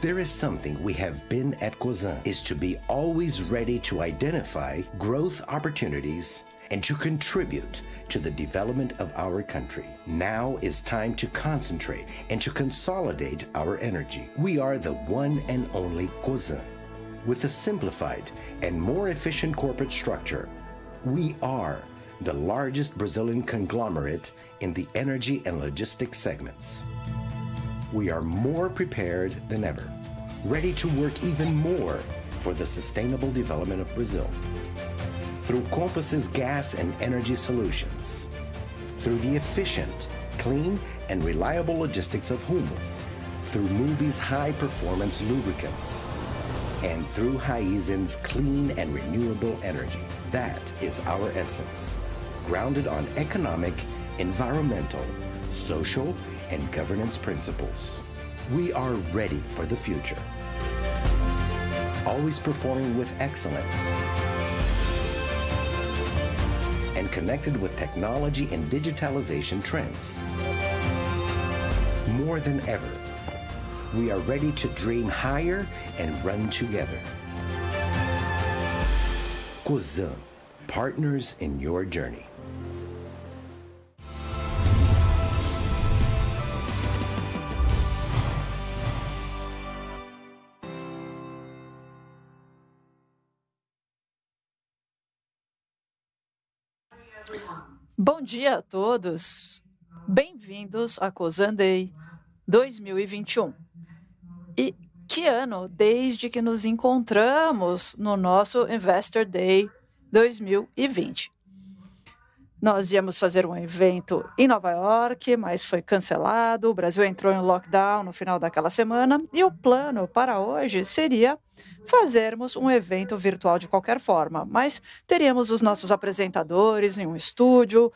If there is something we have been at Cousin is to be always ready to identify growth opportunities and to contribute to the development of our country. Now is time to concentrate and to consolidate our energy. We are the one and only Cousin. With a simplified and more efficient corporate structure, we are the largest Brazilian conglomerate in the energy and logistics segments we are more prepared than ever, ready to work even more for the sustainable development of Brazil. Through Compass's gas and energy solutions, through the efficient, clean, and reliable logistics of Humo, through Movi's high performance lubricants, and through Haizen's clean and renewable energy. That is our essence, grounded on economic, environmental, social, and governance principles. We are ready for the future. Always performing with excellence and connected with technology and digitalization trends. More than ever, we are ready to dream higher and run together. Cosan, partners in your journey. dia a todos. Bem-vindos a Cozandei 2021. E que ano desde que nos encontramos no nosso Investor Day 2020. Nós íamos fazer um evento em Nova York, mas foi cancelado. O Brasil entrou em lockdown no final daquela semana e o plano para hoje seria fazermos um evento virtual de qualquer forma, mas teríamos os nossos apresentadores em um estúdio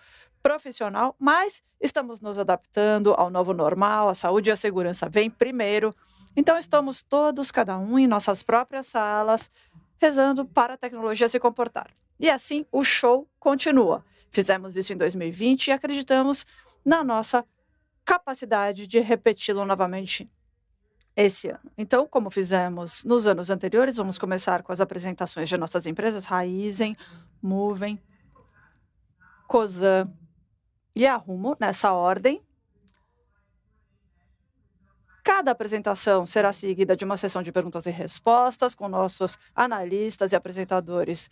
profissional, mas estamos nos adaptando ao novo normal, a saúde e a segurança vêm primeiro. Então estamos todos, cada um em nossas próprias salas, rezando para a tecnologia se comportar. E assim o show continua. Fizemos isso em 2020 e acreditamos na nossa capacidade de repeti-lo novamente esse ano. Então, como fizemos nos anos anteriores, vamos começar com as apresentações de nossas empresas Raizen, Movem, Cozan, e arrumo nessa ordem. Cada apresentação será seguida de uma sessão de perguntas e respostas com nossos analistas e apresentadores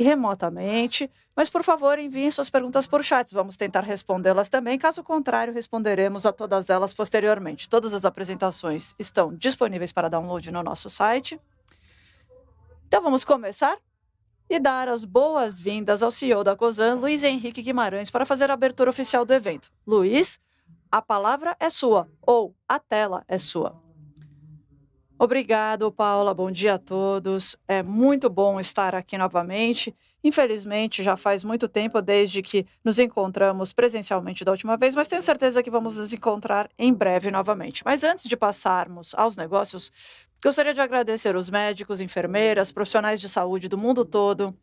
remotamente. Mas, por favor, enviem suas perguntas por chat. Vamos tentar respondê-las também. Caso contrário, responderemos a todas elas posteriormente. Todas as apresentações estão disponíveis para download no nosso site. Então, vamos começar? e dar as boas-vindas ao CEO da COSAN, Luiz Henrique Guimarães, para fazer a abertura oficial do evento. Luiz, a palavra é sua, ou a tela é sua. Obrigado, Paula. Bom dia a todos. É muito bom estar aqui novamente. Infelizmente, já faz muito tempo desde que nos encontramos presencialmente da última vez, mas tenho certeza que vamos nos encontrar em breve novamente. Mas antes de passarmos aos negócios, Gostaria de agradecer os médicos, enfermeiras, profissionais de saúde do mundo todo,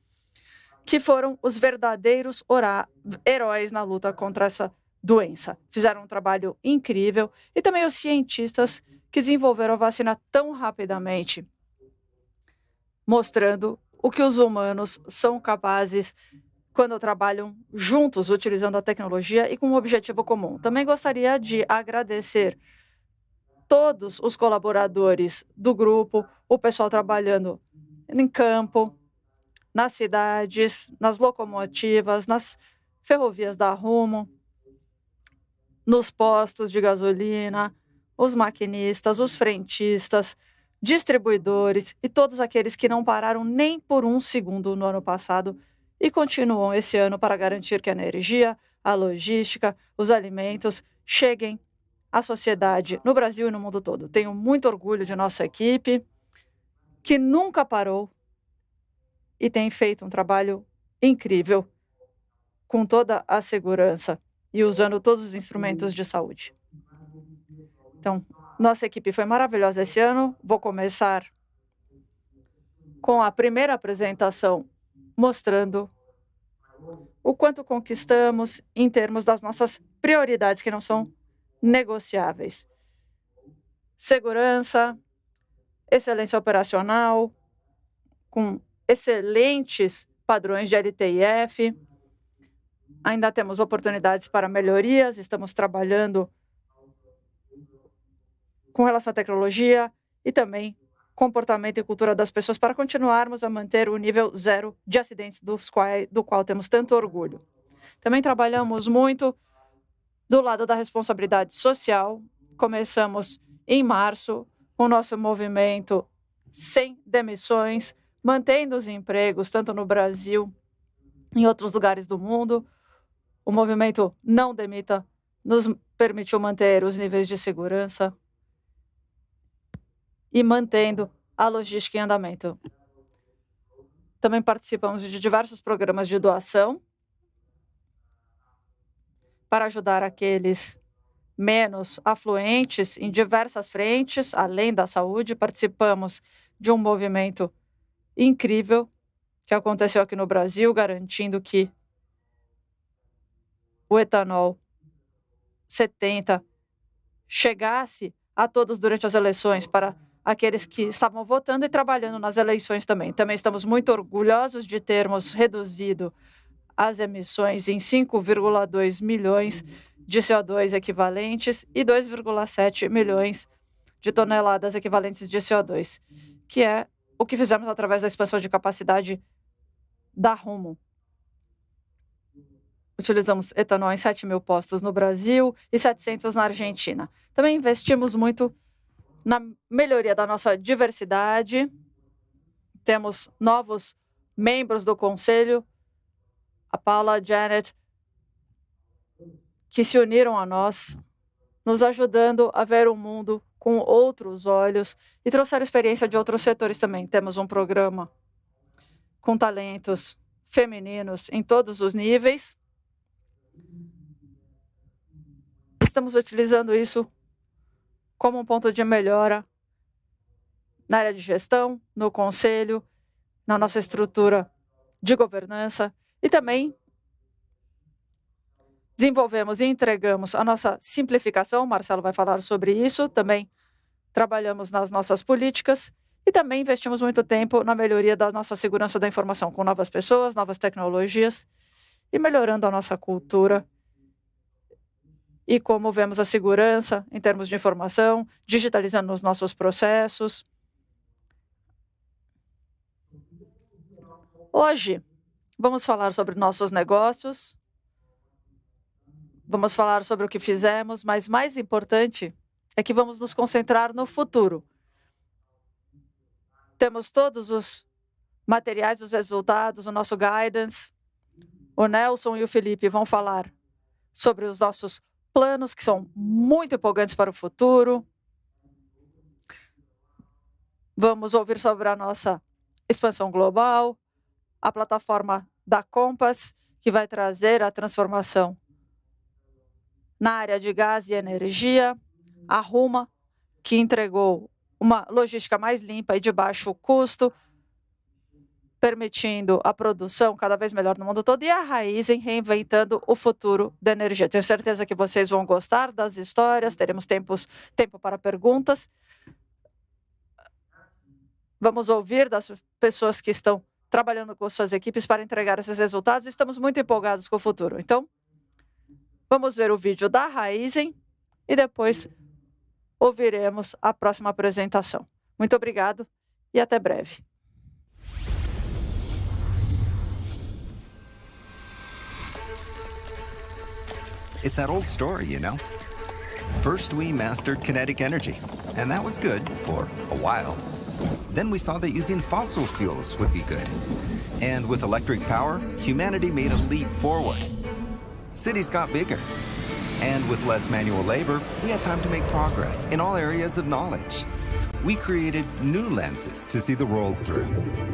que foram os verdadeiros heróis na luta contra essa doença. Fizeram um trabalho incrível e também os cientistas que desenvolveram a vacina tão rapidamente, mostrando o que os humanos são capazes quando trabalham juntos, utilizando a tecnologia e com um objetivo comum. Também gostaria de agradecer todos os colaboradores do grupo, o pessoal trabalhando em campo, nas cidades, nas locomotivas, nas ferrovias da Rumo, nos postos de gasolina, os maquinistas, os frentistas, distribuidores e todos aqueles que não pararam nem por um segundo no ano passado e continuam esse ano para garantir que a energia, a logística, os alimentos cheguem a sociedade no Brasil e no mundo todo. Tenho muito orgulho de nossa equipe, que nunca parou e tem feito um trabalho incrível com toda a segurança e usando todos os instrumentos de saúde. Então, nossa equipe foi maravilhosa esse ano. Vou começar com a primeira apresentação mostrando o quanto conquistamos em termos das nossas prioridades, que não são negociáveis. Segurança, excelência operacional, com excelentes padrões de LTIF. Ainda temos oportunidades para melhorias, estamos trabalhando com relação à tecnologia e também comportamento e cultura das pessoas para continuarmos a manter o nível zero de acidentes dos qual, do qual temos tanto orgulho. Também trabalhamos muito do lado da responsabilidade social, começamos em março o nosso movimento sem demissões, mantendo os empregos, tanto no Brasil em outros lugares do mundo. O movimento Não Demita nos permitiu manter os níveis de segurança e mantendo a logística em andamento. Também participamos de diversos programas de doação para ajudar aqueles menos afluentes em diversas frentes, além da saúde. Participamos de um movimento incrível que aconteceu aqui no Brasil, garantindo que o etanol 70 chegasse a todos durante as eleições para aqueles que estavam votando e trabalhando nas eleições também. Também estamos muito orgulhosos de termos reduzido as emissões em 5,2 milhões uhum. de CO2 equivalentes e 2,7 milhões de toneladas equivalentes de CO2, que é o que fizemos através da expansão de capacidade da Rumo. Utilizamos etanol em 7 mil postos no Brasil e 700 na Argentina. Também investimos muito na melhoria da nossa diversidade. Temos novos membros do conselho a Paula, a Janet, que se uniram a nós, nos ajudando a ver o mundo com outros olhos e trouxeram experiência de outros setores também. Temos um programa com talentos femininos em todos os níveis. Estamos utilizando isso como um ponto de melhora na área de gestão, no conselho, na nossa estrutura de governança e também desenvolvemos e entregamos a nossa simplificação, o Marcelo vai falar sobre isso, também trabalhamos nas nossas políticas e também investimos muito tempo na melhoria da nossa segurança da informação, com novas pessoas, novas tecnologias e melhorando a nossa cultura e como vemos a segurança em termos de informação, digitalizando os nossos processos. Hoje, Vamos falar sobre nossos negócios. Vamos falar sobre o que fizemos, mas mais importante é que vamos nos concentrar no futuro. Temos todos os materiais, os resultados, o nosso guidance. O Nelson e o Felipe vão falar sobre os nossos planos, que são muito empolgantes para o futuro. Vamos ouvir sobre a nossa expansão global, a plataforma da Compass, que vai trazer a transformação na área de gás e energia, a Ruma, que entregou uma logística mais limpa e de baixo custo, permitindo a produção cada vez melhor no mundo todo, e a em reinventando o futuro da energia. Tenho certeza que vocês vão gostar das histórias, teremos tempos, tempo para perguntas. Vamos ouvir das pessoas que estão trabalhando com suas equipes para entregar esses resultados. Estamos muito empolgados com o futuro. Então, vamos ver o vídeo da Raizen e depois ouviremos a próxima apresentação. Muito obrigado e até breve. It's that old story, you know. First, we mastered kinetic energy, and that was good for a while. Then we saw that using fossil fuels would be good. And with electric power, humanity made a leap forward. Cities got bigger. And with less manual labor, we had time to make progress in all areas of knowledge. We created new lenses to see the world through.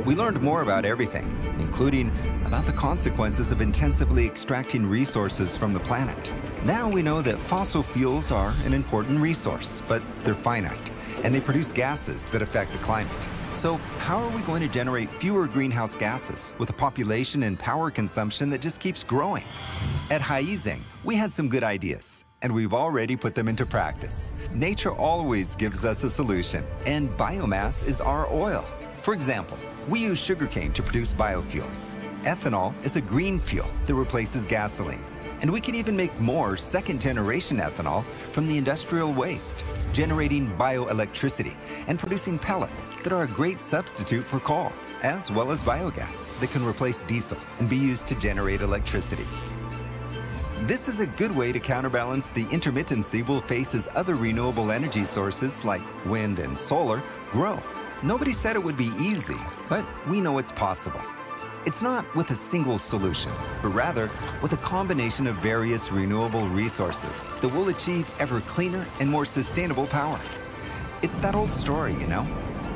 We learned more about everything, including about the consequences of intensively extracting resources from the planet. Now we know that fossil fuels are an important resource, but they're finite and they produce gases that affect the climate. So how are we going to generate fewer greenhouse gases with a population and power consumption that just keeps growing? At Haizeng, we had some good ideas, and we've already put them into practice. Nature always gives us a solution, and biomass is our oil. For example, we use sugarcane to produce biofuels. Ethanol is a green fuel that replaces gasoline. And we can even make more second generation ethanol from the industrial waste generating bioelectricity and producing pellets that are a great substitute for coal, as well as biogas that can replace diesel and be used to generate electricity. This is a good way to counterbalance the intermittency we'll face as other renewable energy sources like wind and solar grow. Nobody said it would be easy, but we know it's possible. It's not with a single solution, but rather with a combination of various renewable resources that will achieve ever cleaner and more sustainable power. It's that old story, you know?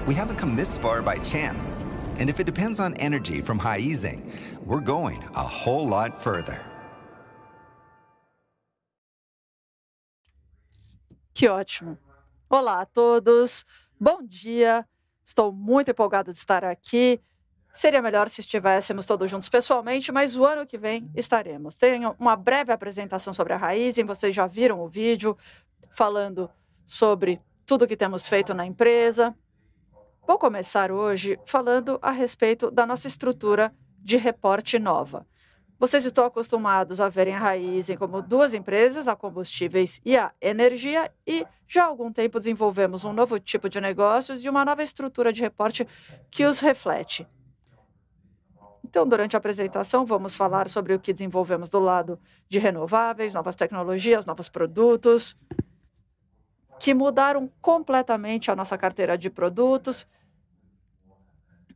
We haven't come this far by chance. And if it depends on energy from Haizing, we're going a whole lot further. Que ótimo. Olá a todos. Bom dia. Estou muito empolgada de estar aqui. Seria melhor se estivéssemos todos juntos pessoalmente, mas o ano que vem estaremos. Tenho uma breve apresentação sobre a Raizen, vocês já viram o vídeo falando sobre tudo que temos feito na empresa. Vou começar hoje falando a respeito da nossa estrutura de reporte nova. Vocês estão acostumados a verem a Raizen como duas empresas, a combustíveis e a energia, e já há algum tempo desenvolvemos um novo tipo de negócios e uma nova estrutura de reporte que os reflete. Então, durante a apresentação, vamos falar sobre o que desenvolvemos do lado de renováveis, novas tecnologias, novos produtos, que mudaram completamente a nossa carteira de produtos.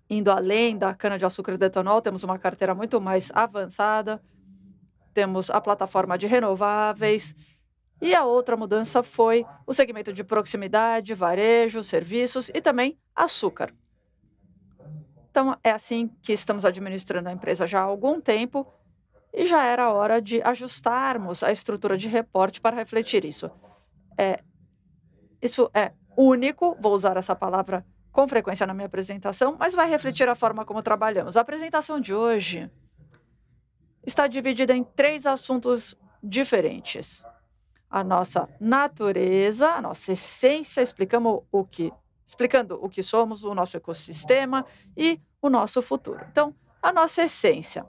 Indo além da cana-de-açúcar e do etanol, temos uma carteira muito mais avançada, temos a plataforma de renováveis. E a outra mudança foi o segmento de proximidade, varejo, serviços e também açúcar. Então, é assim que estamos administrando a empresa já há algum tempo e já era hora de ajustarmos a estrutura de reporte para refletir isso. É, isso é único, vou usar essa palavra com frequência na minha apresentação, mas vai refletir a forma como trabalhamos. A apresentação de hoje está dividida em três assuntos diferentes. A nossa natureza, a nossa essência, explicamos o que explicando o que somos, o nosso ecossistema e o nosso futuro. Então, a nossa essência.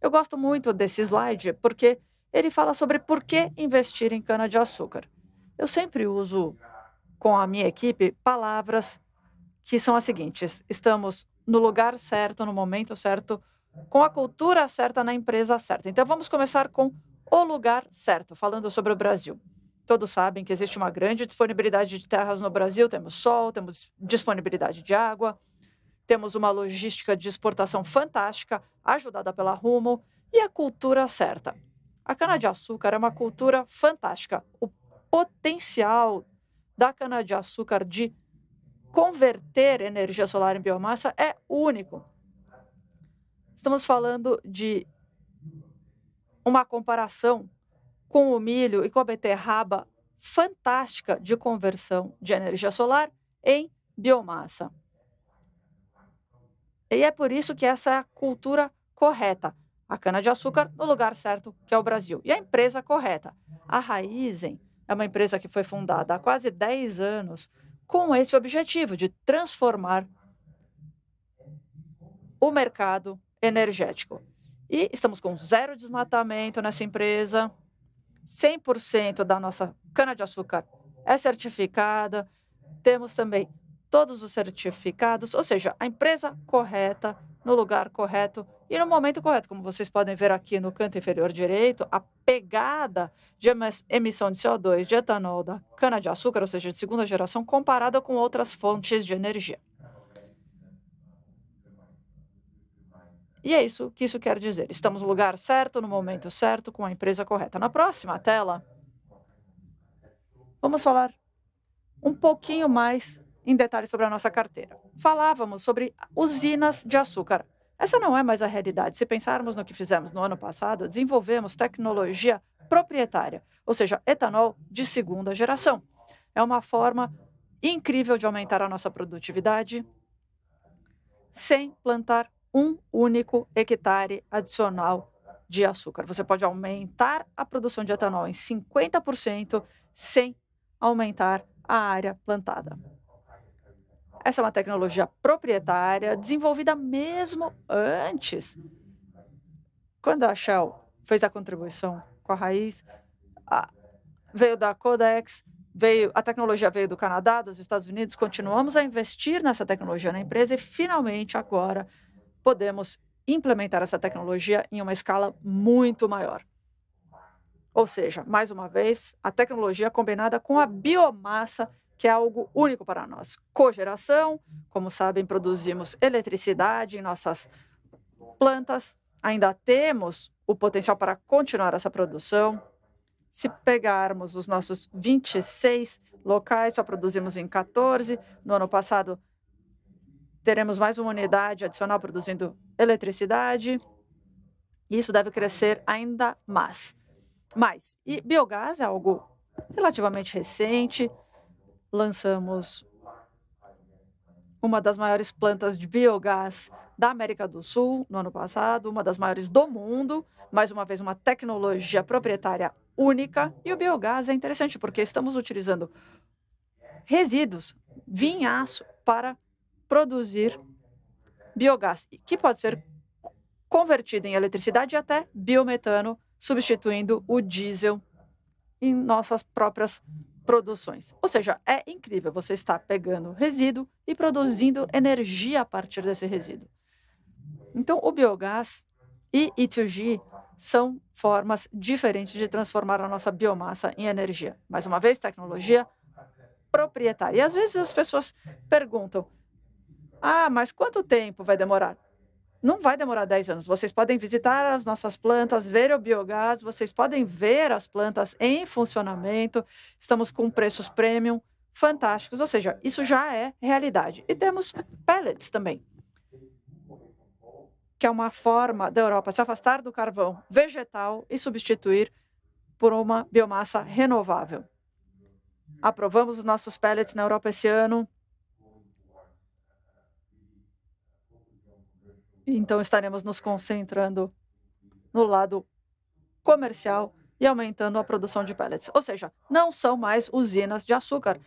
Eu gosto muito desse slide porque ele fala sobre por que investir em cana-de-açúcar. Eu sempre uso com a minha equipe palavras que são as seguintes: estamos no lugar certo, no momento certo, com a cultura certa na empresa certa. Então vamos começar com o lugar certo, falando sobre o Brasil. Todos sabem que existe uma grande disponibilidade de terras no Brasil. Temos sol, temos disponibilidade de água, temos uma logística de exportação fantástica, ajudada pela Rumo, e a cultura certa. A cana-de-açúcar é uma cultura fantástica. O potencial da cana-de-açúcar de converter energia solar em biomassa é único. Estamos falando de uma comparação com o milho e com a beterraba fantástica de conversão de energia solar em biomassa. E é por isso que essa é a cultura correta. A cana-de-açúcar no lugar certo, que é o Brasil. E a empresa correta. A Raizen é uma empresa que foi fundada há quase 10 anos com esse objetivo de transformar o mercado energético. E estamos com zero desmatamento nessa empresa, 100% da nossa cana-de-açúcar é certificada. Temos também todos os certificados, ou seja, a empresa correta, no lugar correto e no momento correto. Como vocês podem ver aqui no canto inferior direito, a pegada de emissão de CO2 de etanol da cana-de-açúcar, ou seja, de segunda geração, comparada com outras fontes de energia. E é isso que isso quer dizer. Estamos no lugar certo, no momento certo, com a empresa correta. Na próxima tela, vamos falar um pouquinho mais em detalhes sobre a nossa carteira. Falávamos sobre usinas de açúcar. Essa não é mais a realidade. Se pensarmos no que fizemos no ano passado, desenvolvemos tecnologia proprietária, ou seja, etanol de segunda geração. É uma forma incrível de aumentar a nossa produtividade sem plantar um único hectare adicional de açúcar. Você pode aumentar a produção de etanol em 50% sem aumentar a área plantada. Essa é uma tecnologia proprietária, desenvolvida mesmo antes. Quando a Shell fez a contribuição com a raiz, a, veio da Codex, veio, a tecnologia veio do Canadá, dos Estados Unidos, continuamos a investir nessa tecnologia na empresa e finalmente agora podemos implementar essa tecnologia em uma escala muito maior. Ou seja, mais uma vez, a tecnologia combinada com a biomassa, que é algo único para nós. Cogeração, como sabem, produzimos eletricidade em nossas plantas, ainda temos o potencial para continuar essa produção. Se pegarmos os nossos 26 locais, só produzimos em 14, no ano passado teremos mais uma unidade adicional produzindo eletricidade. Isso deve crescer ainda mais. mais. E biogás é algo relativamente recente. Lançamos uma das maiores plantas de biogás da América do Sul no ano passado, uma das maiores do mundo, mais uma vez uma tecnologia proprietária única. E o biogás é interessante porque estamos utilizando resíduos, vinhaço para produzir biogás, que pode ser convertido em eletricidade e até biometano, substituindo o diesel em nossas próprias produções. Ou seja, é incrível, você está pegando resíduo e produzindo energia a partir desse resíduo. Então, o biogás e o 2 g são formas diferentes de transformar a nossa biomassa em energia. Mais uma vez, tecnologia proprietária. E às vezes as pessoas perguntam: ah, mas quanto tempo vai demorar? Não vai demorar 10 anos. Vocês podem visitar as nossas plantas, ver o biogás, vocês podem ver as plantas em funcionamento. Estamos com preços premium fantásticos, ou seja, isso já é realidade. E temos pellets também, que é uma forma da Europa se afastar do carvão vegetal e substituir por uma biomassa renovável. Aprovamos os nossos pellets na Europa esse ano. Então estaremos nos concentrando no lado comercial e aumentando a produção de pellets. Ou seja, não são mais usinas de açúcar.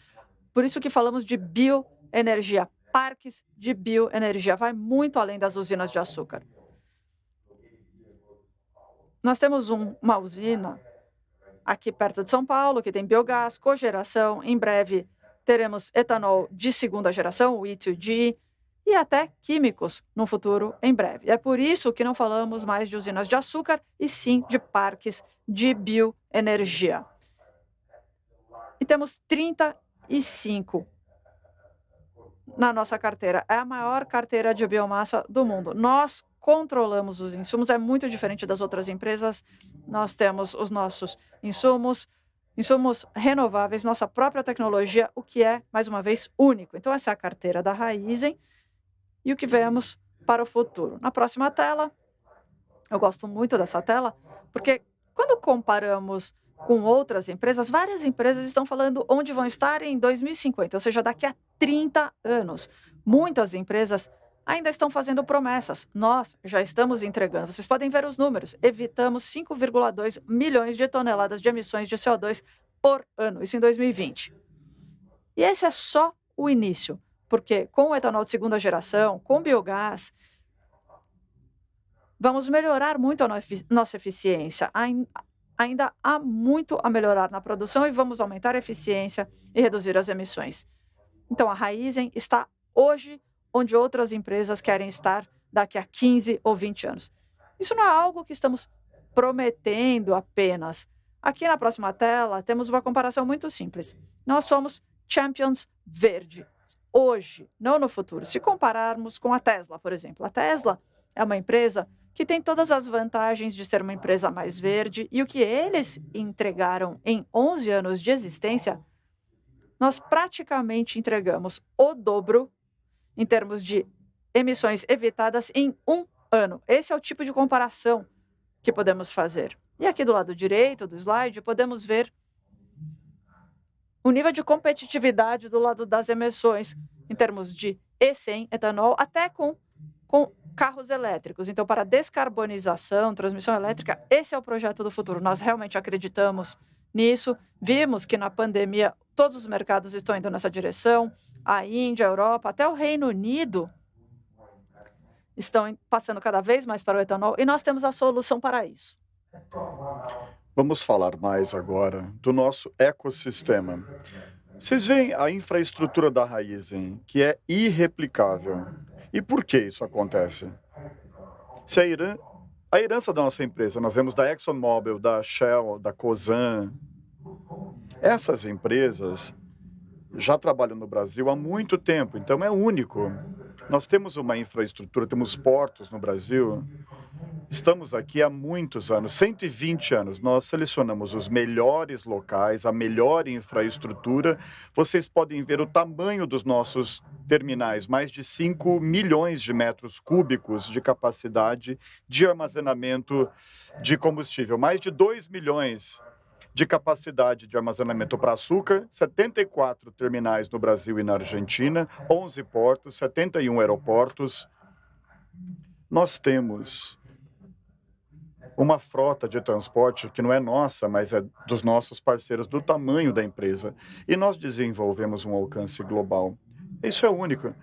Por isso que falamos de bioenergia, parques de bioenergia. Vai muito além das usinas de açúcar. Nós temos um, uma usina aqui perto de São Paulo que tem biogás, cogeração. Em breve teremos etanol de segunda geração, o E2G e até químicos no futuro em breve. É por isso que não falamos mais de usinas de açúcar e sim de parques de bioenergia. E temos 35 na nossa carteira. É a maior carteira de biomassa do mundo. Nós controlamos os insumos, é muito diferente das outras empresas. Nós temos os nossos insumos, insumos renováveis, nossa própria tecnologia, o que é, mais uma vez, único. Então, essa é a carteira da Raizen e o que vemos para o futuro. Na próxima tela, eu gosto muito dessa tela, porque quando comparamos com outras empresas, várias empresas estão falando onde vão estar em 2050, ou seja, daqui a 30 anos. Muitas empresas ainda estão fazendo promessas. Nós já estamos entregando. Vocês podem ver os números. Evitamos 5,2 milhões de toneladas de emissões de CO2 por ano, isso em 2020. E esse é só o início. Porque com o etanol de segunda geração, com biogás, vamos melhorar muito a nossa eficiência. Ainda há muito a melhorar na produção e vamos aumentar a eficiência e reduzir as emissões. Então, a Raizen está hoje onde outras empresas querem estar daqui a 15 ou 20 anos. Isso não é algo que estamos prometendo apenas. Aqui na próxima tela temos uma comparação muito simples. Nós somos Champions Verde hoje, não no futuro. Se compararmos com a Tesla, por exemplo, a Tesla é uma empresa que tem todas as vantagens de ser uma empresa mais verde e o que eles entregaram em 11 anos de existência, nós praticamente entregamos o dobro em termos de emissões evitadas em um ano. Esse é o tipo de comparação que podemos fazer. E aqui do lado direito do slide podemos ver o nível de competitividade do lado das emissões em termos de E100, etanol, até com, com carros elétricos. Então, para descarbonização, transmissão elétrica, esse é o projeto do futuro. Nós realmente acreditamos nisso. Vimos que na pandemia todos os mercados estão indo nessa direção. A Índia, a Europa, até o Reino Unido estão passando cada vez mais para o etanol e nós temos a solução para isso. Vamos falar mais agora do nosso ecossistema. Vocês veem a infraestrutura da hein, que é irreplicável. E por que isso acontece? Se a, a herança da nossa empresa, nós vemos da ExxonMobil, da Shell, da Cosan, essas empresas já trabalham no Brasil há muito tempo, então é único. Nós temos uma infraestrutura, temos portos no Brasil. Estamos aqui há muitos anos, 120 anos. Nós selecionamos os melhores locais, a melhor infraestrutura. Vocês podem ver o tamanho dos nossos terminais, mais de 5 milhões de metros cúbicos de capacidade de armazenamento de combustível, mais de 2 milhões de capacidade de armazenamento para açúcar, 74 terminais no Brasil e na Argentina, 11 portos, 71 aeroportos. Nós temos uma frota de transporte que não é nossa, mas é dos nossos parceiros, do tamanho da empresa. E nós desenvolvemos um alcance global. Isso é único.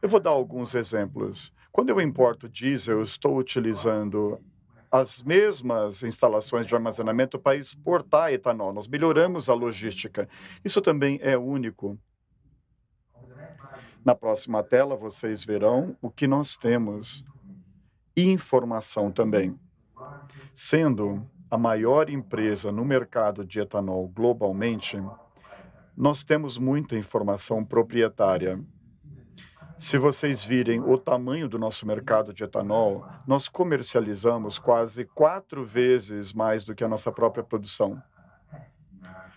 Eu vou dar alguns exemplos. Quando eu importo diesel, eu estou utilizando as mesmas instalações de armazenamento para exportar etanol. Nós melhoramos a logística. Isso também é único. Na próxima tela, vocês verão o que nós temos. Informação também. Sendo a maior empresa no mercado de etanol globalmente, nós temos muita informação proprietária. Se vocês virem o tamanho do nosso mercado de etanol, nós comercializamos quase quatro vezes mais do que a nossa própria produção.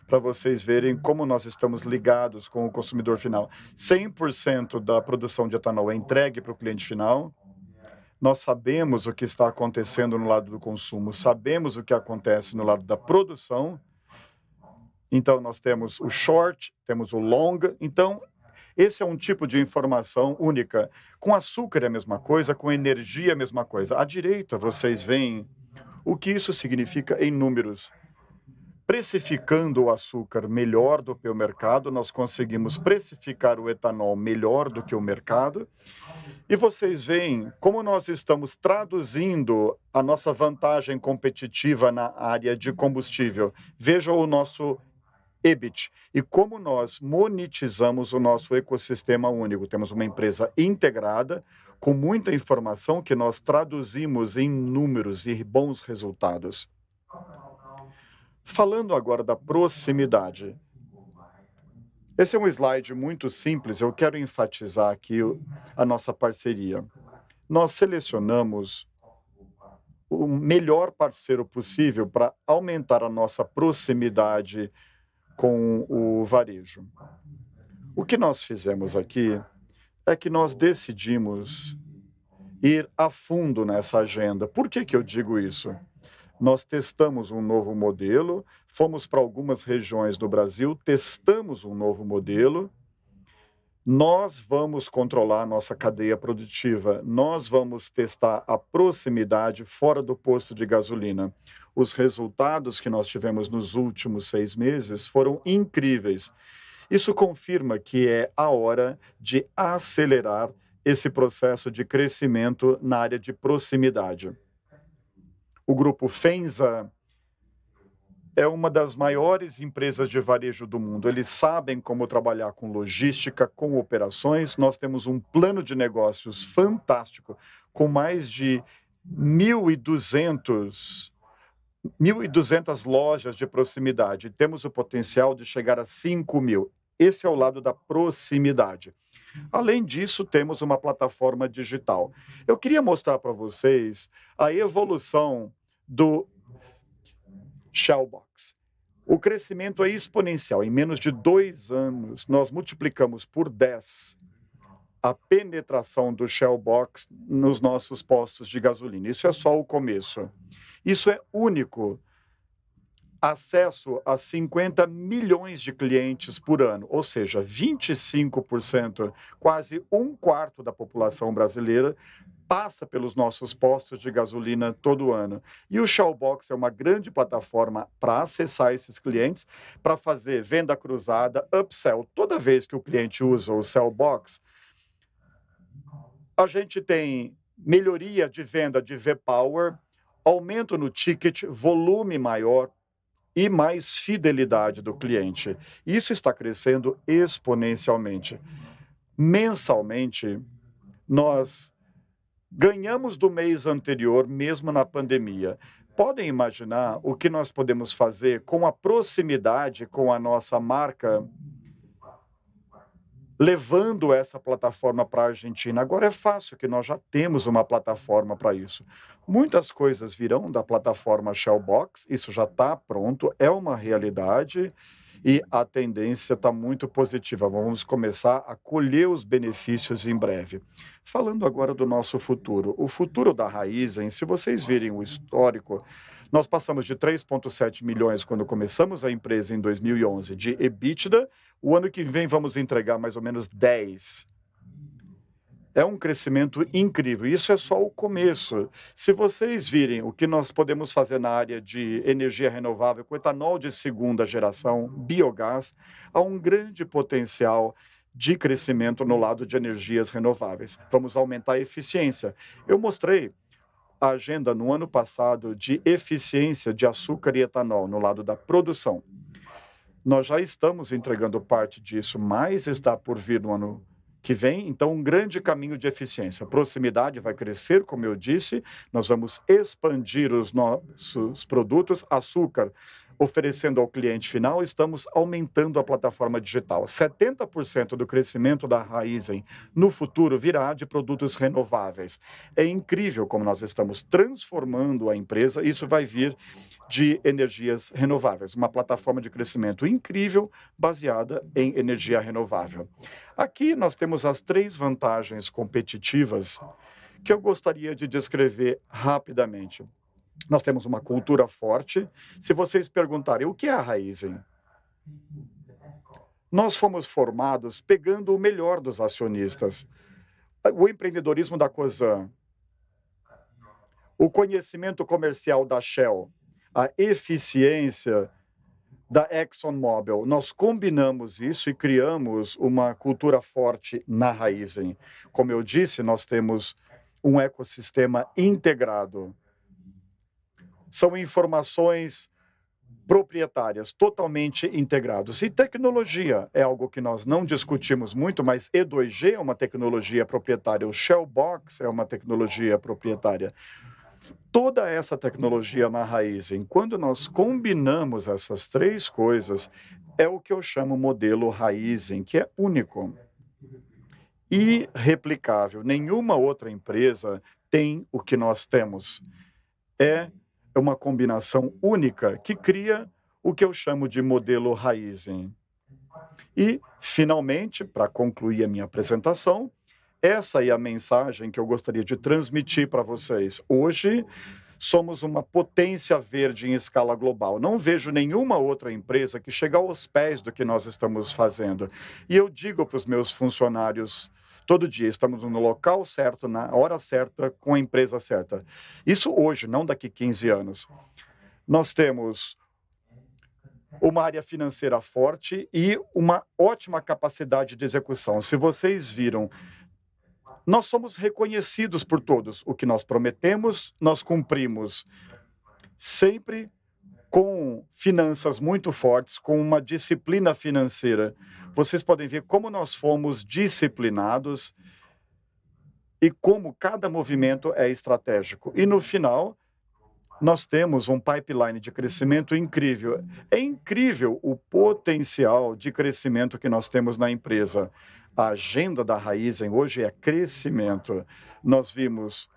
Para vocês verem como nós estamos ligados com o consumidor final. 100% da produção de etanol é entregue para o cliente final. Nós sabemos o que está acontecendo no lado do consumo, sabemos o que acontece no lado da produção. Então, nós temos o short, temos o long. Então, esse é um tipo de informação única. Com açúcar é a mesma coisa, com energia é a mesma coisa. À direita, vocês veem o que isso significa em números. Precificando o açúcar melhor do que o mercado, nós conseguimos precificar o etanol melhor do que o mercado. E vocês veem como nós estamos traduzindo a nossa vantagem competitiva na área de combustível. vejam o nosso EBIT e como nós monetizamos o nosso ecossistema único. Temos uma empresa integrada com muita informação que nós traduzimos em números e bons resultados. Falando agora da proximidade. Esse é um slide muito simples, eu quero enfatizar aqui a nossa parceria. Nós selecionamos o melhor parceiro possível para aumentar a nossa proximidade com o varejo. O que nós fizemos aqui é que nós decidimos ir a fundo nessa agenda. Por que, que eu digo isso? Nós testamos um novo modelo, fomos para algumas regiões do Brasil, testamos um novo modelo. Nós vamos controlar a nossa cadeia produtiva, nós vamos testar a proximidade fora do posto de gasolina. Os resultados que nós tivemos nos últimos seis meses foram incríveis. Isso confirma que é a hora de acelerar esse processo de crescimento na área de proximidade. O grupo FENSA é uma das maiores empresas de varejo do mundo. Eles sabem como trabalhar com logística, com operações. Nós temos um plano de negócios fantástico, com mais de 1.200 1.200 lojas de proximidade. Temos o potencial de chegar a 5 mil. Esse é o lado da proximidade. Além disso, temos uma plataforma digital. Eu queria mostrar para vocês a evolução do Shellbox. O crescimento é exponencial. Em menos de dois anos, nós multiplicamos por 10 a penetração do Shellbox nos nossos postos de gasolina. Isso é só o começo. Isso é único. Acesso a 50 milhões de clientes por ano, ou seja, 25%, quase um quarto da população brasileira passa pelos nossos postos de gasolina todo ano. E o Shellbox é uma grande plataforma para acessar esses clientes, para fazer venda cruzada, upsell. Toda vez que o cliente usa o Shellbox, a gente tem melhoria de venda de V-Power, aumento no ticket, volume maior e mais fidelidade do cliente. Isso está crescendo exponencialmente. Mensalmente, nós ganhamos do mês anterior, mesmo na pandemia. Podem imaginar o que nós podemos fazer com a proximidade com a nossa marca? levando essa plataforma para a Argentina. Agora é fácil, que nós já temos uma plataforma para isso. Muitas coisas virão da plataforma Shellbox, isso já está pronto, é uma realidade e a tendência está muito positiva. Vamos começar a colher os benefícios em breve. Falando agora do nosso futuro, o futuro da Raizen, se vocês virem o histórico, nós passamos de 3,7 milhões quando começamos a empresa em 2011 de EBITDA. O ano que vem vamos entregar mais ou menos 10 é um crescimento incrível. Isso é só o começo. Se vocês virem o que nós podemos fazer na área de energia renovável, com etanol de segunda geração, biogás, há um grande potencial de crescimento no lado de energias renováveis. Vamos aumentar a eficiência. Eu mostrei a agenda no ano passado de eficiência de açúcar e etanol no lado da produção. Nós já estamos entregando parte disso, mas está por vir no ano que vem, então, um grande caminho de eficiência. A proximidade vai crescer, como eu disse, nós vamos expandir os nossos produtos. Açúcar, oferecendo ao cliente final, estamos aumentando a plataforma digital. 70% do crescimento da Raizen no futuro virá de produtos renováveis. É incrível como nós estamos transformando a empresa, isso vai vir de energias renováveis, uma plataforma de crescimento incrível baseada em energia renovável. Aqui nós temos as três vantagens competitivas que eu gostaria de descrever rapidamente. Nós temos uma cultura forte. Se vocês perguntarem o que é a Raizen, nós fomos formados pegando o melhor dos acionistas. O empreendedorismo da COSAN, o conhecimento comercial da Shell, a eficiência da ExxonMobil. Nós combinamos isso e criamos uma cultura forte na Raizen. Como eu disse, nós temos um ecossistema integrado são informações proprietárias, totalmente integrados. E tecnologia é algo que nós não discutimos muito, mas E2G é uma tecnologia proprietária, o Shellbox é uma tecnologia proprietária. Toda essa tecnologia na raiz, quando nós combinamos essas três coisas, é o que eu chamo modelo raiz, que é único e replicável. Nenhuma outra empresa tem o que nós temos. É é uma combinação única que cria o que eu chamo de modelo Raizen. E, finalmente, para concluir a minha apresentação, essa é a mensagem que eu gostaria de transmitir para vocês. Hoje, somos uma potência verde em escala global. Não vejo nenhuma outra empresa que chegue aos pés do que nós estamos fazendo. E eu digo para os meus funcionários todo dia. Estamos no local certo, na hora certa, com a empresa certa. Isso hoje, não daqui 15 anos. Nós temos uma área financeira forte e uma ótima capacidade de execução. Se vocês viram, nós somos reconhecidos por todos. O que nós prometemos, nós cumprimos. Sempre com finanças muito fortes, com uma disciplina financeira. Vocês podem ver como nós fomos disciplinados e como cada movimento é estratégico. E no final, nós temos um pipeline de crescimento incrível. É incrível o potencial de crescimento que nós temos na empresa. A agenda da Raizen hoje é crescimento. Nós vimos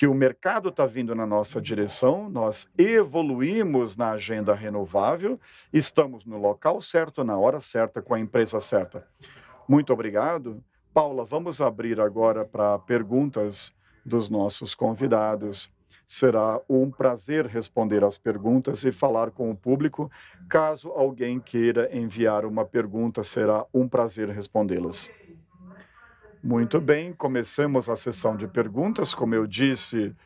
que o mercado está vindo na nossa direção, nós evoluímos na agenda renovável, estamos no local certo, na hora certa, com a empresa certa. Muito obrigado. Paula, vamos abrir agora para perguntas dos nossos convidados. Será um prazer responder às perguntas e falar com o público. Caso alguém queira enviar uma pergunta, será um prazer respondê-las. Muito bem, começamos a sessão de perguntas. Como eu disse,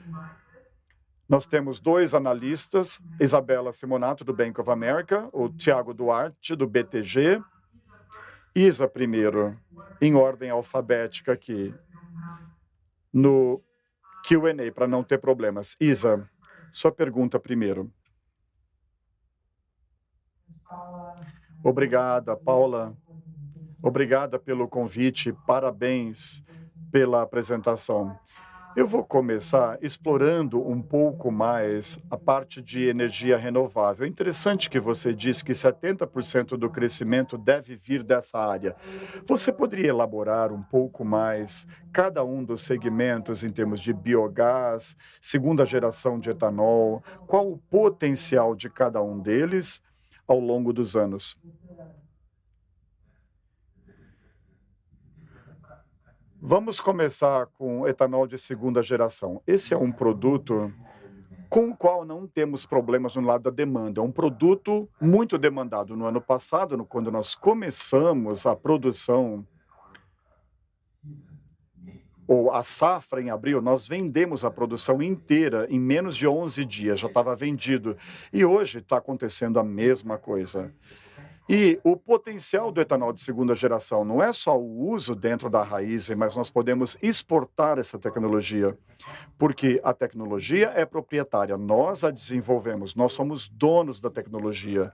nós temos dois analistas, Isabela Simonato, do Bank of America, o Tiago Duarte, do BTG. Isa, primeiro, em ordem alfabética aqui, no QA, para não ter problemas. Isa, sua pergunta primeiro. Obrigada, Paula. Obrigada pelo convite, parabéns pela apresentação. Eu vou começar explorando um pouco mais a parte de energia renovável. É interessante que você disse que 70% do crescimento deve vir dessa área. Você poderia elaborar um pouco mais cada um dos segmentos em termos de biogás, segunda geração de etanol, qual o potencial de cada um deles ao longo dos anos? Vamos começar com etanol de segunda geração. Esse é um produto com o qual não temos problemas no lado da demanda. É um produto muito demandado. No ano passado, quando nós começamos a produção, ou a safra em abril, nós vendemos a produção inteira em menos de 11 dias, já estava vendido. E hoje está acontecendo a mesma coisa. E o potencial do etanol de segunda geração não é só o uso dentro da raiz, mas nós podemos exportar essa tecnologia, porque a tecnologia é proprietária, nós a desenvolvemos, nós somos donos da tecnologia.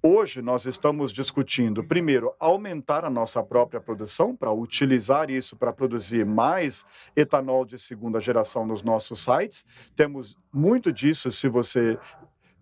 Hoje nós estamos discutindo, primeiro, aumentar a nossa própria produção para utilizar isso para produzir mais etanol de segunda geração nos nossos sites. Temos muito disso se você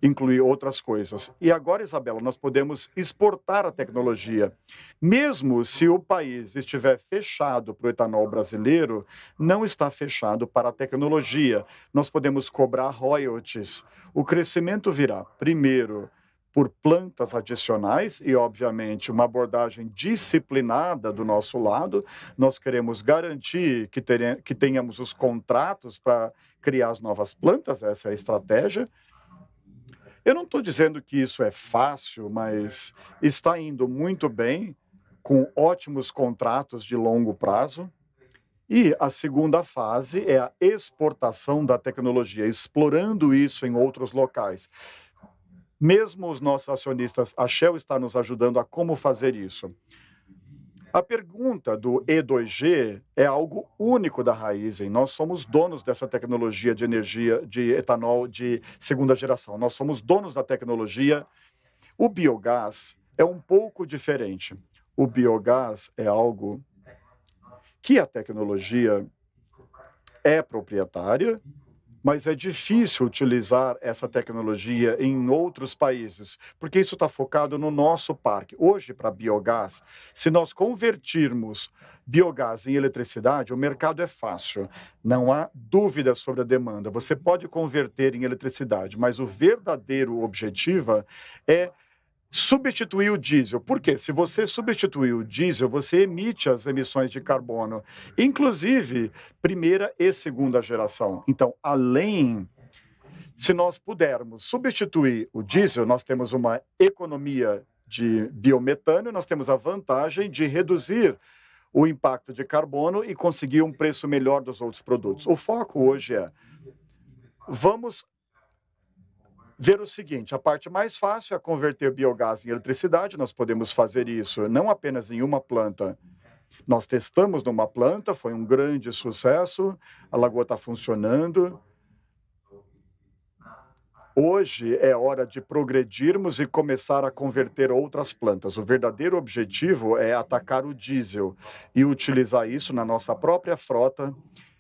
incluir outras coisas. E agora, Isabela, nós podemos exportar a tecnologia. Mesmo se o país estiver fechado para o etanol brasileiro, não está fechado para a tecnologia. Nós podemos cobrar royalties. O crescimento virá, primeiro, por plantas adicionais e, obviamente, uma abordagem disciplinada do nosso lado. Nós queremos garantir que, que tenhamos os contratos para criar as novas plantas, essa é a estratégia. Eu não estou dizendo que isso é fácil, mas está indo muito bem, com ótimos contratos de longo prazo. E a segunda fase é a exportação da tecnologia, explorando isso em outros locais. Mesmo os nossos acionistas, a Shell está nos ajudando a como fazer isso. A pergunta do E2G é algo único da raiz. Nós somos donos dessa tecnologia de energia de etanol de segunda geração. Nós somos donos da tecnologia. O biogás é um pouco diferente. O biogás é algo que a tecnologia é proprietária mas é difícil utilizar essa tecnologia em outros países, porque isso está focado no nosso parque. Hoje, para biogás, se nós convertirmos biogás em eletricidade, o mercado é fácil. Não há dúvida sobre a demanda. Você pode converter em eletricidade, mas o verdadeiro objetivo é substituir o diesel. Por quê? Se você substituir o diesel, você emite as emissões de carbono, inclusive primeira e segunda geração. Então, além se nós pudermos substituir o diesel, nós temos uma economia de biometano, nós temos a vantagem de reduzir o impacto de carbono e conseguir um preço melhor dos outros produtos. O foco hoje é vamos ver o seguinte: a parte mais fácil é converter biogás em eletricidade. Nós podemos fazer isso não apenas em uma planta. Nós testamos numa planta, foi um grande sucesso, a lagoa está funcionando. Hoje é hora de progredirmos e começar a converter outras plantas. O verdadeiro objetivo é atacar o diesel e utilizar isso na nossa própria frota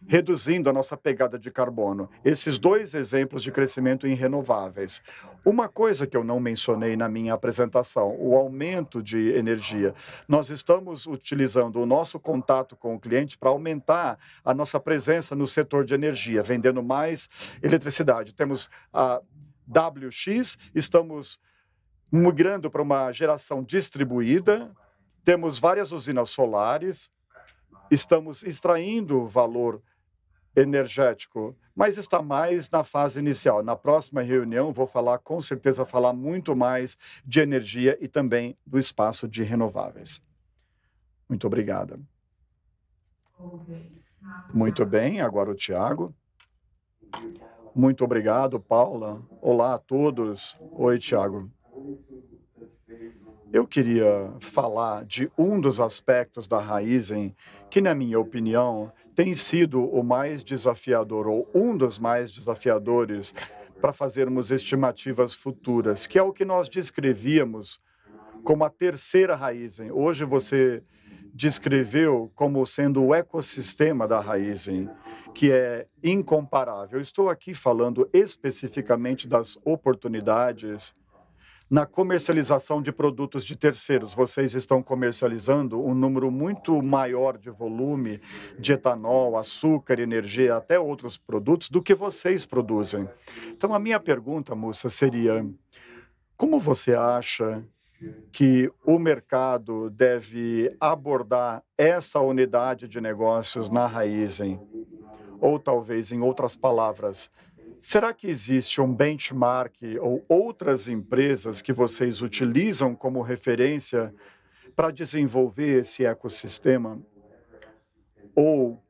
reduzindo a nossa pegada de carbono. Esses dois exemplos de crescimento em renováveis. Uma coisa que eu não mencionei na minha apresentação, o aumento de energia. Nós estamos utilizando o nosso contato com o cliente para aumentar a nossa presença no setor de energia, vendendo mais eletricidade. Temos a WX, estamos migrando para uma geração distribuída, temos várias usinas solares, estamos extraindo valor energético, mas está mais na fase inicial. Na próxima reunião vou falar com certeza falar muito mais de energia e também do espaço de renováveis. Muito obrigada. Muito bem, agora o Tiago. Muito obrigado, Paula. Olá a todos. Oi, Tiago. Eu queria falar de um dos aspectos da em que, na minha opinião, tem sido o mais desafiador, ou um dos mais desafiadores, para fazermos estimativas futuras, que é o que nós descrevíamos como a terceira raiz. Hoje você descreveu como sendo o ecossistema da raiz, que é incomparável. estou aqui falando especificamente das oportunidades na comercialização de produtos de terceiros, vocês estão comercializando um número muito maior de volume de etanol, açúcar, energia, até outros produtos do que vocês produzem. Então, a minha pergunta, moça, seria: como você acha que o mercado deve abordar essa unidade de negócios na Raizen? Ou talvez, em outras palavras, Será que existe um benchmark ou outras empresas que vocês utilizam como referência para desenvolver esse ecossistema? Ou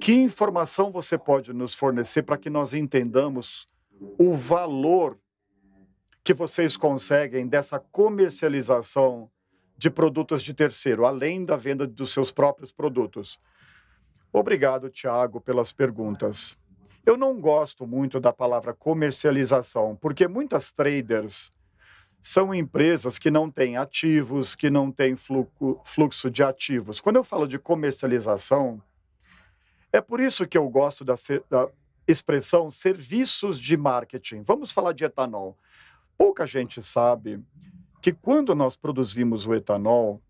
que informação você pode nos fornecer para que nós entendamos o valor que vocês conseguem dessa comercialização de produtos de terceiro, além da venda dos seus próprios produtos? Obrigado, Tiago, pelas perguntas. Eu não gosto muito da palavra comercialização, porque muitas traders são empresas que não têm ativos, que não têm fluxo de ativos. Quando eu falo de comercialização, é por isso que eu gosto da, da expressão serviços de marketing. Vamos falar de etanol. Pouca gente sabe que quando nós produzimos o etanol,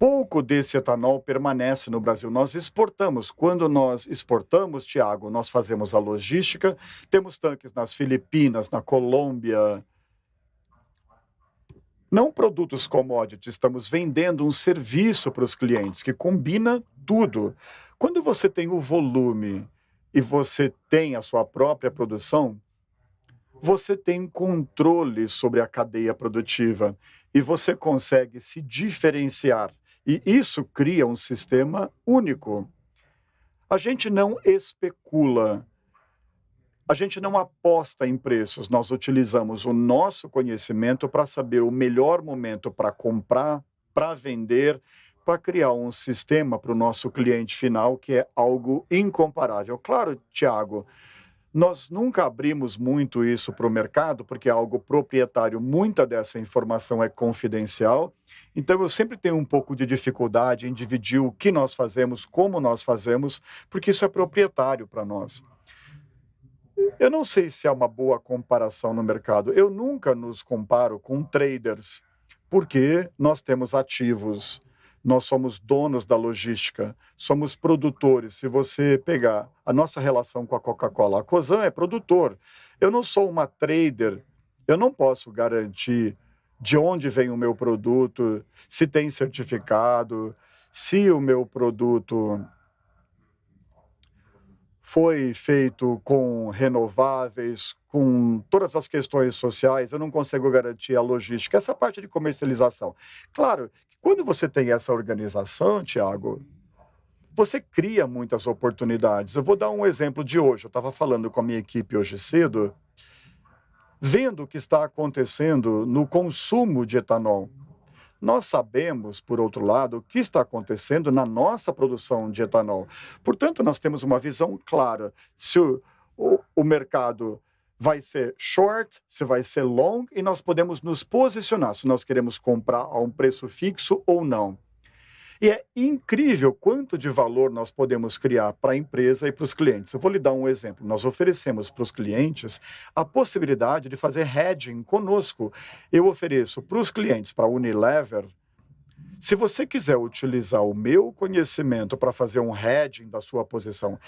pouco desse etanol permanece no Brasil. Nós exportamos. Quando nós exportamos, Tiago, nós fazemos a logística, temos tanques nas Filipinas, na Colômbia. Não produtos commodity, estamos vendendo um serviço para os clientes que combina tudo. Quando você tem o volume e você tem a sua própria produção, você tem controle sobre a cadeia produtiva e você consegue se diferenciar e isso cria um sistema único. A gente não especula, a gente não aposta em preços, nós utilizamos o nosso conhecimento para saber o melhor momento para comprar, para vender, para criar um sistema para o nosso cliente final que é algo incomparável. Claro, Tiago, nós nunca abrimos muito isso para o mercado, porque é algo proprietário, muita dessa informação é confidencial então eu sempre tenho um pouco de dificuldade em dividir o que nós fazemos, como nós fazemos, porque isso é proprietário para nós. Eu não sei se é uma boa comparação no mercado. Eu nunca nos comparo com traders, porque nós temos ativos, nós somos donos da logística, somos produtores. Se você pegar a nossa relação com a Coca-Cola, a Cosan é produtor. Eu não sou uma trader, eu não posso garantir de onde vem o meu produto, se tem certificado, se o meu produto foi feito com renováveis, com todas as questões sociais, eu não consigo garantir a logística, essa parte de comercialização. Claro, quando você tem essa organização, Tiago, você cria muitas oportunidades. Eu vou dar um exemplo de hoje. Eu estava falando com a minha equipe hoje cedo vendo o que está acontecendo no consumo de etanol. Nós sabemos, por outro lado, o que está acontecendo na nossa produção de etanol. Portanto, nós temos uma visão clara se o, o, o mercado vai ser short, se vai ser long, e nós podemos nos posicionar se nós queremos comprar a um preço fixo ou não. E é incrível quanto de valor nós podemos criar para a empresa e para os clientes. Eu vou lhe dar um exemplo. Nós oferecemos para os clientes a possibilidade de fazer hedging conosco. Eu ofereço para os clientes, para a Unilever, se você quiser utilizar o meu conhecimento para fazer um hedging da sua posição,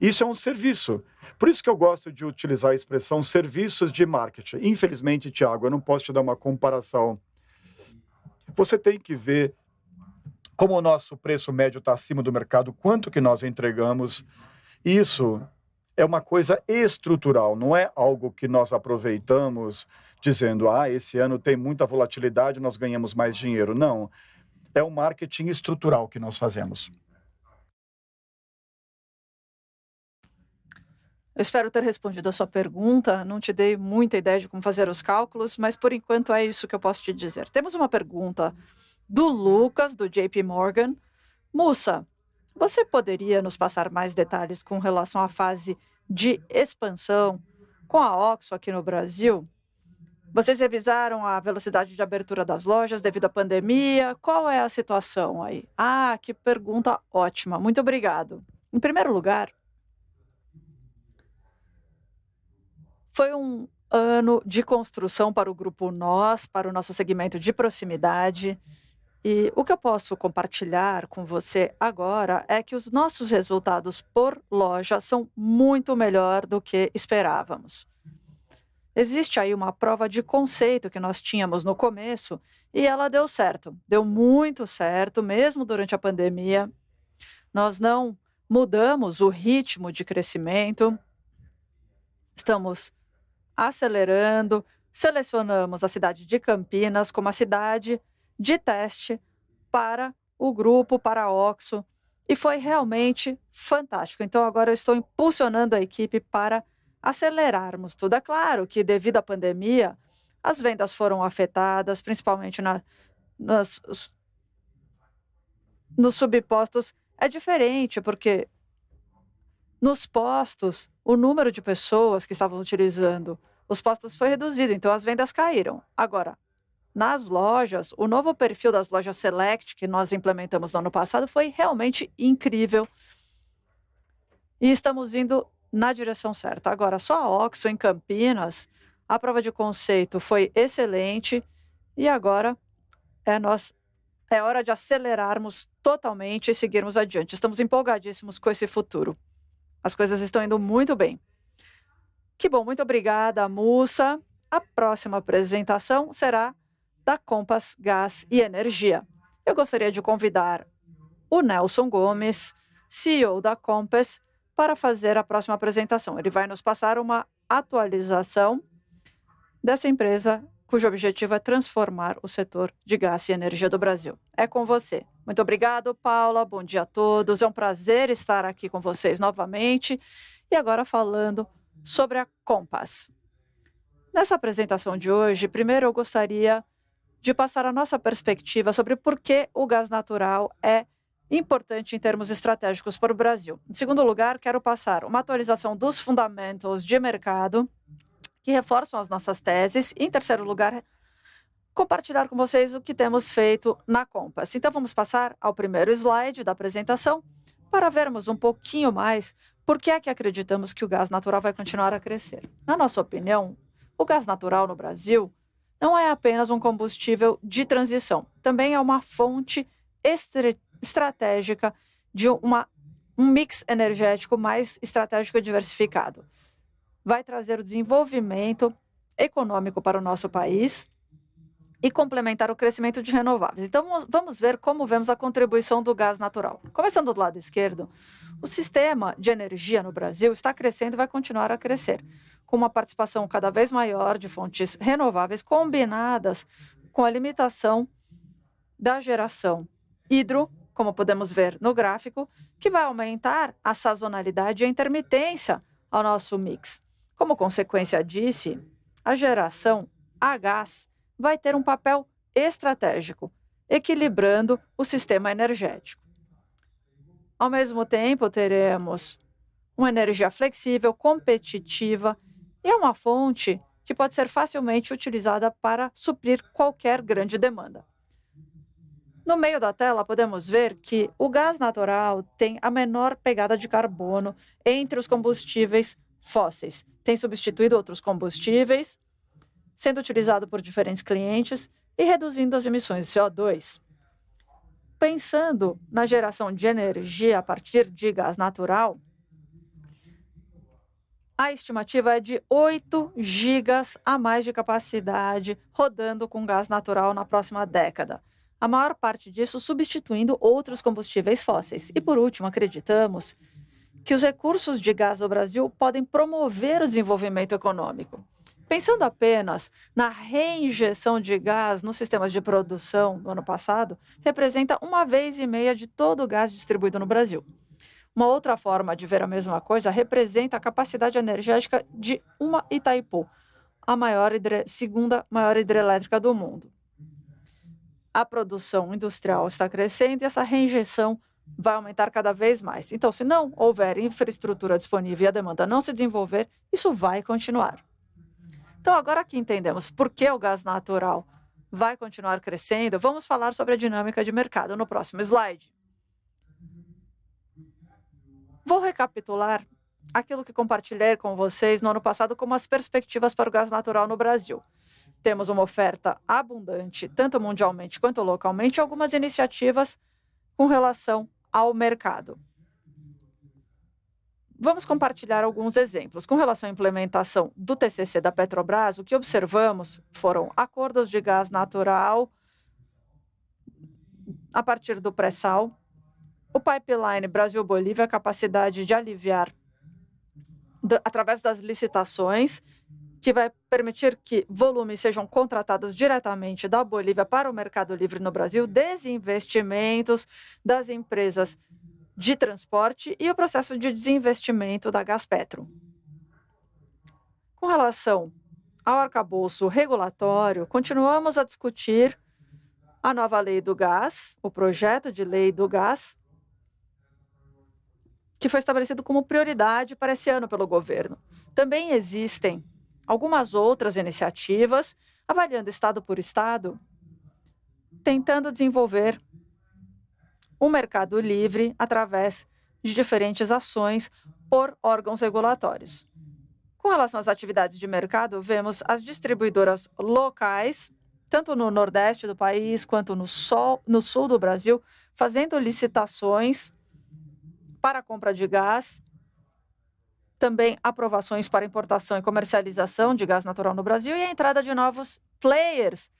isso é um serviço. Por isso que eu gosto de utilizar a expressão serviços de marketing. Infelizmente, Tiago, eu não posso te dar uma comparação. Você tem que ver como o nosso preço médio está acima do mercado, quanto que nós entregamos. Isso é uma coisa estrutural, não é algo que nós aproveitamos dizendo, ah, esse ano tem muita volatilidade, nós ganhamos mais dinheiro. Não. É um marketing estrutural que nós fazemos. Eu espero ter respondido a sua pergunta. Não te dei muita ideia de como fazer os cálculos, mas por enquanto é isso que eu posso te dizer. Temos uma pergunta do Lucas, do JP Morgan. Musa, você poderia nos passar mais detalhes com relação à fase de expansão com a Oxo aqui no Brasil? Vocês revisaram a velocidade de abertura das lojas devido à pandemia? Qual é a situação aí? Ah, que pergunta ótima. Muito obrigado. Em primeiro lugar, foi um ano de construção para o grupo Nós, para o nosso segmento de proximidade. E o que eu posso compartilhar com você agora é que os nossos resultados por loja são muito melhor do que esperávamos. Existe aí uma prova de conceito que nós tínhamos no começo e ela deu certo, deu muito certo, mesmo durante a pandemia. Nós não mudamos o ritmo de crescimento, estamos acelerando, selecionamos a cidade de Campinas como a cidade de teste para o grupo, para a Oxo, e foi realmente fantástico. Então agora eu estou impulsionando a equipe para acelerarmos tudo. É claro que devido à pandemia, as vendas foram afetadas, principalmente na, nas, nos subpostos. É diferente, porque nos postos, o número de pessoas que estavam utilizando os postos foi reduzido, então as vendas caíram. Agora, nas lojas, o novo perfil das lojas Select que nós implementamos no ano passado foi realmente incrível. E estamos indo na direção certa. Agora, só a Oxo em Campinas, a prova de conceito foi excelente e agora é nós é hora de acelerarmos totalmente e seguirmos adiante. Estamos empolgadíssimos com esse futuro. As coisas estão indo muito bem. Que bom, muito obrigada, Mussa. A próxima apresentação será da Compass Gás e Energia. Eu gostaria de convidar o Nelson Gomes, CEO da Compass, para fazer a próxima apresentação. Ele vai nos passar uma atualização dessa empresa cujo objetivo é transformar o setor de gás e energia do Brasil. É com você. Muito obrigado, Paula. Bom dia a todos. É um prazer estar aqui com vocês novamente. E agora falando sobre a Compass. Nessa apresentação de hoje, primeiro eu gostaria de passar a nossa perspectiva sobre por que o gás natural é importante em termos estratégicos para o Brasil. Em segundo lugar, quero passar uma atualização dos fundamentos de mercado que reforçam as nossas teses. Em terceiro lugar, compartilhar com vocês o que temos feito na Compass. Então vamos passar ao primeiro slide da apresentação para vermos um pouquinho mais por que é que acreditamos que o gás natural vai continuar a crescer. Na nossa opinião, o gás natural no Brasil não é apenas um combustível de transição, também é uma fonte estratégica de uma, um mix energético mais estratégico e diversificado. Vai trazer o desenvolvimento econômico para o nosso país e complementar o crescimento de renováveis. Então, vamos ver como vemos a contribuição do gás natural. Começando do lado esquerdo, o sistema de energia no Brasil está crescendo e vai continuar a crescer com uma participação cada vez maior de fontes renováveis, combinadas com a limitação da geração hidro, como podemos ver no gráfico, que vai aumentar a sazonalidade e a intermitência ao nosso mix. Como consequência disso, a geração a gás vai ter um papel estratégico, equilibrando o sistema energético. Ao mesmo tempo, teremos uma energia flexível, competitiva e é uma fonte que pode ser facilmente utilizada para suprir qualquer grande demanda. No meio da tela, podemos ver que o gás natural tem a menor pegada de carbono entre os combustíveis fósseis. Tem substituído outros combustíveis, sendo utilizado por diferentes clientes e reduzindo as emissões de CO2. Pensando na geração de energia a partir de gás natural, a estimativa é de 8 gigas a mais de capacidade rodando com gás natural na próxima década. A maior parte disso substituindo outros combustíveis fósseis. E por último, acreditamos que os recursos de gás do Brasil podem promover o desenvolvimento econômico. Pensando apenas na reinjeção de gás nos sistemas de produção no ano passado, representa uma vez e meia de todo o gás distribuído no Brasil. Uma outra forma de ver a mesma coisa representa a capacidade energética de uma Itaipu, a maior segunda maior hidrelétrica do mundo. A produção industrial está crescendo e essa reinjeção vai aumentar cada vez mais. Então, se não houver infraestrutura disponível e a demanda não se desenvolver, isso vai continuar. Então, agora que entendemos por que o gás natural vai continuar crescendo, vamos falar sobre a dinâmica de mercado no próximo slide. Vou recapitular aquilo que compartilhei com vocês no ano passado como as perspectivas para o gás natural no Brasil. Temos uma oferta abundante, tanto mundialmente quanto localmente, e algumas iniciativas com relação ao mercado. Vamos compartilhar alguns exemplos. Com relação à implementação do TCC da Petrobras, o que observamos foram acordos de gás natural a partir do pré-sal, o pipeline Brasil-Bolívia, é a capacidade de aliviar do, através das licitações, que vai permitir que volumes sejam contratados diretamente da Bolívia para o mercado livre no Brasil, desinvestimentos das empresas de transporte e o processo de desinvestimento da Gaspetro. Com relação ao arcabouço regulatório, continuamos a discutir a nova lei do gás, o projeto de lei do gás, que foi estabelecido como prioridade para esse ano pelo governo. Também existem algumas outras iniciativas, avaliando estado por estado, tentando desenvolver o mercado livre através de diferentes ações por órgãos regulatórios. Com relação às atividades de mercado, vemos as distribuidoras locais, tanto no Nordeste do país quanto no, sol, no Sul do Brasil, fazendo licitações para a compra de gás, também aprovações para importação e comercialização de gás natural no Brasil e a entrada de novos players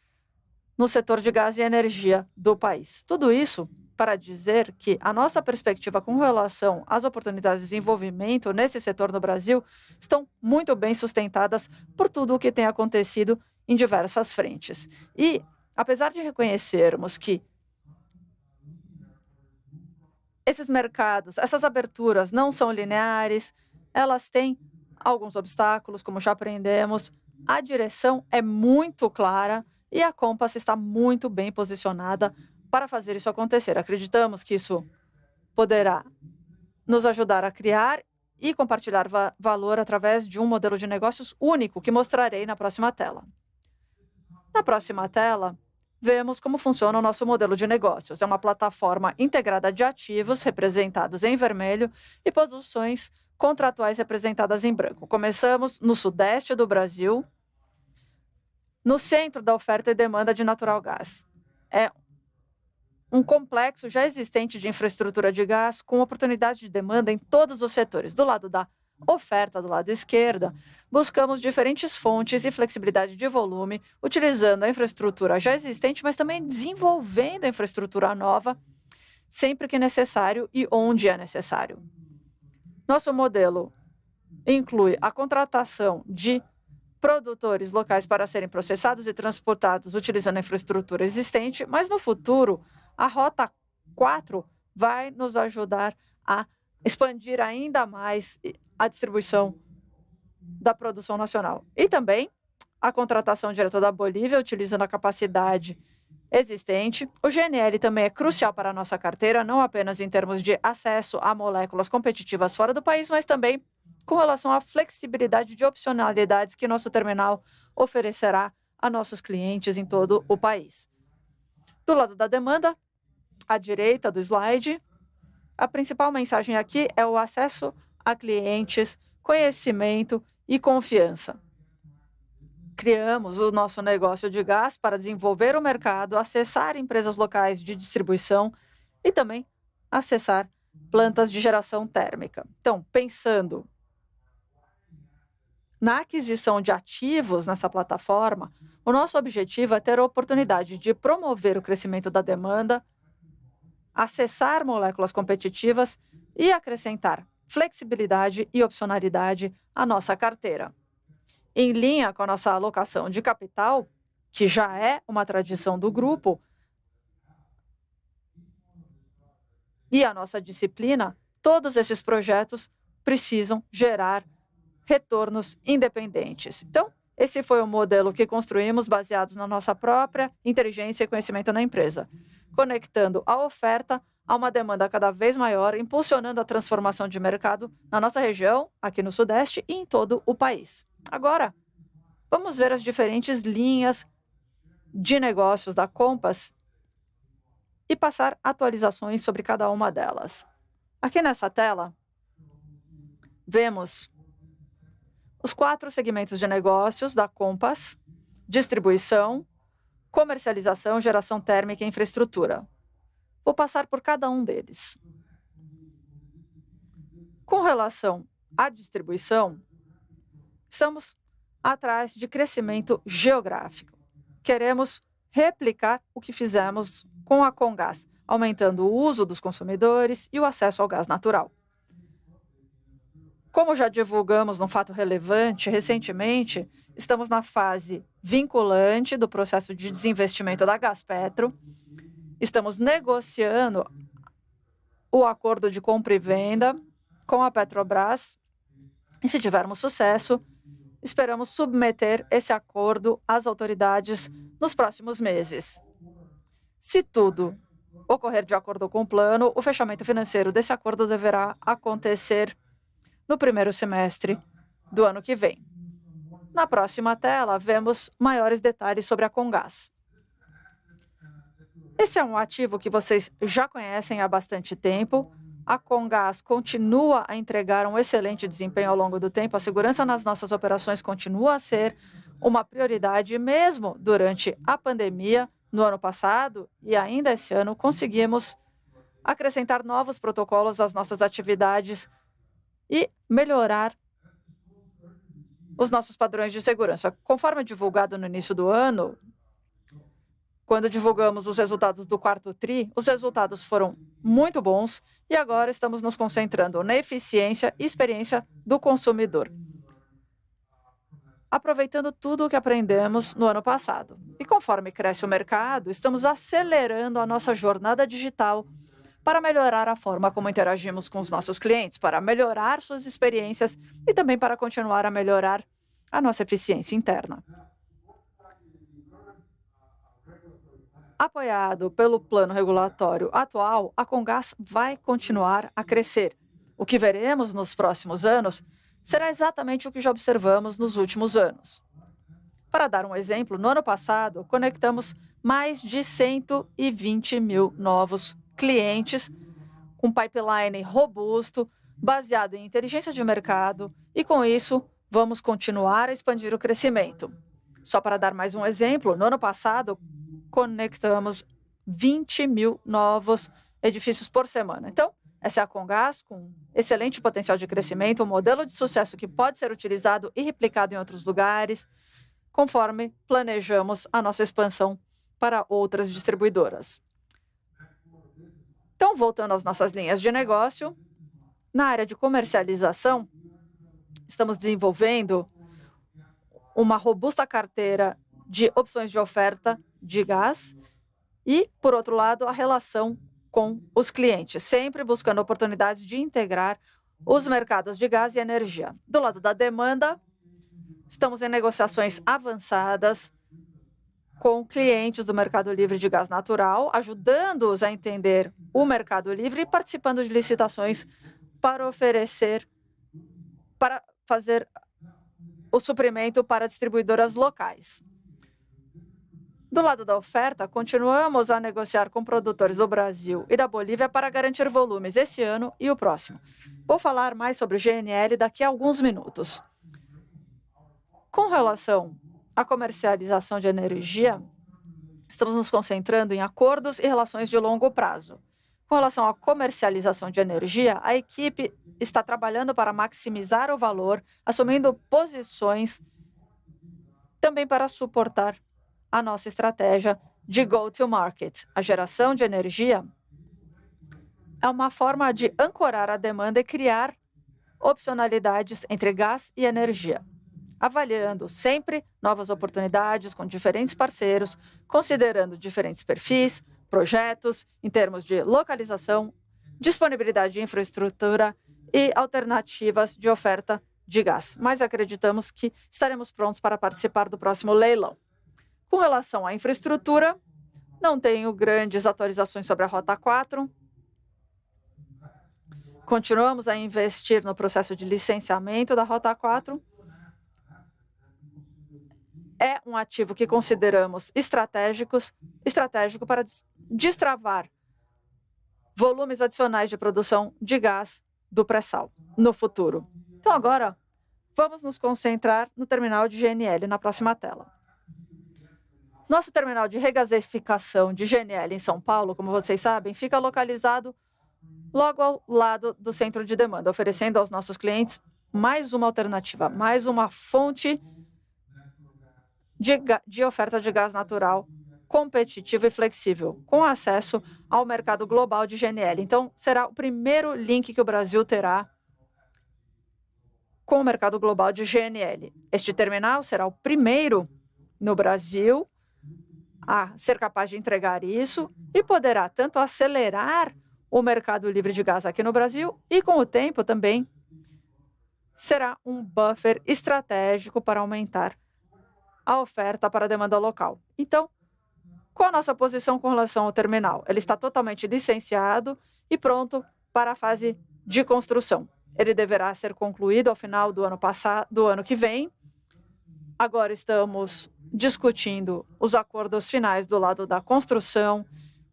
no setor de gás e energia do país. Tudo isso para dizer que a nossa perspectiva com relação às oportunidades de desenvolvimento nesse setor no Brasil estão muito bem sustentadas por tudo o que tem acontecido em diversas frentes. E, apesar de reconhecermos que esses mercados, essas aberturas não são lineares, elas têm alguns obstáculos, como já aprendemos. A direção é muito clara e a Compass está muito bem posicionada para fazer isso acontecer. Acreditamos que isso poderá nos ajudar a criar e compartilhar va valor através de um modelo de negócios único que mostrarei na próxima tela. Na próxima tela, vemos como funciona o nosso modelo de negócios. É uma plataforma integrada de ativos representados em vermelho e posições contratuais representadas em branco. Começamos no sudeste do Brasil, no centro da oferta e demanda de natural gás. É um complexo já existente de infraestrutura de gás com oportunidades de demanda em todos os setores. Do lado da Oferta do lado esquerda. Buscamos diferentes fontes e flexibilidade de volume, utilizando a infraestrutura já existente, mas também desenvolvendo a infraestrutura nova sempre que necessário e onde é necessário. Nosso modelo inclui a contratação de produtores locais para serem processados e transportados utilizando a infraestrutura existente, mas no futuro, a Rota 4 vai nos ajudar a expandir ainda mais a distribuição da produção nacional. E também a contratação direta da Bolívia, utilizando a capacidade existente. O GNL também é crucial para a nossa carteira, não apenas em termos de acesso a moléculas competitivas fora do país, mas também com relação à flexibilidade de opcionalidades que nosso terminal oferecerá a nossos clientes em todo o país. Do lado da demanda, à direita do slide, a principal mensagem aqui é o acesso a clientes, conhecimento e confiança. Criamos o nosso negócio de gás para desenvolver o mercado, acessar empresas locais de distribuição e também acessar plantas de geração térmica. Então, pensando na aquisição de ativos nessa plataforma, o nosso objetivo é ter a oportunidade de promover o crescimento da demanda, acessar moléculas competitivas e acrescentar flexibilidade e opcionalidade à nossa carteira. Em linha com a nossa alocação de capital, que já é uma tradição do grupo, e a nossa disciplina, todos esses projetos precisam gerar retornos independentes. Então, esse foi o modelo que construímos baseados na nossa própria inteligência e conhecimento na empresa conectando a oferta a uma demanda cada vez maior, impulsionando a transformação de mercado na nossa região, aqui no Sudeste e em todo o país. Agora, vamos ver as diferentes linhas de negócios da Compass e passar atualizações sobre cada uma delas. Aqui nessa tela, vemos os quatro segmentos de negócios da Compass: distribuição, comercialização, geração térmica e infraestrutura. Vou passar por cada um deles. Com relação à distribuição, estamos atrás de crescimento geográfico. Queremos replicar o que fizemos com a Congás, aumentando o uso dos consumidores e o acesso ao gás natural. Como já divulgamos num fato relevante recentemente, estamos na fase vinculante do processo de desinvestimento da Gaspetro. Estamos negociando o acordo de compra e venda com a Petrobras. E se tivermos sucesso, esperamos submeter esse acordo às autoridades nos próximos meses. Se tudo ocorrer de acordo com o plano, o fechamento financeiro desse acordo deverá acontecer no primeiro semestre do ano que vem. Na próxima tela, vemos maiores detalhes sobre a Congás. Esse é um ativo que vocês já conhecem há bastante tempo. A Congás continua a entregar um excelente desempenho ao longo do tempo. A segurança nas nossas operações continua a ser uma prioridade, mesmo durante a pandemia no ano passado e ainda esse ano, conseguimos acrescentar novos protocolos às nossas atividades e melhorar os nossos padrões de segurança. Conforme divulgado no início do ano, quando divulgamos os resultados do quarto TRI, os resultados foram muito bons e agora estamos nos concentrando na eficiência e experiência do consumidor, aproveitando tudo o que aprendemos no ano passado. E conforme cresce o mercado, estamos acelerando a nossa jornada digital para melhorar a forma como interagimos com os nossos clientes, para melhorar suas experiências e também para continuar a melhorar a nossa eficiência interna. Apoiado pelo plano regulatório atual, a Congás vai continuar a crescer. O que veremos nos próximos anos será exatamente o que já observamos nos últimos anos. Para dar um exemplo, no ano passado, conectamos mais de 120 mil novos clientes com pipeline robusto, baseado em inteligência de mercado, e com isso vamos continuar a expandir o crescimento. Só para dar mais um exemplo, no ano passado conectamos 20 mil novos edifícios por semana. Então, essa é a Congás, com excelente potencial de crescimento, um modelo de sucesso que pode ser utilizado e replicado em outros lugares, conforme planejamos a nossa expansão para outras distribuidoras. Então, voltando às nossas linhas de negócio, na área de comercialização, estamos desenvolvendo uma robusta carteira de opções de oferta de gás e, por outro lado, a relação com os clientes, sempre buscando oportunidades de integrar os mercados de gás e energia. Do lado da demanda, estamos em negociações avançadas com clientes do Mercado Livre de gás natural, ajudando-os a entender o Mercado Livre e participando de licitações para oferecer, para fazer o suprimento para distribuidoras locais. Do lado da oferta, continuamos a negociar com produtores do Brasil e da Bolívia para garantir volumes esse ano e o próximo. Vou falar mais sobre o GNL daqui a alguns minutos. Com relação a comercialização de energia, estamos nos concentrando em acordos e relações de longo prazo. Com relação à comercialização de energia, a equipe está trabalhando para maximizar o valor, assumindo posições também para suportar a nossa estratégia de go-to-market. A geração de energia é uma forma de ancorar a demanda e criar opcionalidades entre gás e energia avaliando sempre novas oportunidades com diferentes parceiros, considerando diferentes perfis, projetos, em termos de localização, disponibilidade de infraestrutura e alternativas de oferta de gás. Mas acreditamos que estaremos prontos para participar do próximo leilão. Com relação à infraestrutura, não tenho grandes atualizações sobre a Rota 4. Continuamos a investir no processo de licenciamento da Rota 4 é um ativo que consideramos estratégicos, estratégico para destravar volumes adicionais de produção de gás do pré-sal no futuro. Então agora vamos nos concentrar no terminal de GNL na próxima tela. Nosso terminal de regasificação de GNL em São Paulo, como vocês sabem, fica localizado logo ao lado do centro de demanda, oferecendo aos nossos clientes mais uma alternativa, mais uma fonte de de, de oferta de gás natural competitivo e flexível, com acesso ao mercado global de GNL. Então, será o primeiro link que o Brasil terá com o mercado global de GNL. Este terminal será o primeiro no Brasil a ser capaz de entregar isso e poderá tanto acelerar o mercado livre de gás aqui no Brasil e, com o tempo, também será um buffer estratégico para aumentar a oferta para a demanda local. Então, qual a nossa posição com relação ao terminal? Ele está totalmente licenciado e pronto para a fase de construção. Ele deverá ser concluído ao final do ano passado, do ano que vem. Agora estamos discutindo os acordos finais do lado da construção,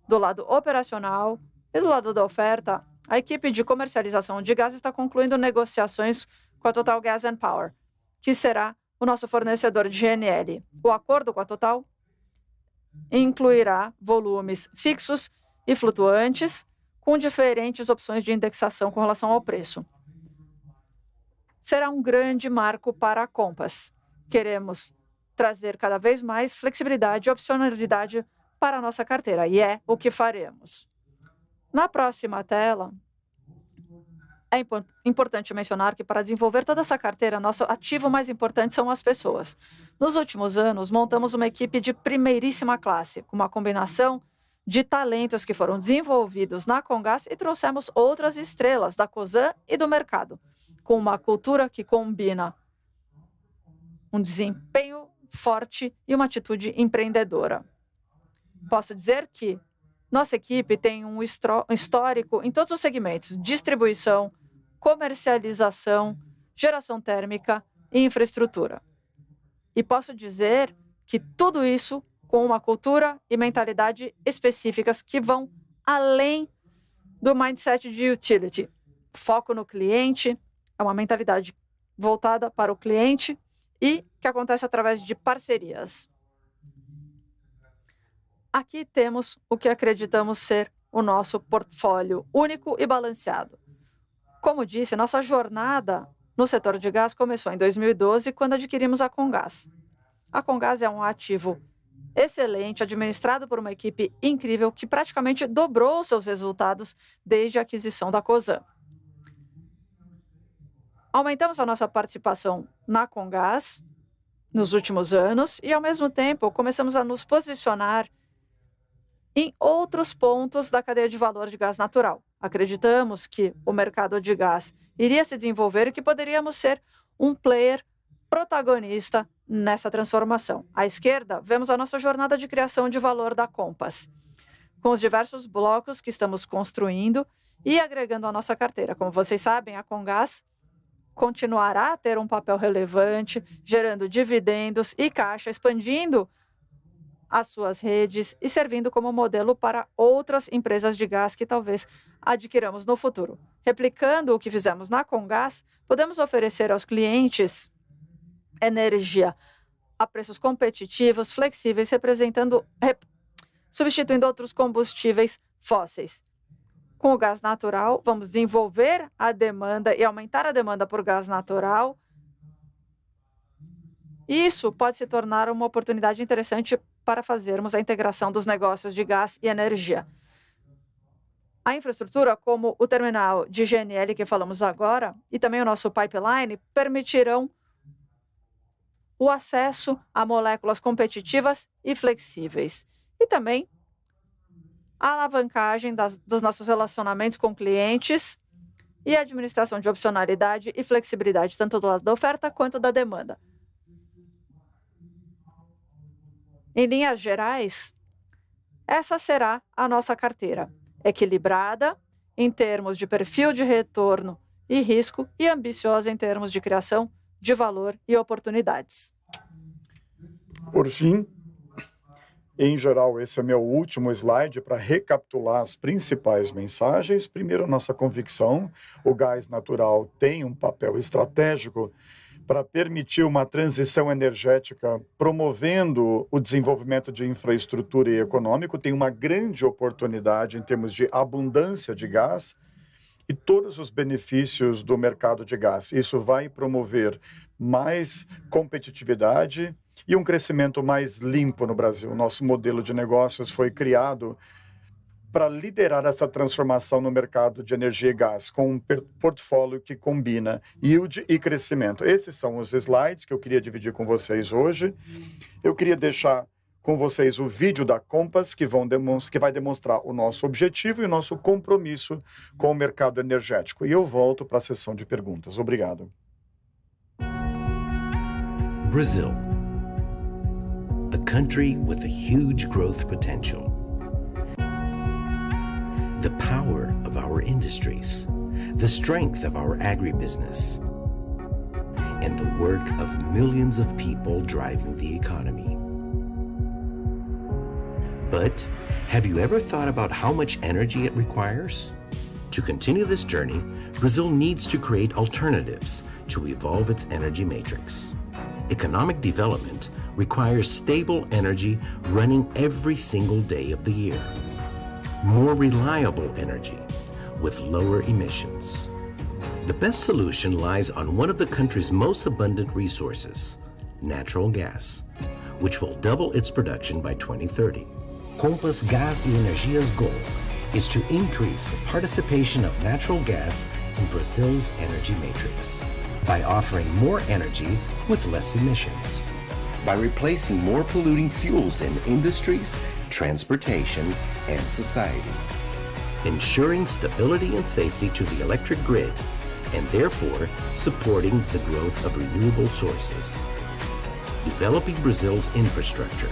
do lado operacional e do lado da oferta. A equipe de comercialização de gás está concluindo negociações com a Total Gas and Power, que será o nosso fornecedor de GNL. O acordo com a Total incluirá volumes fixos e flutuantes, com diferentes opções de indexação com relação ao preço. Será um grande marco para a Compass. Queremos trazer cada vez mais flexibilidade e opcionalidade para a nossa carteira, e é o que faremos. Na próxima tela, é importante mencionar que, para desenvolver toda essa carteira, nosso ativo mais importante são as pessoas. Nos últimos anos, montamos uma equipe de primeiríssima classe, com uma combinação de talentos que foram desenvolvidos na Congás e trouxemos outras estrelas da COSAN e do mercado, com uma cultura que combina um desempenho forte e uma atitude empreendedora. Posso dizer que nossa equipe tem um histórico em todos os segmentos: distribuição, comercialização, geração térmica e infraestrutura. E posso dizer que tudo isso com uma cultura e mentalidade específicas que vão além do mindset de utility. Foco no cliente, é uma mentalidade voltada para o cliente e que acontece através de parcerias. Aqui temos o que acreditamos ser o nosso portfólio único e balanceado. Como disse, nossa jornada no setor de gás começou em 2012, quando adquirimos a Congás. A Congás é um ativo excelente, administrado por uma equipe incrível que praticamente dobrou seus resultados desde a aquisição da Cosan. Aumentamos a nossa participação na Congás nos últimos anos e, ao mesmo tempo, começamos a nos posicionar em outros pontos da cadeia de valor de gás natural. Acreditamos que o mercado de gás iria se desenvolver e que poderíamos ser um player protagonista nessa transformação. À esquerda, vemos a nossa jornada de criação de valor da Compass, com os diversos blocos que estamos construindo e agregando à nossa carteira. Como vocês sabem, a Congás continuará a ter um papel relevante, gerando dividendos e caixa, expandindo as suas redes e servindo como modelo para outras empresas de gás que talvez adquiramos no futuro. Replicando o que fizemos na Congás, podemos oferecer aos clientes energia a preços competitivos, flexíveis, representando rep, substituindo outros combustíveis fósseis. Com o gás natural, vamos desenvolver a demanda e aumentar a demanda por gás natural. Isso pode se tornar uma oportunidade interessante para fazermos a integração dos negócios de gás e energia. A infraestrutura, como o terminal de GNL que falamos agora, e também o nosso pipeline, permitirão o acesso a moléculas competitivas e flexíveis. E também a alavancagem das, dos nossos relacionamentos com clientes e a administração de opcionalidade e flexibilidade, tanto do lado da oferta quanto da demanda. Em linhas gerais, essa será a nossa carteira, equilibrada em termos de perfil de retorno e risco e ambiciosa em termos de criação de valor e oportunidades. Por fim, em geral, esse é meu último slide para recapitular as principais mensagens. Primeiro, nossa convicção: o gás natural tem um papel estratégico para permitir uma transição energética, promovendo o desenvolvimento de infraestrutura e econômico, tem uma grande oportunidade em termos de abundância de gás e todos os benefícios do mercado de gás. Isso vai promover mais competitividade e um crescimento mais limpo no Brasil. Nosso modelo de negócios foi criado para liderar essa transformação no mercado de energia e gás, com um portfólio que combina yield e crescimento. Esses são os slides que eu queria dividir com vocês hoje. Eu queria deixar com vocês o vídeo da Compass, que, vão que vai demonstrar o nosso objetivo e o nosso compromisso com o mercado energético. E eu volto para a sessão de perguntas. Obrigado. Brasil, a country with a huge growth potential. the power of our industries, the strength of our agribusiness, and the work of millions of people driving the economy. But have you ever thought about how much energy it requires? To continue this journey, Brazil needs to create alternatives to evolve its energy matrix. Economic development requires stable energy running every single day of the year more reliable energy with lower emissions. The best solution lies on one of the country's most abundant resources, natural gas, which will double its production by 2030. Compass Gas y Energia's goal is to increase the participation of natural gas in Brazil's energy matrix by offering more energy with less emissions. By replacing more polluting fuels in industries transportation, and society, ensuring stability and safety to the electric grid, and therefore supporting the growth of renewable sources, developing Brazil's infrastructure,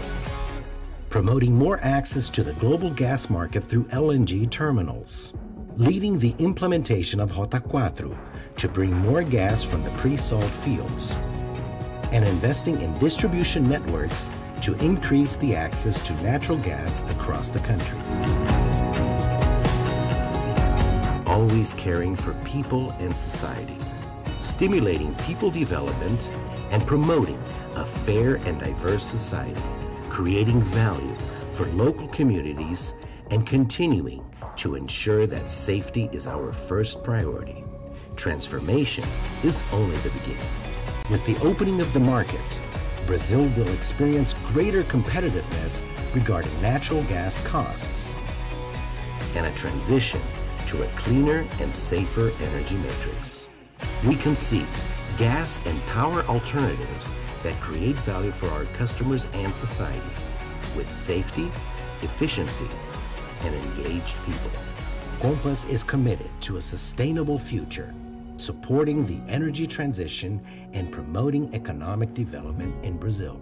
promoting more access to the global gas market through LNG terminals, leading the implementation of Rota 4 to bring more gas from the pre-salt fields, and investing in distribution networks to increase the access to natural gas across the country. Always caring for people and society, stimulating people development, and promoting a fair and diverse society, creating value for local communities, and continuing to ensure that safety is our first priority. Transformation is only the beginning. With the opening of the market, Brazil will experience greater competitiveness regarding natural gas costs and a transition to a cleaner and safer energy matrix. We can see gas and power alternatives that create value for our customers and society with safety, efficiency, and engaged people. Compass is committed to a sustainable future supporting the energy transition and promoting economic development in Brazil.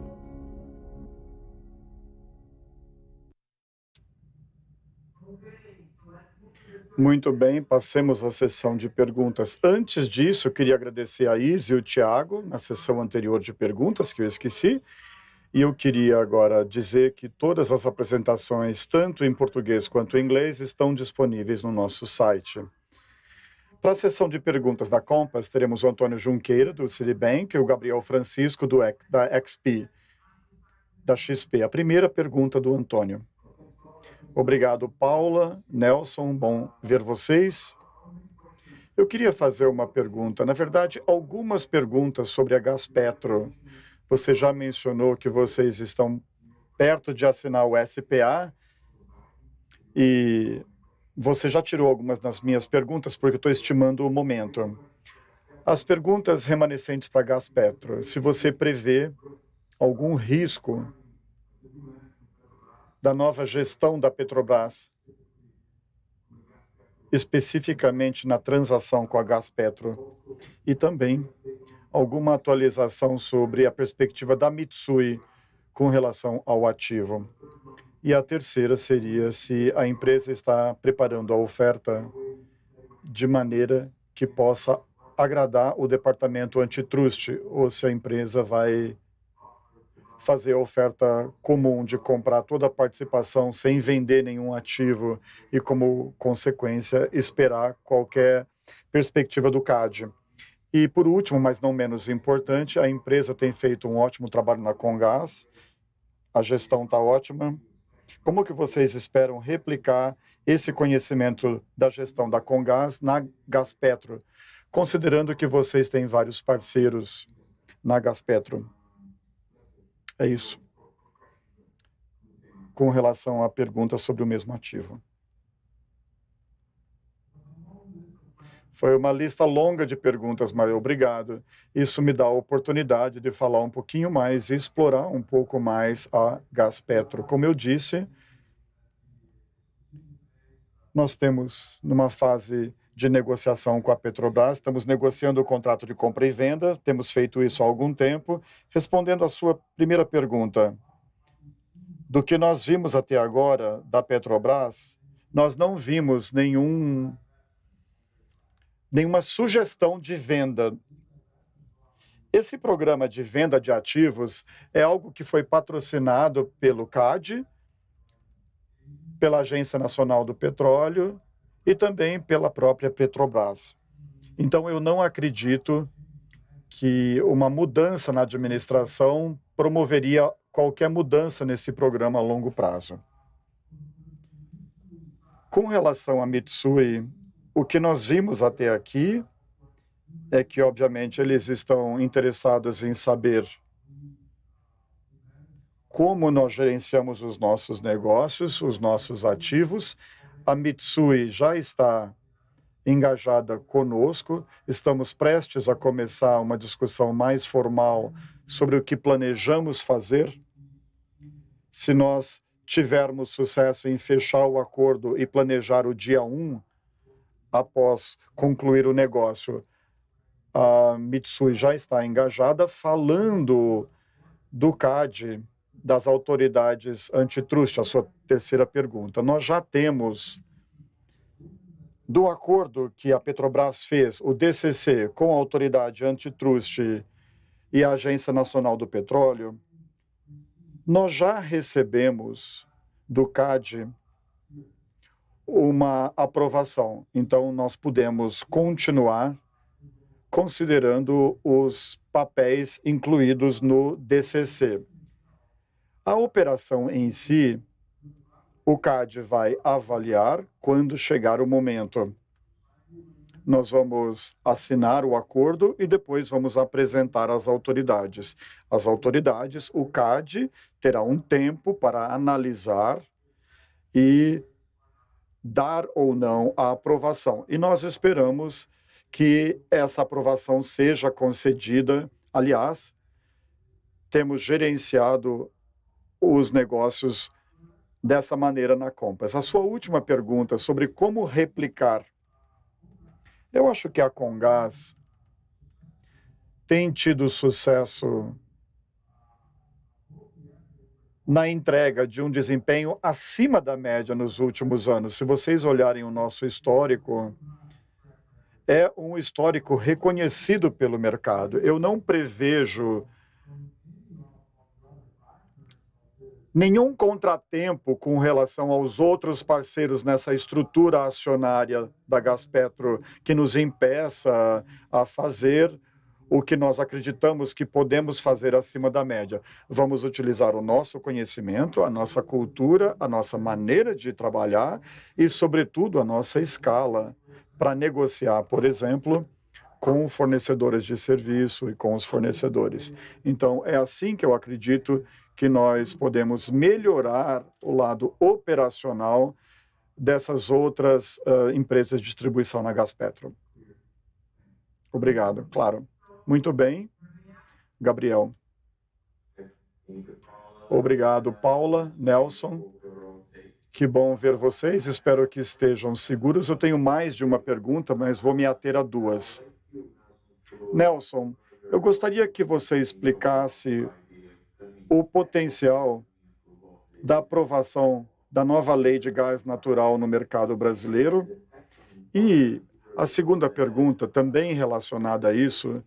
Muito bem, passemos à sessão de perguntas. Antes disso, queria agradecer a Isa e o Tiago na sessão anterior de perguntas, que eu esqueci. E eu queria agora dizer que todas as apresentações, tanto em português quanto em inglês, estão disponíveis no nosso site. Para a sessão de perguntas da Compass, teremos o Antônio Junqueira, do Citibank, e o Gabriel Francisco, do, da XP, da XP. A primeira pergunta do Antônio. Obrigado, Paula, Nelson, bom ver vocês. Eu queria fazer uma pergunta, na verdade, algumas perguntas sobre a Gaspetro. Você já mencionou que vocês estão perto de assinar o SPA e você já tirou algumas das minhas perguntas, porque estou estimando o momento. As perguntas remanescentes para Gás Petro, se você prevê algum risco da nova gestão da Petrobras, especificamente na transação com a Gás Petro, e também alguma atualização sobre a perspectiva da Mitsui com relação ao ativo. E a terceira seria se a empresa está preparando a oferta de maneira que possa agradar o departamento antitrust, ou se a empresa vai fazer a oferta comum de comprar toda a participação sem vender nenhum ativo e, como consequência, esperar qualquer perspectiva do CAD. E, por último, mas não menos importante, a empresa tem feito um ótimo trabalho na Congás, a gestão está ótima, como que vocês esperam replicar esse conhecimento da gestão da Congás na Gaspetro, considerando que vocês têm vários parceiros na Gaspetro? É isso. Com relação à pergunta sobre o mesmo ativo. Foi uma lista longa de perguntas, mas Obrigado. Isso me dá a oportunidade de falar um pouquinho mais e explorar um pouco mais a Gás Petro. Como eu disse, nós temos numa fase de negociação com a Petrobras, estamos negociando o contrato de compra e venda, temos feito isso há algum tempo. Respondendo à sua primeira pergunta, do que nós vimos até agora da Petrobras, nós não vimos nenhum nenhuma sugestão de venda. Esse programa de venda de ativos é algo que foi patrocinado pelo CAD, pela Agência Nacional do Petróleo e também pela própria Petrobras. Então, eu não acredito que uma mudança na administração promoveria qualquer mudança nesse programa a longo prazo. Com relação à Mitsui, o que nós vimos até aqui é que, obviamente, eles estão interessados em saber como nós gerenciamos os nossos negócios, os nossos ativos. A Mitsui já está engajada conosco, estamos prestes a começar uma discussão mais formal sobre o que planejamos fazer. Se nós tivermos sucesso em fechar o acordo e planejar o dia 1, após concluir o negócio. A Mitsui já está engajada falando do CAD, das autoridades antitruste, a sua terceira pergunta. Nós já temos do acordo que a Petrobras fez, o DCC, com a autoridade antitruste e a Agência Nacional do Petróleo, nós já recebemos do CAD uma aprovação. Então, nós podemos continuar considerando os papéis incluídos no DCC. A operação em si, o CAD vai avaliar quando chegar o momento. Nós vamos assinar o acordo e depois vamos apresentar às autoridades. As autoridades, o CAD, terá um tempo para analisar e dar ou não a aprovação. E nós esperamos que essa aprovação seja concedida. Aliás, temos gerenciado os negócios dessa maneira na Compass. A sua última pergunta sobre como replicar. Eu acho que a Congás tem tido sucesso na entrega de um desempenho acima da média nos últimos anos. Se vocês olharem o nosso histórico, é um histórico reconhecido pelo mercado. Eu não prevejo nenhum contratempo com relação aos outros parceiros nessa estrutura acionária da Gaspetro que nos impeça a fazer o que nós acreditamos que podemos fazer acima da média. Vamos utilizar o nosso conhecimento, a nossa cultura, a nossa maneira de trabalhar e, sobretudo, a nossa escala para negociar, por exemplo, com fornecedores de serviço e com os fornecedores. Então, é assim que eu acredito que nós podemos melhorar o lado operacional dessas outras uh, empresas de distribuição na Gaspetro. Obrigado, claro. Muito bem, Gabriel. Obrigado, Paula, Nelson. Que bom ver vocês. Espero que estejam seguros. Eu tenho mais de uma pergunta, mas vou me ater a duas. Nelson, eu gostaria que você explicasse o potencial da aprovação da nova lei de gás natural no mercado brasileiro. E a segunda pergunta, também relacionada a isso,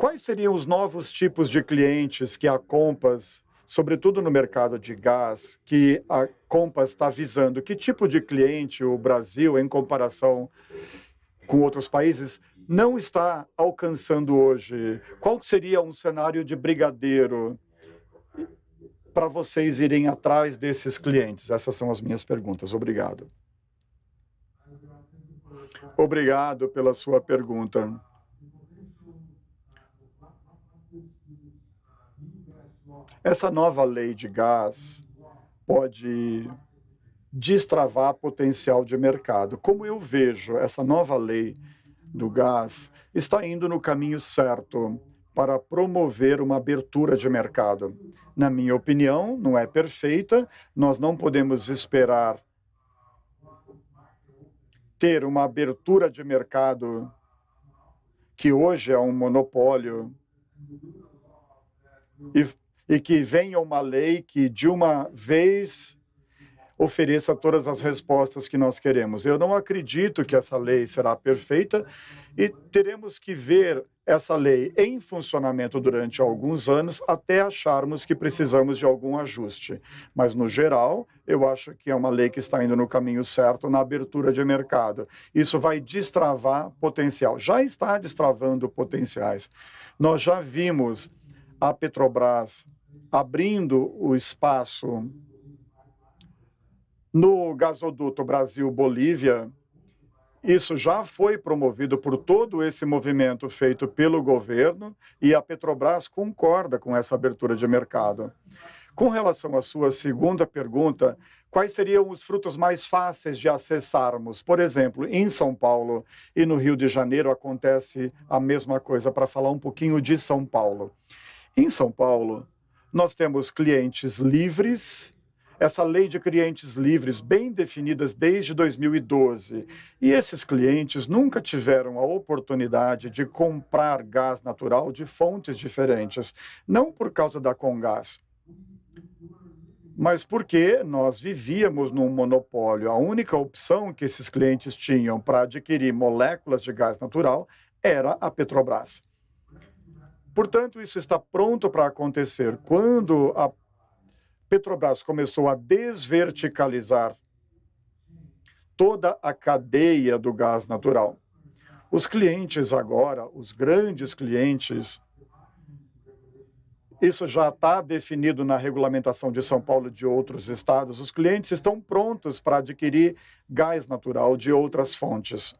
Quais seriam os novos tipos de clientes que a Compass, sobretudo no mercado de gás, que a Compass está visando? Que tipo de cliente o Brasil, em comparação com outros países, não está alcançando hoje? Qual seria um cenário de brigadeiro para vocês irem atrás desses clientes? Essas são as minhas perguntas. Obrigado. Obrigado pela sua pergunta. Essa nova lei de gás pode destravar potencial de mercado. Como eu vejo, essa nova lei do gás está indo no caminho certo para promover uma abertura de mercado. Na minha opinião, não é perfeita, nós não podemos esperar ter uma abertura de mercado que hoje é um monopólio e e que venha uma lei que de uma vez ofereça todas as respostas que nós queremos. Eu não acredito que essa lei será perfeita e teremos que ver essa lei em funcionamento durante alguns anos até acharmos que precisamos de algum ajuste. Mas, no geral, eu acho que é uma lei que está indo no caminho certo na abertura de mercado. Isso vai destravar potencial. Já está destravando potenciais. Nós já vimos a Petrobras abrindo o espaço no gasoduto Brasil-Bolívia. Isso já foi promovido por todo esse movimento feito pelo governo e a Petrobras concorda com essa abertura de mercado. Com relação à sua segunda pergunta, quais seriam os frutos mais fáceis de acessarmos? Por exemplo, em São Paulo e no Rio de Janeiro acontece a mesma coisa, para falar um pouquinho de São Paulo. Em São Paulo, nós temos clientes livres, essa lei de clientes livres bem definidas desde 2012. E esses clientes nunca tiveram a oportunidade de comprar gás natural de fontes diferentes, não por causa da Congás, mas porque nós vivíamos num monopólio. A única opção que esses clientes tinham para adquirir moléculas de gás natural era a Petrobras. Portanto, isso está pronto para acontecer. Quando a Petrobras começou a desverticalizar toda a cadeia do gás natural, os clientes agora, os grandes clientes, isso já está definido na regulamentação de São Paulo e de outros estados. Os clientes estão prontos para adquirir gás natural de outras fontes.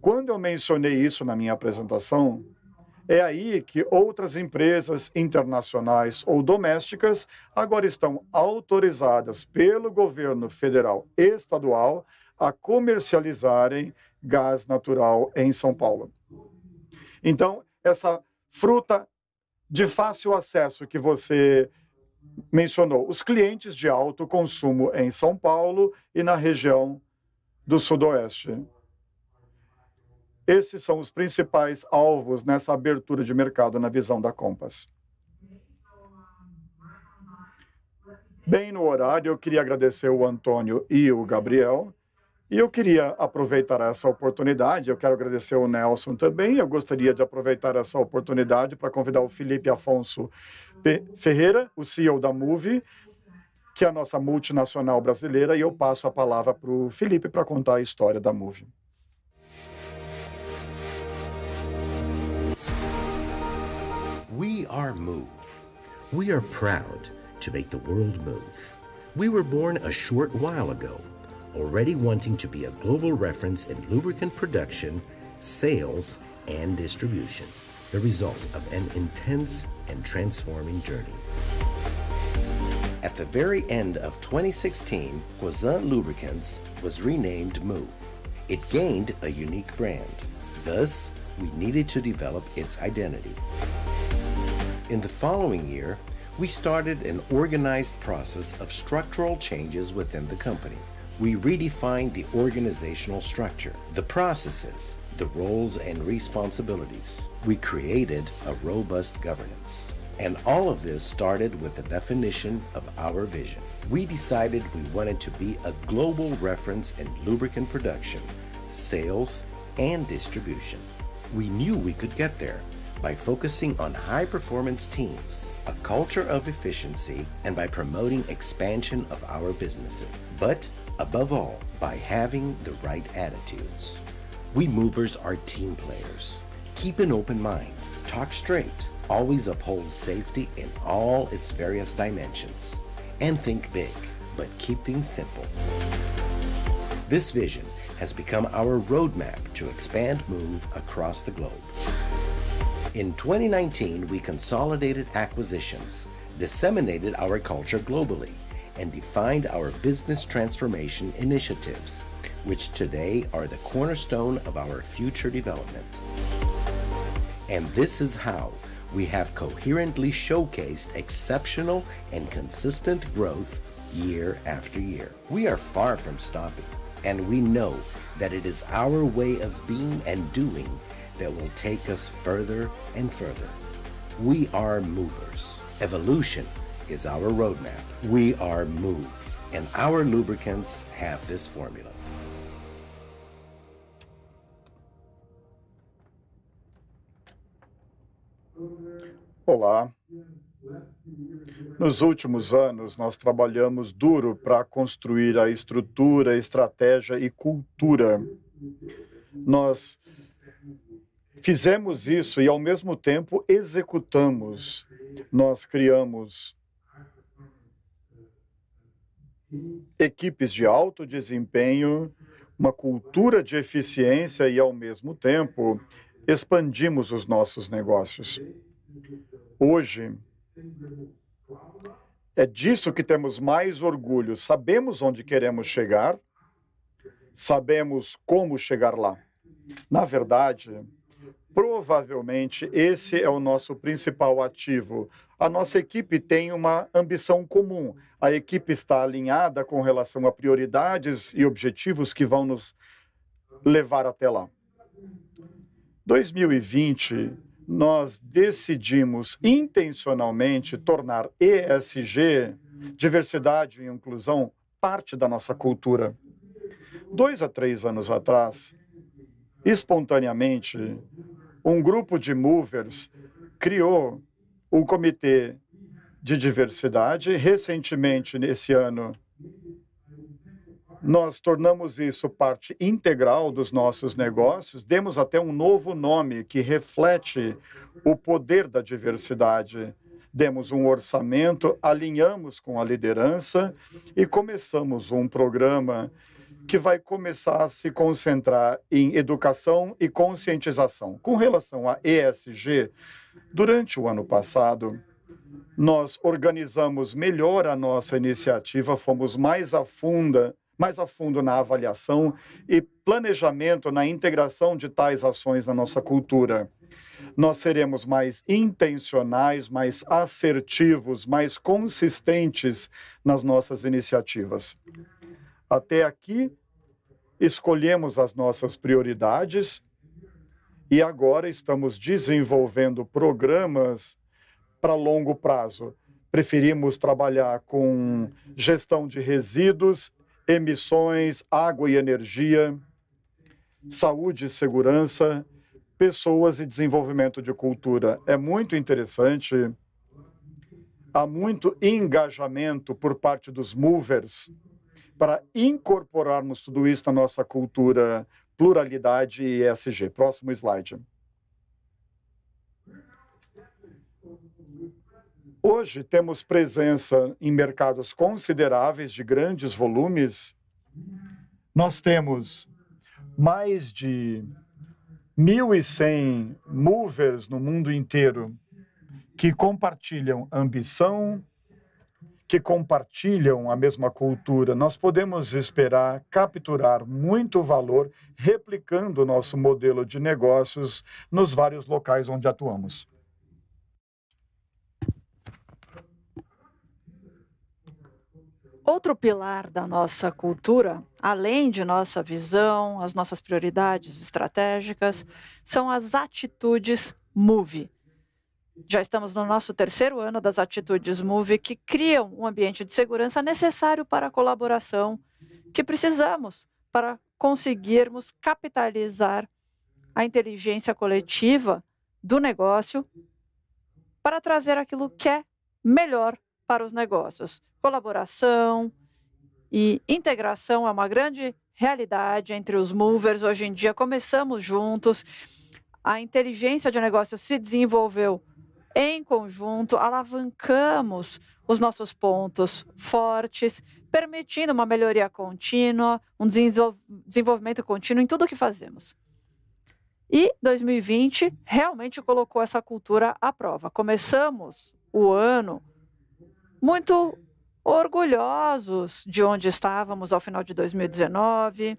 Quando eu mencionei isso na minha apresentação, é aí que outras empresas internacionais ou domésticas agora estão autorizadas pelo governo federal e estadual a comercializarem gás natural em São Paulo. Então, essa fruta de fácil acesso que você mencionou, os clientes de alto consumo em São Paulo e na região do Sudoeste. Esses são os principais alvos nessa abertura de mercado na visão da Compass. Bem no horário, eu queria agradecer o Antônio e o Gabriel. E eu queria aproveitar essa oportunidade, eu quero agradecer o Nelson também. Eu gostaria de aproveitar essa oportunidade para convidar o Felipe Afonso Ferreira, o CEO da Move, que é a nossa multinacional brasileira, e eu passo a palavra para o Felipe para contar a história da Move. We are Move. We are proud to make the world move. We were born a short while ago, already wanting to be a global reference in lubricant production, sales, and distribution, the result of an intense and transforming journey. At the very end of 2016, Voisin Lubricants was renamed Move. It gained a unique brand. Thus, we needed to develop its identity. In the following year, we started an organized process of structural changes within the company. We redefined the organizational structure, the processes, the roles and responsibilities. We created a robust governance. And all of this started with the definition of our vision. We decided we wanted to be a global reference in lubricant production, sales, and distribution. We knew we could get there by focusing on high performance teams, a culture of efficiency, and by promoting expansion of our businesses. But above all, by having the right attitudes. We movers are team players. Keep an open mind, talk straight, always uphold safety in all its various dimensions, and think big, but keep things simple. This vision has become our roadmap to expand Move across the globe. In 2019, we consolidated acquisitions, disseminated our culture globally, and defined our business transformation initiatives, which today are the cornerstone of our future development. And this is how we have coherently showcased exceptional and consistent growth year after year. We are far from stopping, and we know that it is our way of being and doing that will take us further and further. We are movers. Evolution is our roadmap. We are move, and our lubricants have this formula. Olá. Nos últimos anos, nós trabalhamos duro para construir a estrutura, estratégia e cultura. Nós fizemos isso e, ao mesmo tempo, executamos. Nós criamos equipes de alto desempenho, uma cultura de eficiência e, ao mesmo tempo, expandimos os nossos negócios. Hoje, é disso que temos mais orgulho. Sabemos onde queremos chegar, sabemos como chegar lá. Na verdade, provavelmente esse é o nosso principal ativo. A nossa equipe tem uma ambição comum. A equipe está alinhada com relação a prioridades e objetivos que vão nos levar até lá. 2020, nós decidimos intencionalmente tornar ESG, diversidade e inclusão, parte da nossa cultura. Dois a três anos atrás, espontaneamente, um grupo de movers criou o Comitê de Diversidade. Recentemente, nesse ano, nós tornamos isso parte integral dos nossos negócios, demos até um novo nome que reflete o poder da diversidade. Demos um orçamento, alinhamos com a liderança e começamos um programa que vai começar a se concentrar em educação e conscientização. Com relação à ESG, durante o ano passado, nós organizamos melhor a nossa iniciativa, fomos mais a fundo, mais a fundo na avaliação e planejamento na integração de tais ações na nossa cultura. Nós seremos mais intencionais, mais assertivos, mais consistentes nas nossas iniciativas. Até aqui, escolhemos as nossas prioridades e agora estamos desenvolvendo programas para longo prazo. Preferimos trabalhar com gestão de resíduos, emissões, água e energia, saúde e segurança, pessoas e desenvolvimento de cultura. É muito interessante. Há muito engajamento por parte dos movers para incorporarmos tudo isso na nossa cultura pluralidade e ESG. Próximo slide. Hoje temos presença em mercados consideráveis de grandes volumes. Nós temos mais de 1.100 movers no mundo inteiro que compartilham ambição, que compartilham a mesma cultura, nós podemos esperar capturar muito valor replicando o nosso modelo de negócios nos vários locais onde atuamos. Outro pilar da nossa cultura, além de nossa visão, as nossas prioridades estratégicas, são as atitudes MOVE já estamos no nosso terceiro ano das atitudes MOVE que criam um ambiente de segurança necessário para a colaboração que precisamos para conseguirmos capitalizar a inteligência coletiva do negócio para trazer aquilo que é melhor para os negócios. Colaboração e integração é uma grande realidade entre os movers. Hoje em dia, começamos juntos. A inteligência de negócio se desenvolveu em conjunto, alavancamos os nossos pontos fortes, permitindo uma melhoria contínua, um desenvolvimento contínuo em tudo o que fazemos. E 2020 realmente colocou essa cultura à prova. Começamos o ano muito orgulhosos de onde estávamos ao final de 2019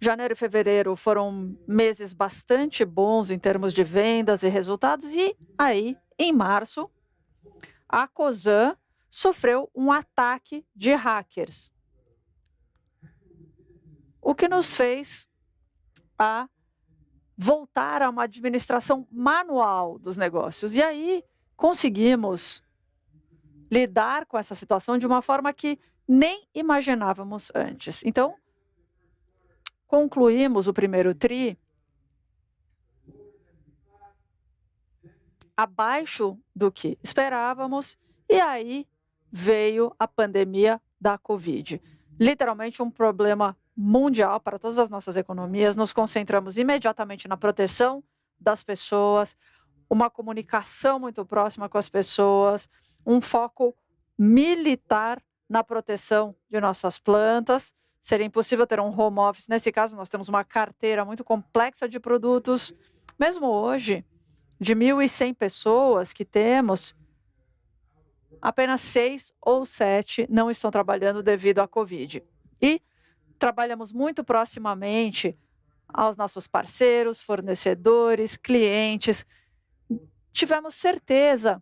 Janeiro e fevereiro foram meses bastante bons em termos de vendas e resultados, e aí, em março, a COSAN sofreu um ataque de hackers, o que nos fez a voltar a uma administração manual dos negócios. E aí conseguimos lidar com essa situação de uma forma que nem imaginávamos antes. Então, concluímos o primeiro TRI abaixo do que esperávamos, e aí veio a pandemia da Covid. Literalmente um problema mundial para todas as nossas economias. Nos concentramos imediatamente na proteção das pessoas, uma comunicação muito próxima com as pessoas, um foco militar na proteção de nossas plantas seria impossível ter um home office. Nesse caso, nós temos uma carteira muito complexa de produtos. Mesmo hoje, de 1.100 pessoas que temos, apenas seis ou sete não estão trabalhando devido à Covid. E trabalhamos muito proximamente aos nossos parceiros, fornecedores, clientes. Tivemos certeza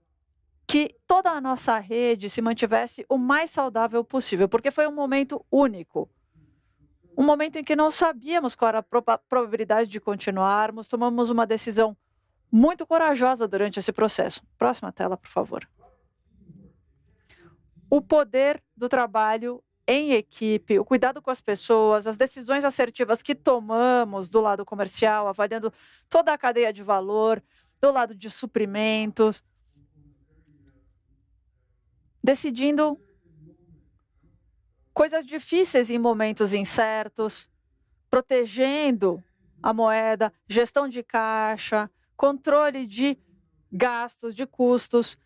que toda a nossa rede se mantivesse o mais saudável possível, porque foi um momento único um momento em que não sabíamos qual era a probabilidade de continuarmos, tomamos uma decisão muito corajosa durante esse processo. Próxima tela, por favor. O poder do trabalho em equipe, o cuidado com as pessoas, as decisões assertivas que tomamos do lado comercial, avaliando toda a cadeia de valor, do lado de suprimentos, decidindo coisas difíceis em momentos incertos, protegendo a moeda, gestão de caixa, controle de gastos, de custos,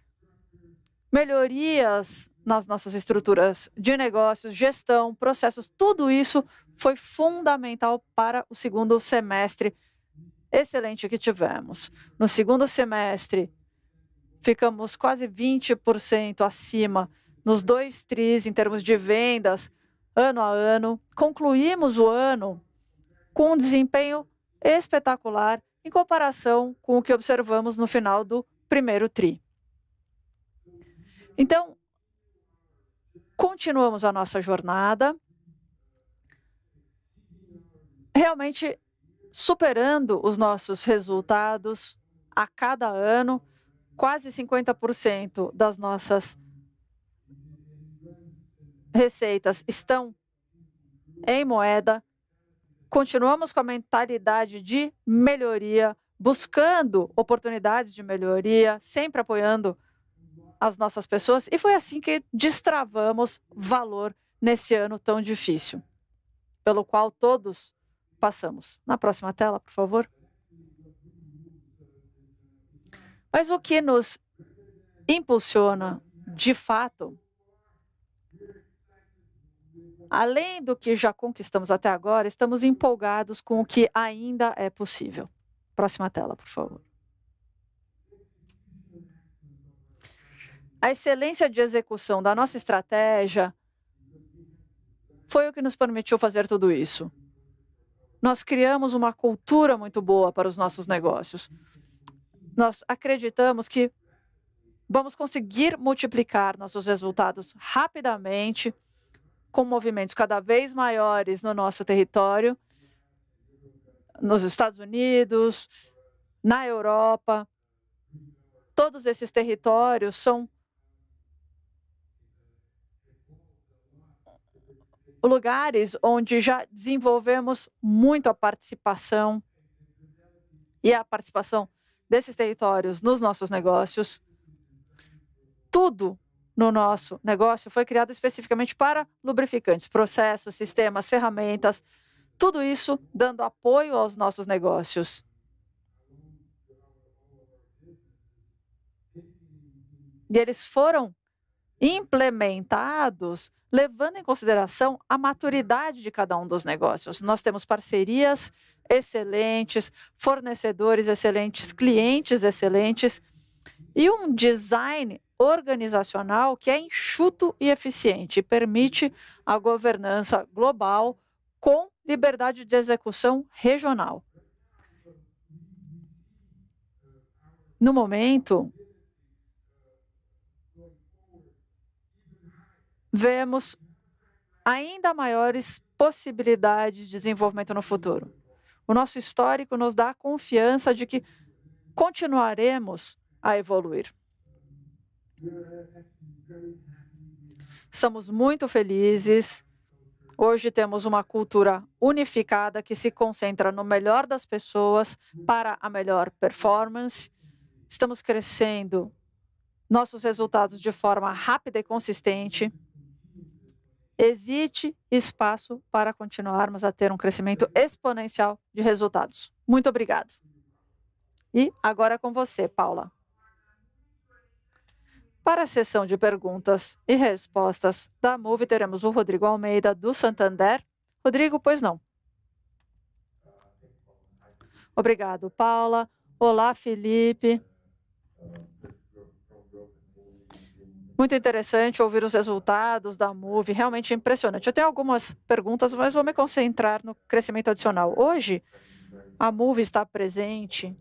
melhorias nas nossas estruturas de negócios, gestão, processos, tudo isso foi fundamental para o segundo semestre excelente que tivemos. No segundo semestre, ficamos quase 20% acima nos dois tris em termos de vendas ano a ano. Concluímos o ano com um desempenho espetacular em comparação com o que observamos no final do primeiro tri. Então, continuamos a nossa jornada, realmente superando os nossos resultados a cada ano, quase 50% das nossas receitas estão em moeda, continuamos com a mentalidade de melhoria, buscando oportunidades de melhoria, sempre apoiando as nossas pessoas, e foi assim que destravamos valor nesse ano tão difícil, pelo qual todos passamos. Na próxima tela, por favor. Mas o que nos impulsiona de fato Além do que já conquistamos até agora, estamos empolgados com o que ainda é possível. Próxima tela, por favor. A excelência de execução da nossa estratégia foi o que nos permitiu fazer tudo isso. Nós criamos uma cultura muito boa para os nossos negócios. Nós acreditamos que vamos conseguir multiplicar nossos resultados rapidamente com movimentos cada vez maiores no nosso território, nos Estados Unidos, na Europa. Todos esses territórios são lugares onde já desenvolvemos muito a participação e a participação desses territórios nos nossos negócios. Tudo no nosso negócio foi criado especificamente para lubrificantes, processos, sistemas, ferramentas, tudo isso dando apoio aos nossos negócios. E eles foram implementados levando em consideração a maturidade de cada um dos negócios. Nós temos parcerias excelentes, fornecedores excelentes, clientes excelentes e um design organizacional que é enxuto e eficiente e permite a governança global com liberdade de execução regional. No momento, vemos ainda maiores possibilidades de desenvolvimento no futuro. O nosso histórico nos dá a confiança de que continuaremos a evoluir. Somos muito felizes. Hoje temos uma cultura unificada que se concentra no melhor das pessoas para a melhor performance. Estamos crescendo nossos resultados de forma rápida e consistente. Existe espaço para continuarmos a ter um crescimento exponencial de resultados. Muito obrigado. E agora é com você, Paula. Para a sessão de perguntas e respostas da MUV, teremos o Rodrigo Almeida, do Santander. Rodrigo, pois não. Obrigado, Paula. Olá, Felipe. Muito interessante ouvir os resultados da MUV, realmente impressionante. Eu tenho algumas perguntas, mas vou me concentrar no crescimento adicional. Hoje, a MUV está presente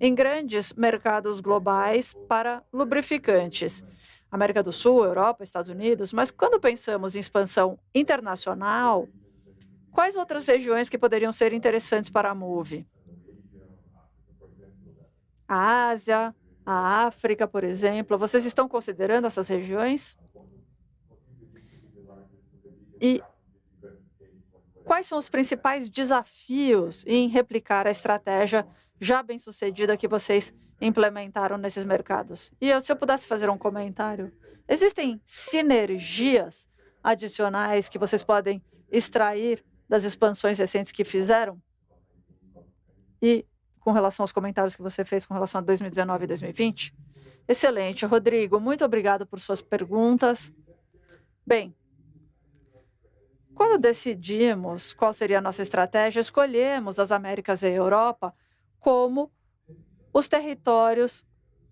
em grandes mercados globais para lubrificantes. América do Sul, Europa, Estados Unidos, mas quando pensamos em expansão internacional, quais outras regiões que poderiam ser interessantes para a MOVE? A Ásia, a África, por exemplo, vocês estão considerando essas regiões? E quais são os principais desafios em replicar a estratégia já bem-sucedida que vocês implementaram nesses mercados. E eu, se eu pudesse fazer um comentário, existem sinergias adicionais que vocês podem extrair das expansões recentes que fizeram? E com relação aos comentários que você fez com relação a 2019 e 2020? Excelente, Rodrigo. Muito obrigado por suas perguntas. Bem, quando decidimos qual seria a nossa estratégia, escolhemos as Américas e a Europa como os territórios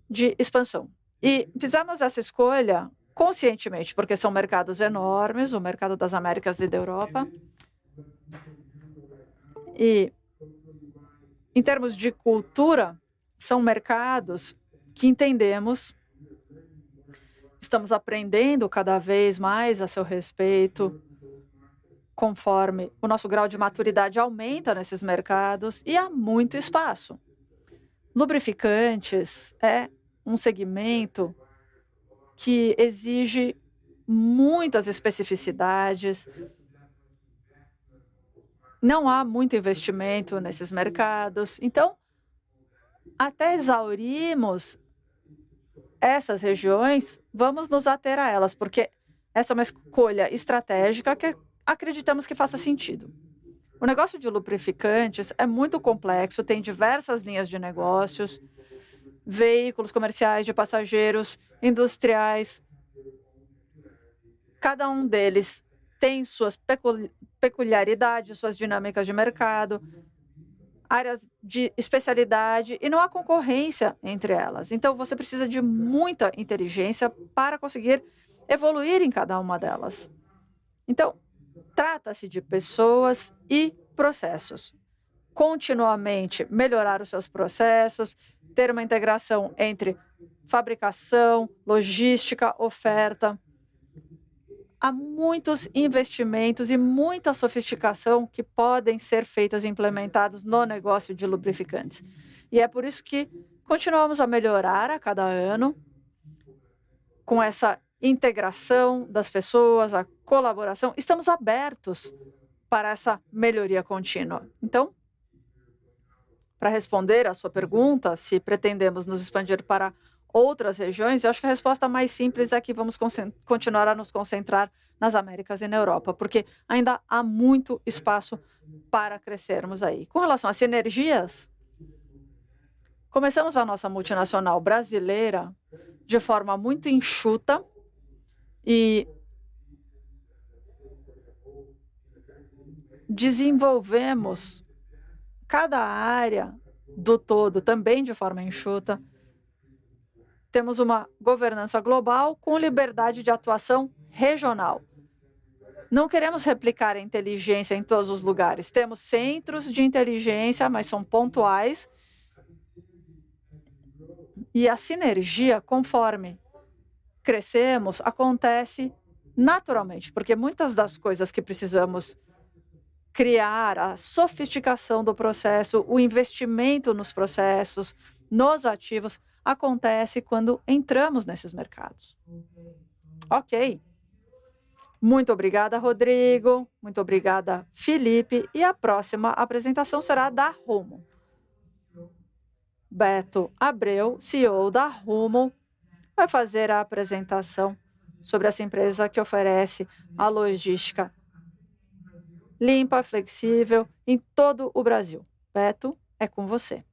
de expansão. E fizemos essa escolha conscientemente, porque são mercados enormes o mercado das Américas e da Europa. E, em termos de cultura, são mercados que entendemos, estamos aprendendo cada vez mais a seu respeito Conforme o nosso grau de maturidade aumenta nesses mercados e há muito espaço. Lubrificantes é um segmento que exige muitas especificidades. Não há muito investimento nesses mercados. Então, até exaurirmos essas regiões, vamos nos ater a elas, porque essa é uma escolha estratégica que acreditamos que faça sentido. O negócio de lubrificantes é muito complexo, tem diversas linhas de negócios, veículos comerciais, de passageiros, industriais. Cada um deles tem suas peculiaridades, suas dinâmicas de mercado, áreas de especialidade e não há concorrência entre elas. Então você precisa de muita inteligência para conseguir evoluir em cada uma delas. Então, Trata-se de pessoas e processos. Continuamente melhorar os seus processos, ter uma integração entre fabricação, logística, oferta. Há muitos investimentos e muita sofisticação que podem ser feitas e implementados no negócio de lubrificantes. E é por isso que continuamos a melhorar a cada ano com essa integração das pessoas, a colaboração. Estamos abertos para essa melhoria contínua. Então, para responder à sua pergunta, se pretendemos nos expandir para outras regiões, eu acho que a resposta mais simples é que vamos continuar a nos concentrar nas Américas e na Europa, porque ainda há muito espaço para crescermos aí. Com relação às sinergias, começamos a nossa multinacional brasileira de forma muito enxuta e desenvolvemos cada área do todo, também de forma enxuta. Temos uma governança global com liberdade de atuação regional. Não queremos replicar a inteligência em todos os lugares. Temos centros de inteligência, mas são pontuais. E a sinergia, conforme crescemos acontece naturalmente, porque muitas das coisas que precisamos criar, a sofisticação do processo, o investimento nos processos, nos ativos, acontece quando entramos nesses mercados. Ok. Muito obrigada, Rodrigo. Muito obrigada, Felipe. E a próxima apresentação será da Rumo. Beto Abreu, CEO da Rumo, vai fazer a apresentação sobre essa empresa que oferece a logística limpa, flexível em todo o Brasil. Beto, é com você.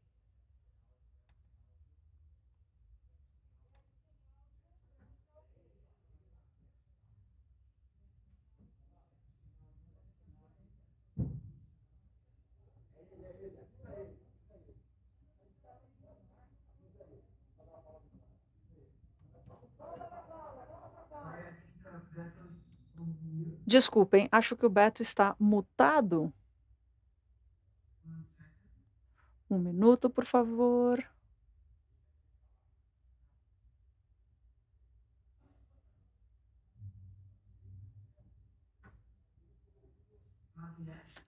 Desculpem, acho que o Beto está mutado. Um minuto, por favor.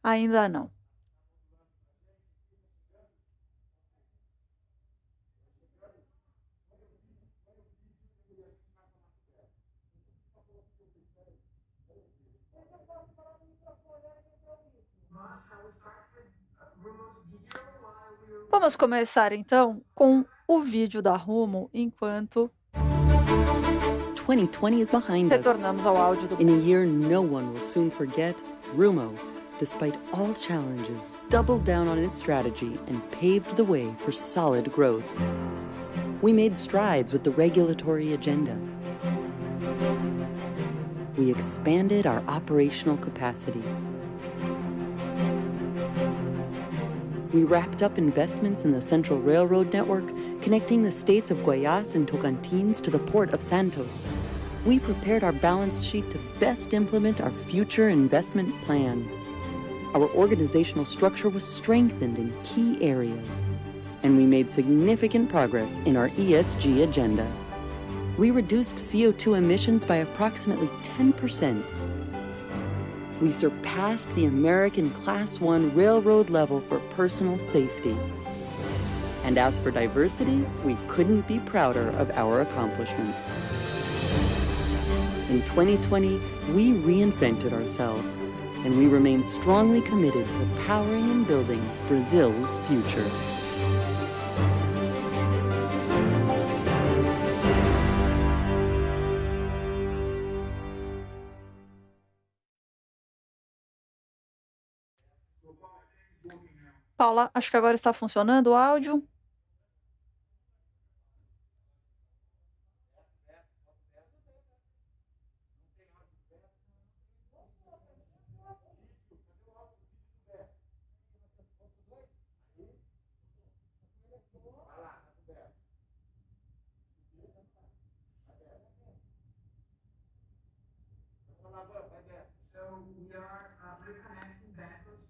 Ainda não. Vamos começar então com o vídeo da Rumo enquanto 2020 is behind Retornamos ao áudio do In a year no one will soon forget, Rumo, despite all challenges, doubled down on its strategy and paved the way for solid growth. We made strides with the regulatory agenda. We expanded our operational capacity we wrapped up investments in the Central Railroad network, connecting the states of Guayas and Tocantins to the port of Santos. We prepared our balance sheet to best implement our future investment plan. Our organizational structure was strengthened in key areas, and we made significant progress in our ESG agenda. We reduced CO2 emissions by approximately 10% we surpassed the American Class 1 railroad level for personal safety. And as for diversity, we couldn't be prouder of our accomplishments. In 2020, we reinvented ourselves, and we remain strongly committed to powering and building Brazil's future. Paula, tá acho que agora está funcionando o áudio.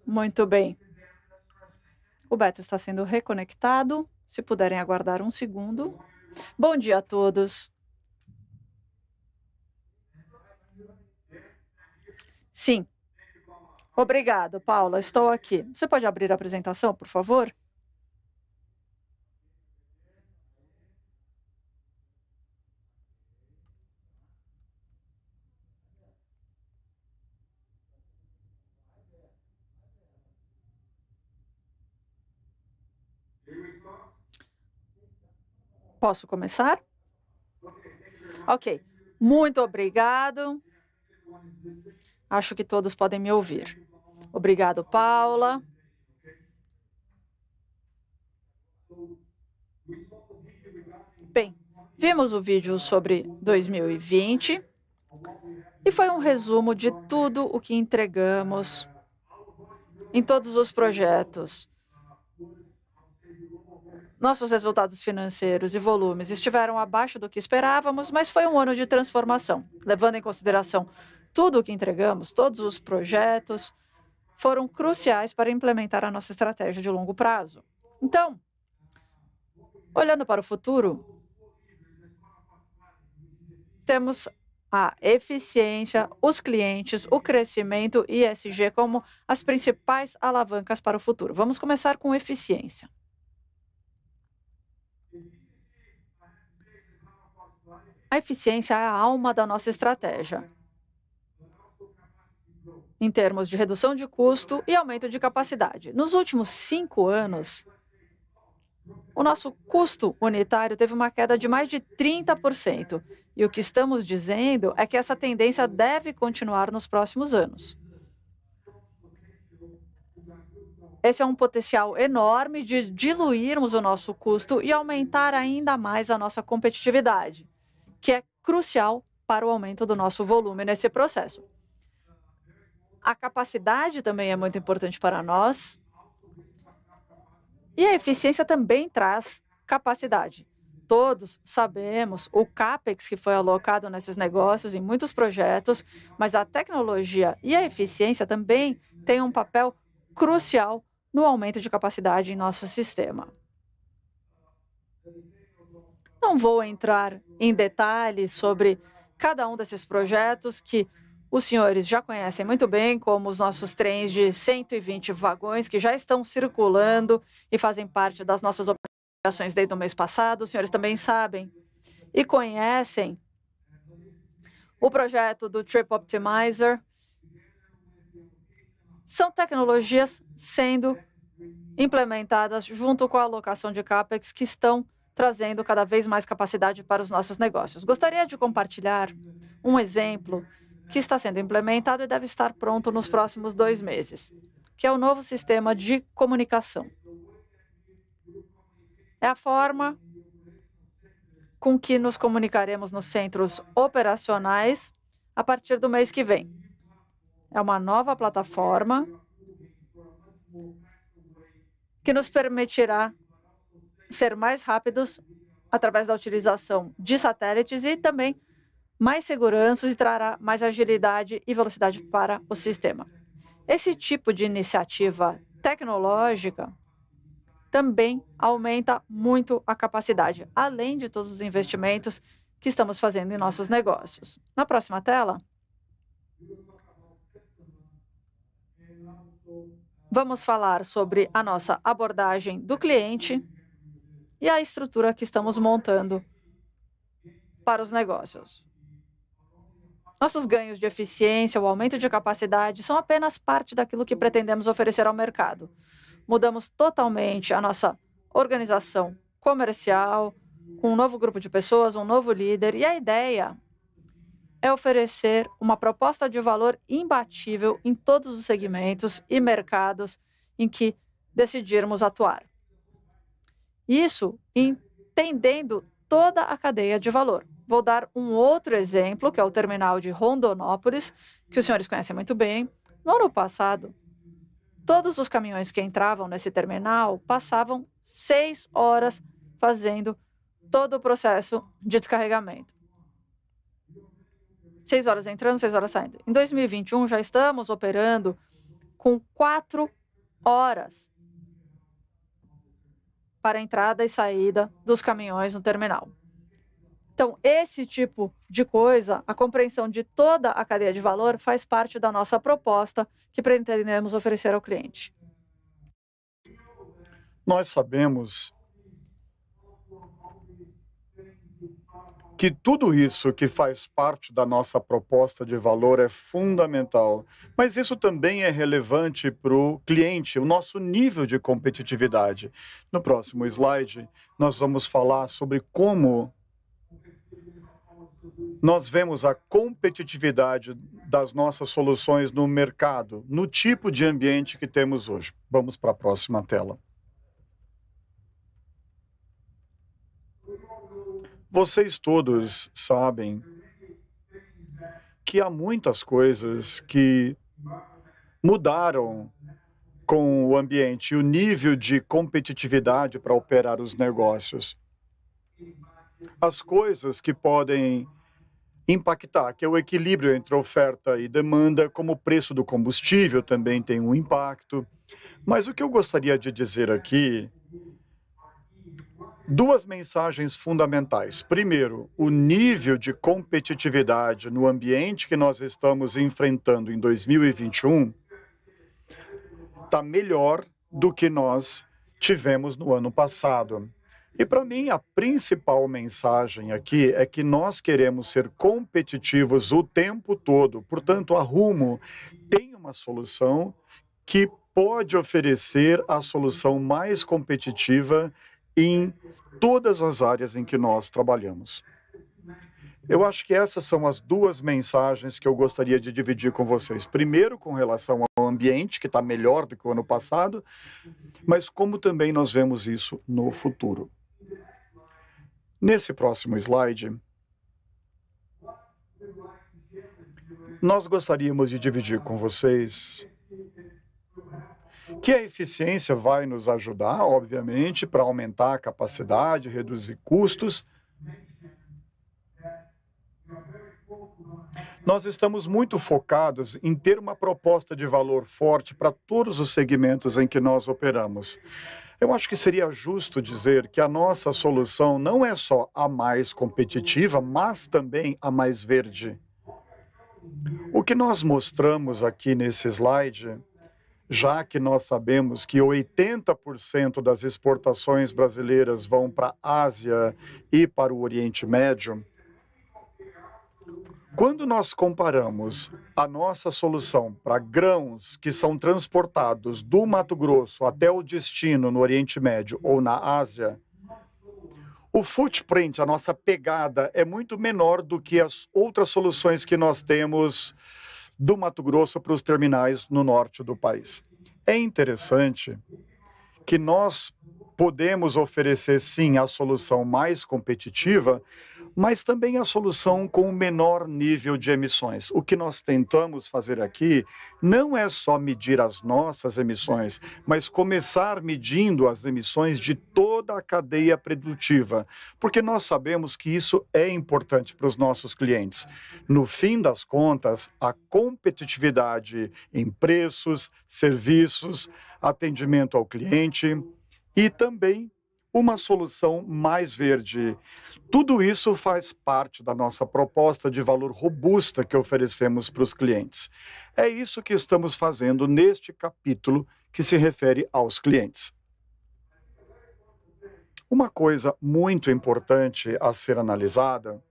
É Muito bem. O Beto está sendo reconectado. Se puderem aguardar um segundo. Bom dia a todos. Sim. Obrigado, Paula. Estou aqui. Você pode abrir a apresentação, por favor? Posso começar? Ok. Muito obrigado. Acho que todos podem me ouvir. Obrigado, Paula. Bem, vimos o vídeo sobre 2020 e foi um resumo de tudo o que entregamos em todos os projetos nossos resultados financeiros e volumes estiveram abaixo do que esperávamos, mas foi um ano de transformação. Levando em consideração tudo o que entregamos, todos os projetos foram cruciais para implementar a nossa estratégia de longo prazo. Então, olhando para o futuro, temos a eficiência, os clientes, o crescimento e ESG como as principais alavancas para o futuro. Vamos começar com eficiência. A eficiência é a alma da nossa estratégia, em termos de redução de custo e aumento de capacidade. Nos últimos cinco anos, o nosso custo unitário teve uma queda de mais de 30%. E o que estamos dizendo é que essa tendência deve continuar nos próximos anos. Esse é um potencial enorme de diluirmos o nosso custo e aumentar ainda mais a nossa competitividade que é crucial para o aumento do nosso volume nesse processo. A capacidade também é muito importante para nós. E a eficiência também traz capacidade. Todos sabemos o capex que foi alocado nesses negócios em muitos projetos, mas a tecnologia e a eficiência também têm um papel crucial no aumento de capacidade em nosso sistema. Não vou entrar em detalhes sobre cada um desses projetos que os senhores já conhecem muito bem, como os nossos trens de 120 vagões que já estão circulando e fazem parte das nossas operações desde o mês passado. Os senhores também sabem e conhecem o projeto do Trip Optimizer. São tecnologias sendo implementadas junto com a alocação de CAPEX que estão trazendo cada vez mais capacidade para os nossos negócios. Gostaria de compartilhar um exemplo que está sendo implementado e deve estar pronto nos próximos dois meses, que é o novo sistema de comunicação. É a forma com que nos comunicaremos nos centros operacionais a partir do mês que vem. É uma nova plataforma que nos permitirá ser mais rápidos através da utilização de satélites e também mais seguranças e trará mais agilidade e velocidade para o sistema. Esse tipo de iniciativa tecnológica também aumenta muito a capacidade, além de todos os investimentos que estamos fazendo em nossos negócios. Na próxima tela, vamos falar sobre a nossa abordagem do cliente e a estrutura que estamos montando para os negócios. Nossos ganhos de eficiência, o aumento de capacidade, são apenas parte daquilo que pretendemos oferecer ao mercado. Mudamos totalmente a nossa organização comercial, com um novo grupo de pessoas, um novo líder, e a ideia é oferecer uma proposta de valor imbatível em todos os segmentos e mercados em que decidirmos atuar. Isso entendendo toda a cadeia de valor. Vou dar um outro exemplo, que é o terminal de Rondonópolis, que os senhores conhecem muito bem. No ano passado, todos os caminhões que entravam nesse terminal passavam seis horas fazendo todo o processo de descarregamento. Seis horas entrando, seis horas saindo. Em 2021, já estamos operando com quatro horas para a entrada e saída dos caminhões no terminal. Então, esse tipo de coisa, a compreensão de toda a cadeia de valor, faz parte da nossa proposta que pretendemos oferecer ao cliente. Nós sabemos que tudo isso que faz parte da nossa proposta de valor é fundamental, mas isso também é relevante para o cliente, o nosso nível de competitividade. No próximo slide, nós vamos falar sobre como nós vemos a competitividade das nossas soluções no mercado, no tipo de ambiente que temos hoje. Vamos para a próxima tela. Vocês todos sabem que há muitas coisas que mudaram com o ambiente e o nível de competitividade para operar os negócios. As coisas que podem impactar, que é o equilíbrio entre oferta e demanda, como o preço do combustível também tem um impacto. Mas o que eu gostaria de dizer aqui Duas mensagens fundamentais. Primeiro, o nível de competitividade no ambiente que nós estamos enfrentando em 2021 está melhor do que nós tivemos no ano passado. E para mim, a principal mensagem aqui é que nós queremos ser competitivos o tempo todo. Portanto, a Rumo tem uma solução que pode oferecer a solução mais competitiva em todas as áreas em que nós trabalhamos. Eu acho que essas são as duas mensagens que eu gostaria de dividir com vocês. Primeiro, com relação ao ambiente, que está melhor do que o ano passado, mas como também nós vemos isso no futuro. Nesse próximo slide, nós gostaríamos de dividir com vocês que a eficiência vai nos ajudar, obviamente, para aumentar a capacidade, reduzir custos. Nós estamos muito focados em ter uma proposta de valor forte para todos os segmentos em que nós operamos. Eu acho que seria justo dizer que a nossa solução não é só a mais competitiva, mas também a mais verde. O que nós mostramos aqui nesse slide já que nós sabemos que 80% das exportações brasileiras vão para a Ásia e para o Oriente Médio, quando nós comparamos a nossa solução para grãos que são transportados do Mato Grosso até o destino no Oriente Médio ou na Ásia, o footprint, a nossa pegada, é muito menor do que as outras soluções que nós temos do Mato Grosso para os terminais no norte do país. É interessante que nós podemos oferecer sim a solução mais competitiva, mas também a solução com o menor nível de emissões. O que nós tentamos fazer aqui não é só medir as nossas emissões, mas começar medindo as emissões de toda a cadeia produtiva, porque nós sabemos que isso é importante para os nossos clientes. No fim das contas, a competitividade em preços, serviços, atendimento ao cliente, e também uma solução mais verde. Tudo isso faz parte da nossa proposta de valor robusta que oferecemos para os clientes. É isso que estamos fazendo neste capítulo que se refere aos clientes. Uma coisa muito importante a ser analisada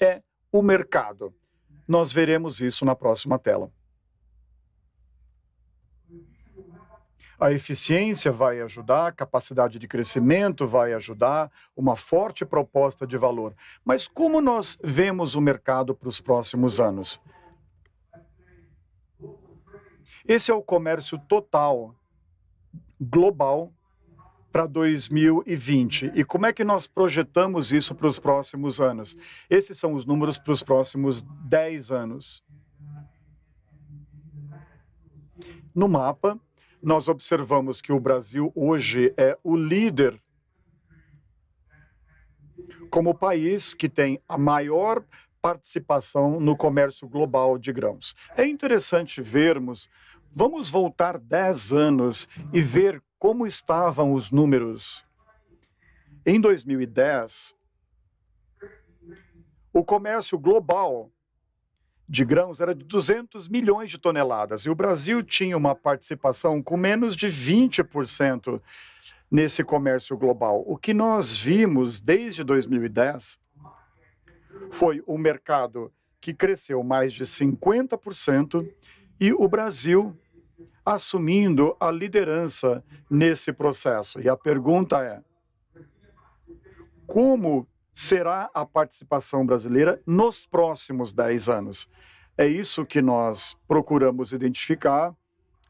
é o mercado. Nós veremos isso na próxima tela. A eficiência vai ajudar, a capacidade de crescimento vai ajudar, uma forte proposta de valor. Mas como nós vemos o mercado para os próximos anos? Esse é o comércio total global para 2020 e como é que nós projetamos isso para os próximos anos? Esses são os números para os próximos 10 anos. No mapa, nós observamos que o Brasil hoje é o líder como país que tem a maior participação no comércio global de grãos. É interessante vermos, vamos voltar 10 anos e ver como estavam os números. Em 2010, o comércio global de grãos era de 200 milhões de toneladas e o Brasil tinha uma participação com menos de 20% nesse comércio global. O que nós vimos desde 2010 foi um mercado que cresceu mais de 50% e o Brasil assumindo a liderança nesse processo. E a pergunta é: como será a participação brasileira nos próximos 10 anos. É isso que nós procuramos identificar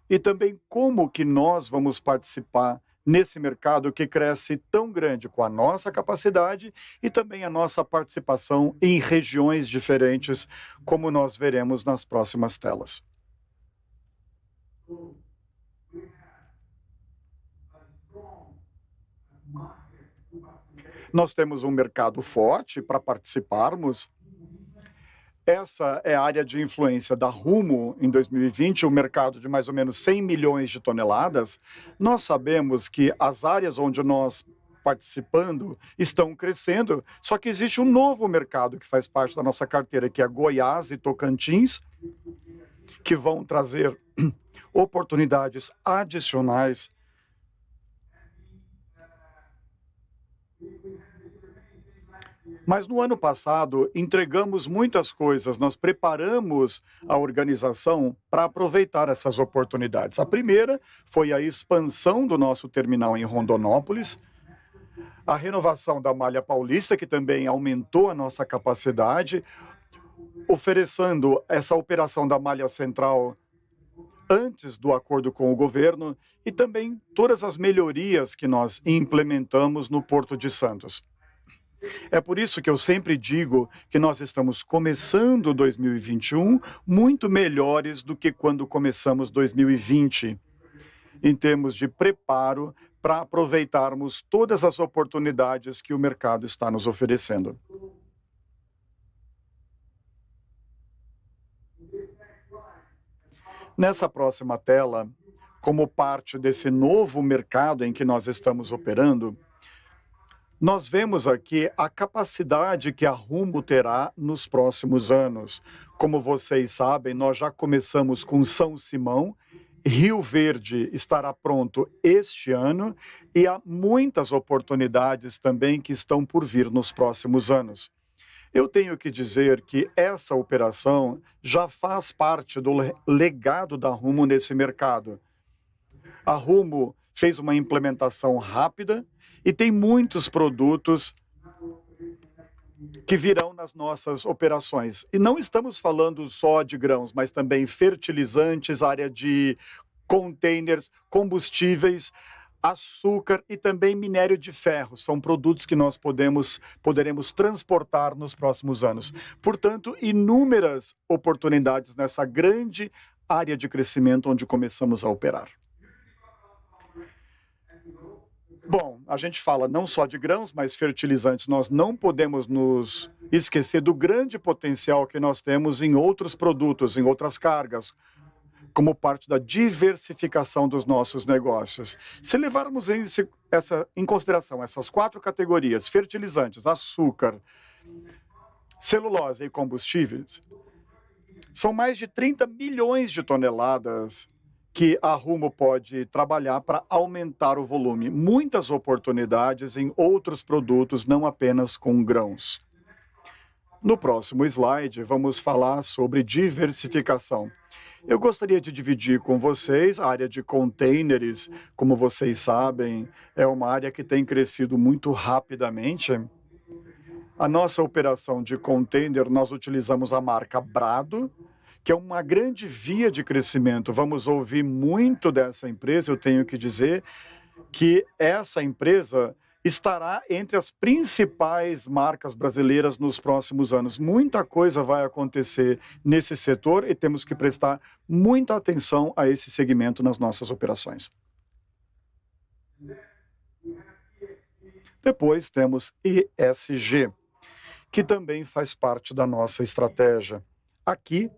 e também como que nós vamos participar nesse mercado que cresce tão grande com a nossa capacidade e também a nossa participação em regiões diferentes, como nós veremos nas próximas telas. Nós temos um mercado forte para participarmos. Essa é a área de influência da Rumo em 2020, um mercado de mais ou menos 100 milhões de toneladas. Nós sabemos que as áreas onde nós participando estão crescendo, só que existe um novo mercado que faz parte da nossa carteira, que é Goiás e Tocantins, que vão trazer oportunidades adicionais Mas no ano passado, entregamos muitas coisas, nós preparamos a organização para aproveitar essas oportunidades. A primeira foi a expansão do nosso terminal em Rondonópolis, a renovação da Malha Paulista, que também aumentou a nossa capacidade, oferecendo essa operação da Malha Central antes do acordo com o governo e também todas as melhorias que nós implementamos no Porto de Santos. É por isso que eu sempre digo que nós estamos começando 2021 muito melhores do que quando começamos 2020, em termos de preparo para aproveitarmos todas as oportunidades que o mercado está nos oferecendo. Nessa próxima tela, como parte desse novo mercado em que nós estamos operando, nós vemos aqui a capacidade que a Rumo terá nos próximos anos. Como vocês sabem, nós já começamos com São Simão. Rio Verde estará pronto este ano e há muitas oportunidades também que estão por vir nos próximos anos. Eu tenho que dizer que essa operação já faz parte do legado da Rumo nesse mercado. A Rumo fez uma implementação rápida, e tem muitos produtos que virão nas nossas operações. E não estamos falando só de grãos, mas também fertilizantes, área de containers, combustíveis, açúcar e também minério de ferro. São produtos que nós podemos poderemos transportar nos próximos anos. Portanto, inúmeras oportunidades nessa grande área de crescimento onde começamos a operar. Bom, a gente fala não só de grãos, mas fertilizantes. Nós não podemos nos esquecer do grande potencial que nós temos em outros produtos, em outras cargas, como parte da diversificação dos nossos negócios. Se levarmos em, essa, em consideração essas quatro categorias, fertilizantes, açúcar, celulose e combustíveis, são mais de 30 milhões de toneladas que a Rumo pode trabalhar para aumentar o volume. Muitas oportunidades em outros produtos, não apenas com grãos. No próximo slide, vamos falar sobre diversificação. Eu gostaria de dividir com vocês a área de containers. Como vocês sabem, é uma área que tem crescido muito rapidamente. A nossa operação de container, nós utilizamos a marca Brado, que é uma grande via de crescimento. Vamos ouvir muito dessa empresa, eu tenho que dizer que essa empresa estará entre as principais marcas brasileiras nos próximos anos. Muita coisa vai acontecer nesse setor e temos que prestar muita atenção a esse segmento nas nossas operações. Depois temos ESG, que também faz parte da nossa estratégia. Aqui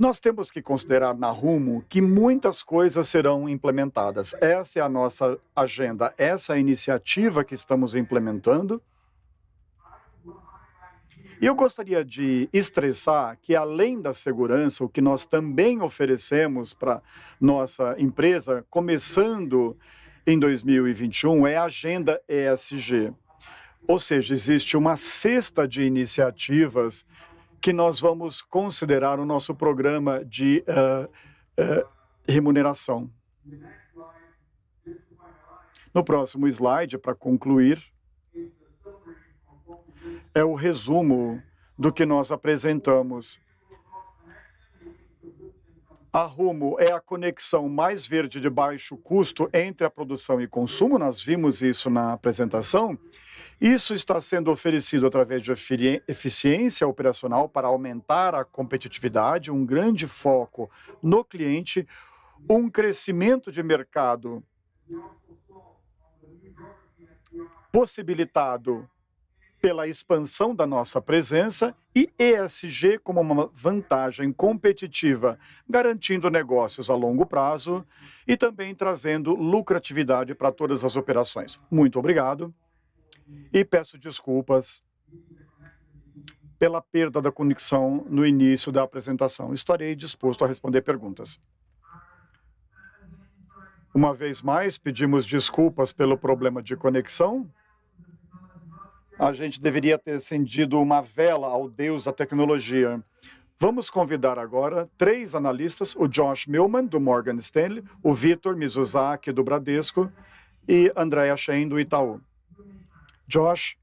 Nós temos que considerar na Rumo que muitas coisas serão implementadas. Essa é a nossa agenda, essa é a iniciativa que estamos implementando. E eu gostaria de estressar que, além da segurança, o que nós também oferecemos para nossa empresa, começando em 2021, é a Agenda ESG. Ou seja, existe uma cesta de iniciativas que nós vamos considerar o nosso programa de uh, uh, remuneração. No próximo slide, para concluir, é o resumo do que nós apresentamos. A Rumo é a conexão mais verde de baixo custo entre a produção e consumo, nós vimos isso na apresentação, isso está sendo oferecido através de eficiência operacional para aumentar a competitividade, um grande foco no cliente, um crescimento de mercado possibilitado pela expansão da nossa presença e ESG como uma vantagem competitiva, garantindo negócios a longo prazo e também trazendo lucratividade para todas as operações. Muito obrigado e peço desculpas pela perda da conexão no início da apresentação. Estarei disposto a responder perguntas. Uma vez mais, pedimos desculpas pelo problema de conexão. A gente deveria ter acendido uma vela ao deus da tecnologia. Vamos convidar agora três analistas: o Josh Millman, do Morgan Stanley, o Vitor Mizuzaki, do Bradesco, e Andrea Shen, do Itaú. Josh.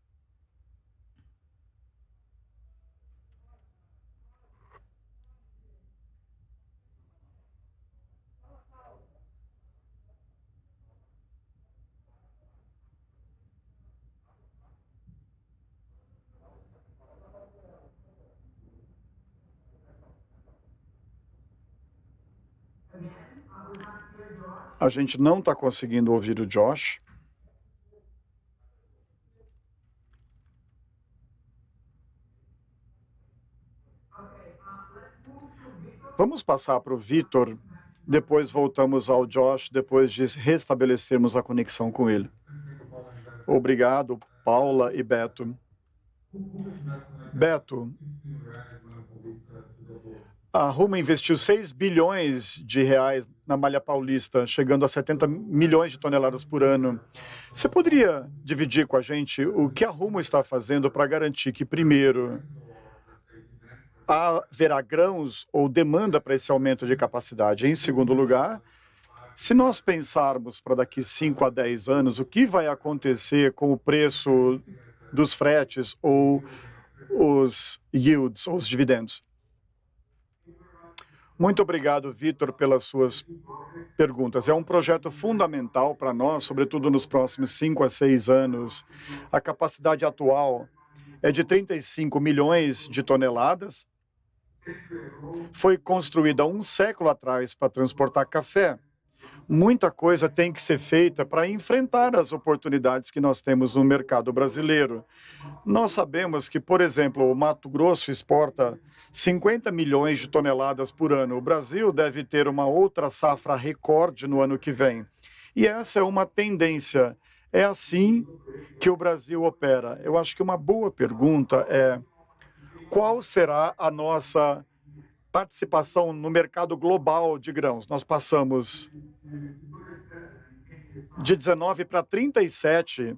A gente não está conseguindo ouvir o Josh. Vamos passar para o Vitor, depois voltamos ao Josh, depois de restabelecermos a conexão com ele. Obrigado, Paula e Beto. Beto, a Ruma investiu 6 bilhões de reais na malha paulista, chegando a 70 milhões de toneladas por ano. Você poderia dividir com a gente o que a Ruma está fazendo para garantir que, primeiro, haverá grãos ou demanda para esse aumento de capacidade. Em segundo lugar, se nós pensarmos para daqui 5 a 10 anos, o que vai acontecer com o preço dos fretes ou os yields, ou os dividendos? Muito obrigado, Vitor, pelas suas perguntas. É um projeto fundamental para nós, sobretudo nos próximos 5 a 6 anos. A capacidade atual é de 35 milhões de toneladas foi construída um século atrás para transportar café. Muita coisa tem que ser feita para enfrentar as oportunidades que nós temos no mercado brasileiro. Nós sabemos que, por exemplo, o Mato Grosso exporta 50 milhões de toneladas por ano. O Brasil deve ter uma outra safra recorde no ano que vem. E essa é uma tendência. É assim que o Brasil opera. Eu acho que uma boa pergunta é qual será a nossa participação no mercado global de grãos. Nós passamos de 19 para 37.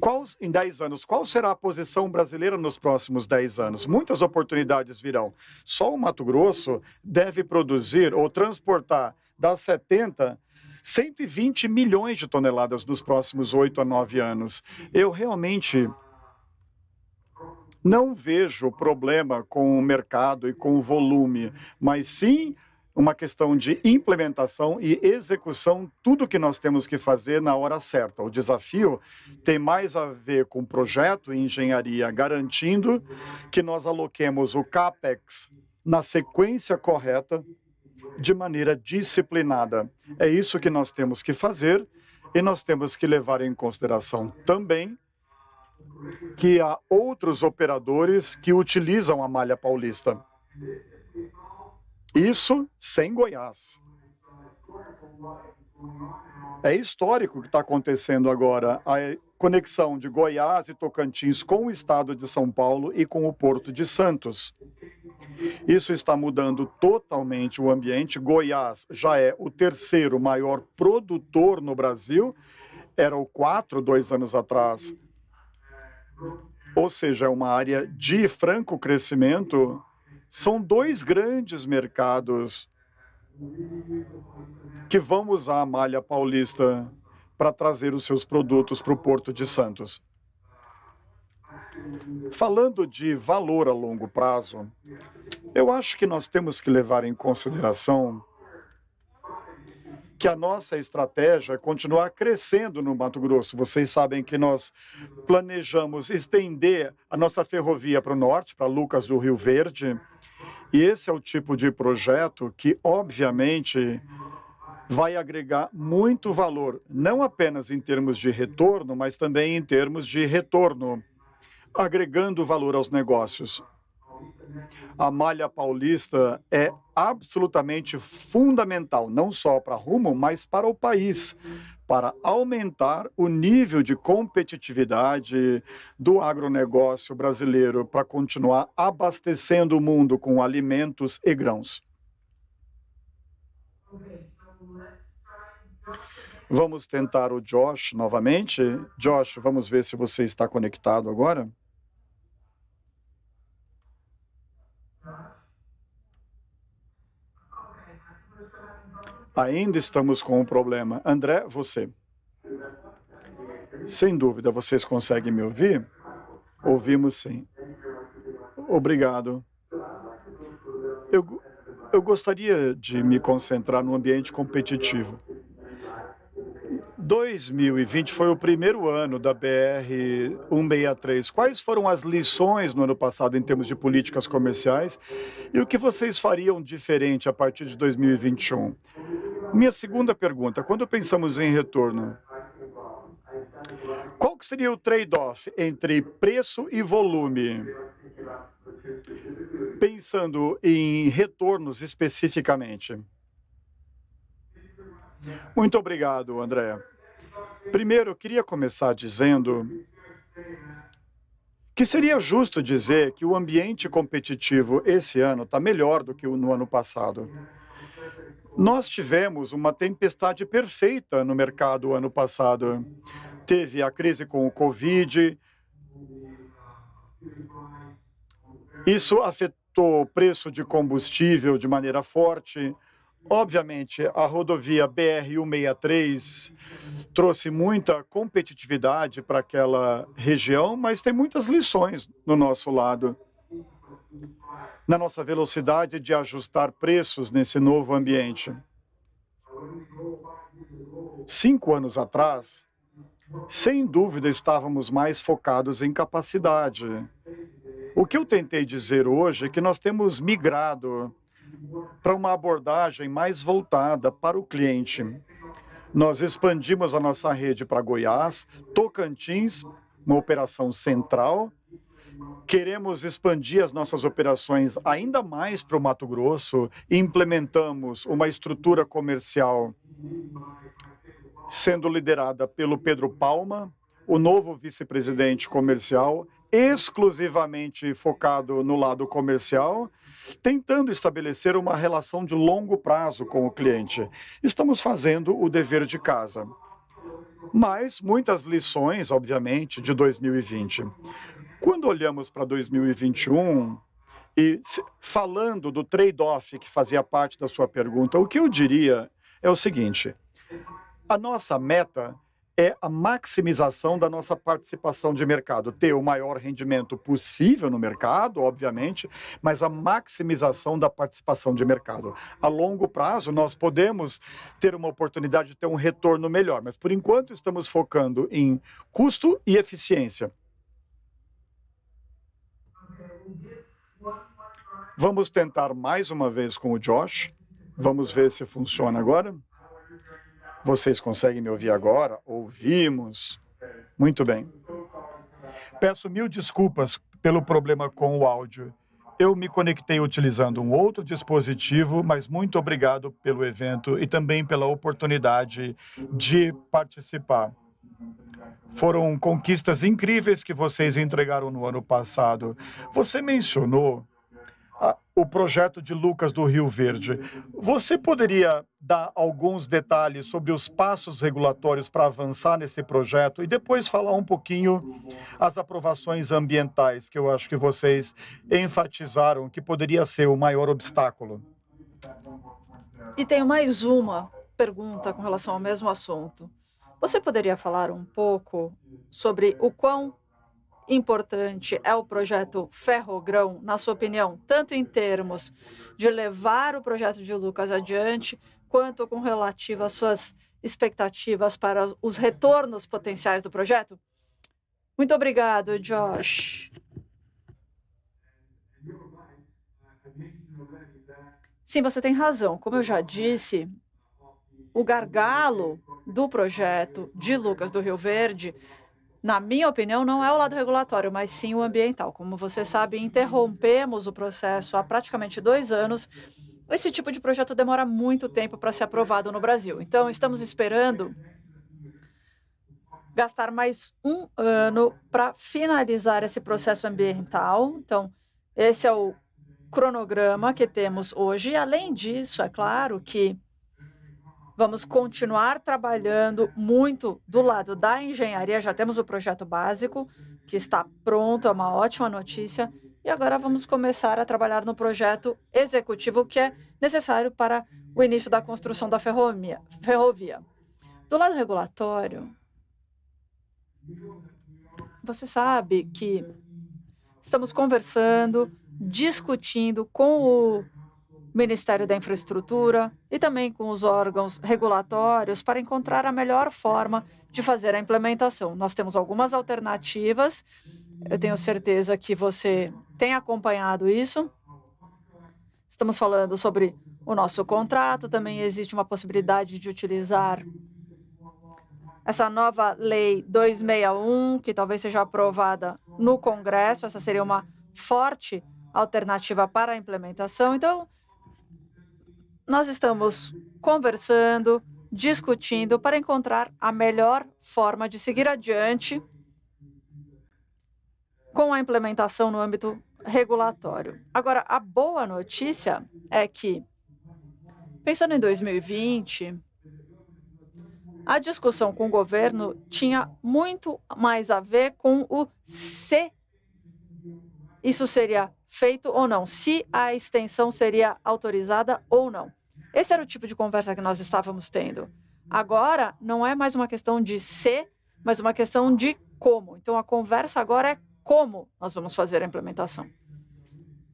Qual, em 10 anos, qual será a posição brasileira nos próximos 10 anos? Muitas oportunidades virão. Só o Mato Grosso deve produzir ou transportar das 70 120 milhões de toneladas nos próximos 8 a 9 anos. Eu realmente não vejo problema com o mercado e com o volume, mas sim uma questão de implementação e execução, tudo que nós temos que fazer na hora certa. O desafio tem mais a ver com projeto e engenharia, garantindo que nós aloquemos o CAPEX na sequência correta, de maneira disciplinada. É isso que nós temos que fazer e nós temos que levar em consideração também que há outros operadores que utilizam a malha paulista. Isso sem Goiás. É histórico o que está acontecendo agora. A conexão de Goiás e Tocantins com o estado de São Paulo e com o Porto de Santos. Isso está mudando totalmente o ambiente. Goiás já é o terceiro maior produtor no Brasil, era o quatro dois anos atrás ou seja, uma área de franco crescimento, são dois grandes mercados que vão usar a malha paulista para trazer os seus produtos para o Porto de Santos. Falando de valor a longo prazo, eu acho que nós temos que levar em consideração que a nossa estratégia é continuar crescendo no Mato Grosso. Vocês sabem que nós planejamos estender a nossa ferrovia para o norte, para Lucas do Rio Verde. E esse é o tipo de projeto que, obviamente, vai agregar muito valor, não apenas em termos de retorno, mas também em termos de retorno, agregando valor aos negócios. A malha paulista é absolutamente fundamental, não só para Rumo, mas para o país, para aumentar o nível de competitividade do agronegócio brasileiro, para continuar abastecendo o mundo com alimentos e grãos. Vamos tentar o Josh novamente. Josh, vamos ver se você está conectado agora. ainda estamos com um problema. André, você. Sem dúvida, vocês conseguem me ouvir? Ouvimos sim. Obrigado. Eu, eu gostaria de me concentrar no ambiente competitivo. 2020 foi o primeiro ano da BR 163. Quais foram as lições no ano passado em termos de políticas comerciais e o que vocês fariam diferente a partir de 2021? Minha segunda pergunta, quando pensamos em retorno, qual seria o trade-off entre preço e volume? Pensando em retornos especificamente. Muito obrigado, André. Primeiro, eu queria começar dizendo que seria justo dizer que o ambiente competitivo esse ano está melhor do que no ano passado. Nós tivemos uma tempestade perfeita no mercado ano passado. Teve a crise com o Covid. Isso afetou o preço de combustível de maneira forte. Obviamente, a rodovia BR-163 trouxe muita competitividade para aquela região, mas tem muitas lições no nosso lado. Na nossa velocidade de ajustar preços nesse novo ambiente. Cinco anos atrás, sem dúvida estávamos mais focados em capacidade. O que eu tentei dizer hoje é que nós temos migrado para uma abordagem mais voltada para o cliente. Nós expandimos a nossa rede para Goiás, Tocantins, uma operação central. Queremos expandir as nossas operações ainda mais para o Mato Grosso e implementamos uma estrutura comercial sendo liderada pelo Pedro Palma, o novo vice-presidente comercial, exclusivamente focado no lado comercial tentando estabelecer uma relação de longo prazo com o cliente. Estamos fazendo o dever de casa. Mas muitas lições, obviamente, de 2020. Quando olhamos para 2021, e falando do trade-off que fazia parte da sua pergunta, o que eu diria é o seguinte: a nossa meta é a maximização da nossa participação de mercado. Ter o maior rendimento possível no mercado, obviamente, mas a maximização da participação de mercado. A longo prazo, nós podemos ter uma oportunidade de ter um retorno melhor, mas por enquanto estamos focando em custo e eficiência. Vamos tentar mais uma vez com o Josh. Vamos ver se funciona agora. Vocês conseguem me ouvir agora? Ouvimos. Muito bem. Peço mil desculpas pelo problema com o áudio. Eu me conectei utilizando um outro dispositivo, mas muito obrigado pelo evento e também pela oportunidade de participar. Foram conquistas incríveis que vocês entregaram no ano passado. Você mencionou o projeto de Lucas do Rio Verde. Você poderia dar alguns detalhes sobre os passos regulatórios para avançar nesse projeto e depois falar um pouquinho as aprovações ambientais, que eu acho que vocês enfatizaram que poderia ser o maior obstáculo? E tenho mais uma pergunta com relação ao mesmo assunto. Você poderia falar um pouco sobre o quão importante é o projeto Ferrogrão, na sua opinião, tanto em termos de levar o projeto de Lucas adiante, quanto com relativo às suas expectativas para os retornos potenciais do projeto? Muito obrigado, Josh. Sim, você tem razão. Como eu já disse, o gargalo do projeto de Lucas do Rio Verde na minha opinião, não é o lado regulatório, mas sim o ambiental. Como você sabe, interrompemos o processo há praticamente dois anos. Esse tipo de projeto demora muito tempo para ser aprovado no Brasil. Então, estamos esperando gastar mais um ano para finalizar esse processo ambiental. Então, esse é o cronograma que temos hoje. Além disso, é claro que Vamos continuar trabalhando muito do lado da engenharia. Já temos o projeto básico, que está pronto, é uma ótima notícia. E agora vamos começar a trabalhar no projeto executivo, que é necessário para o início da construção da ferrovia. ferrovia. Do lado regulatório, você sabe que estamos conversando, discutindo com o Ministério da Infraestrutura e também com os órgãos regulatórios para encontrar a melhor forma de fazer a implementação. Nós temos algumas alternativas, eu tenho certeza que você tem acompanhado isso. Estamos falando sobre o nosso contrato, também existe uma possibilidade de utilizar essa nova lei 261, que talvez seja aprovada no Congresso, essa seria uma forte alternativa para a implementação. Então, nós estamos conversando, discutindo para encontrar a melhor forma de seguir adiante com a implementação no âmbito regulatório. Agora, a boa notícia é que, pensando em 2020, a discussão com o governo tinha muito mais a ver com o se isso seria feito ou não, se a extensão seria autorizada ou não. Esse era o tipo de conversa que nós estávamos tendo. Agora, não é mais uma questão de ser, mas uma questão de como. Então, a conversa agora é como nós vamos fazer a implementação.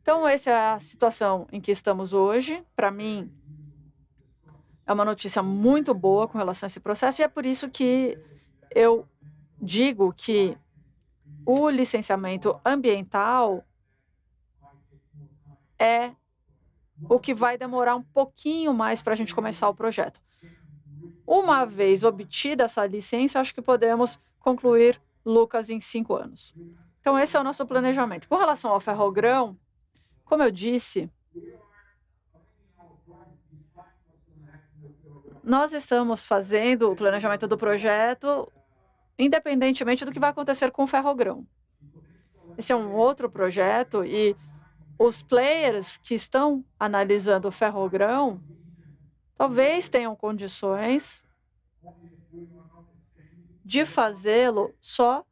Então, essa é a situação em que estamos hoje. Para mim, é uma notícia muito boa com relação a esse processo, e é por isso que eu digo que o licenciamento ambiental é o que vai demorar um pouquinho mais para a gente começar o projeto. Uma vez obtida essa licença, acho que podemos concluir Lucas em cinco anos. Então, esse é o nosso planejamento. Com relação ao ferrogrão, como eu disse, nós estamos fazendo o planejamento do projeto independentemente do que vai acontecer com o ferrogrão. Esse é um outro projeto e os players que estão analisando o ferrogrão talvez tenham condições de fazê-lo só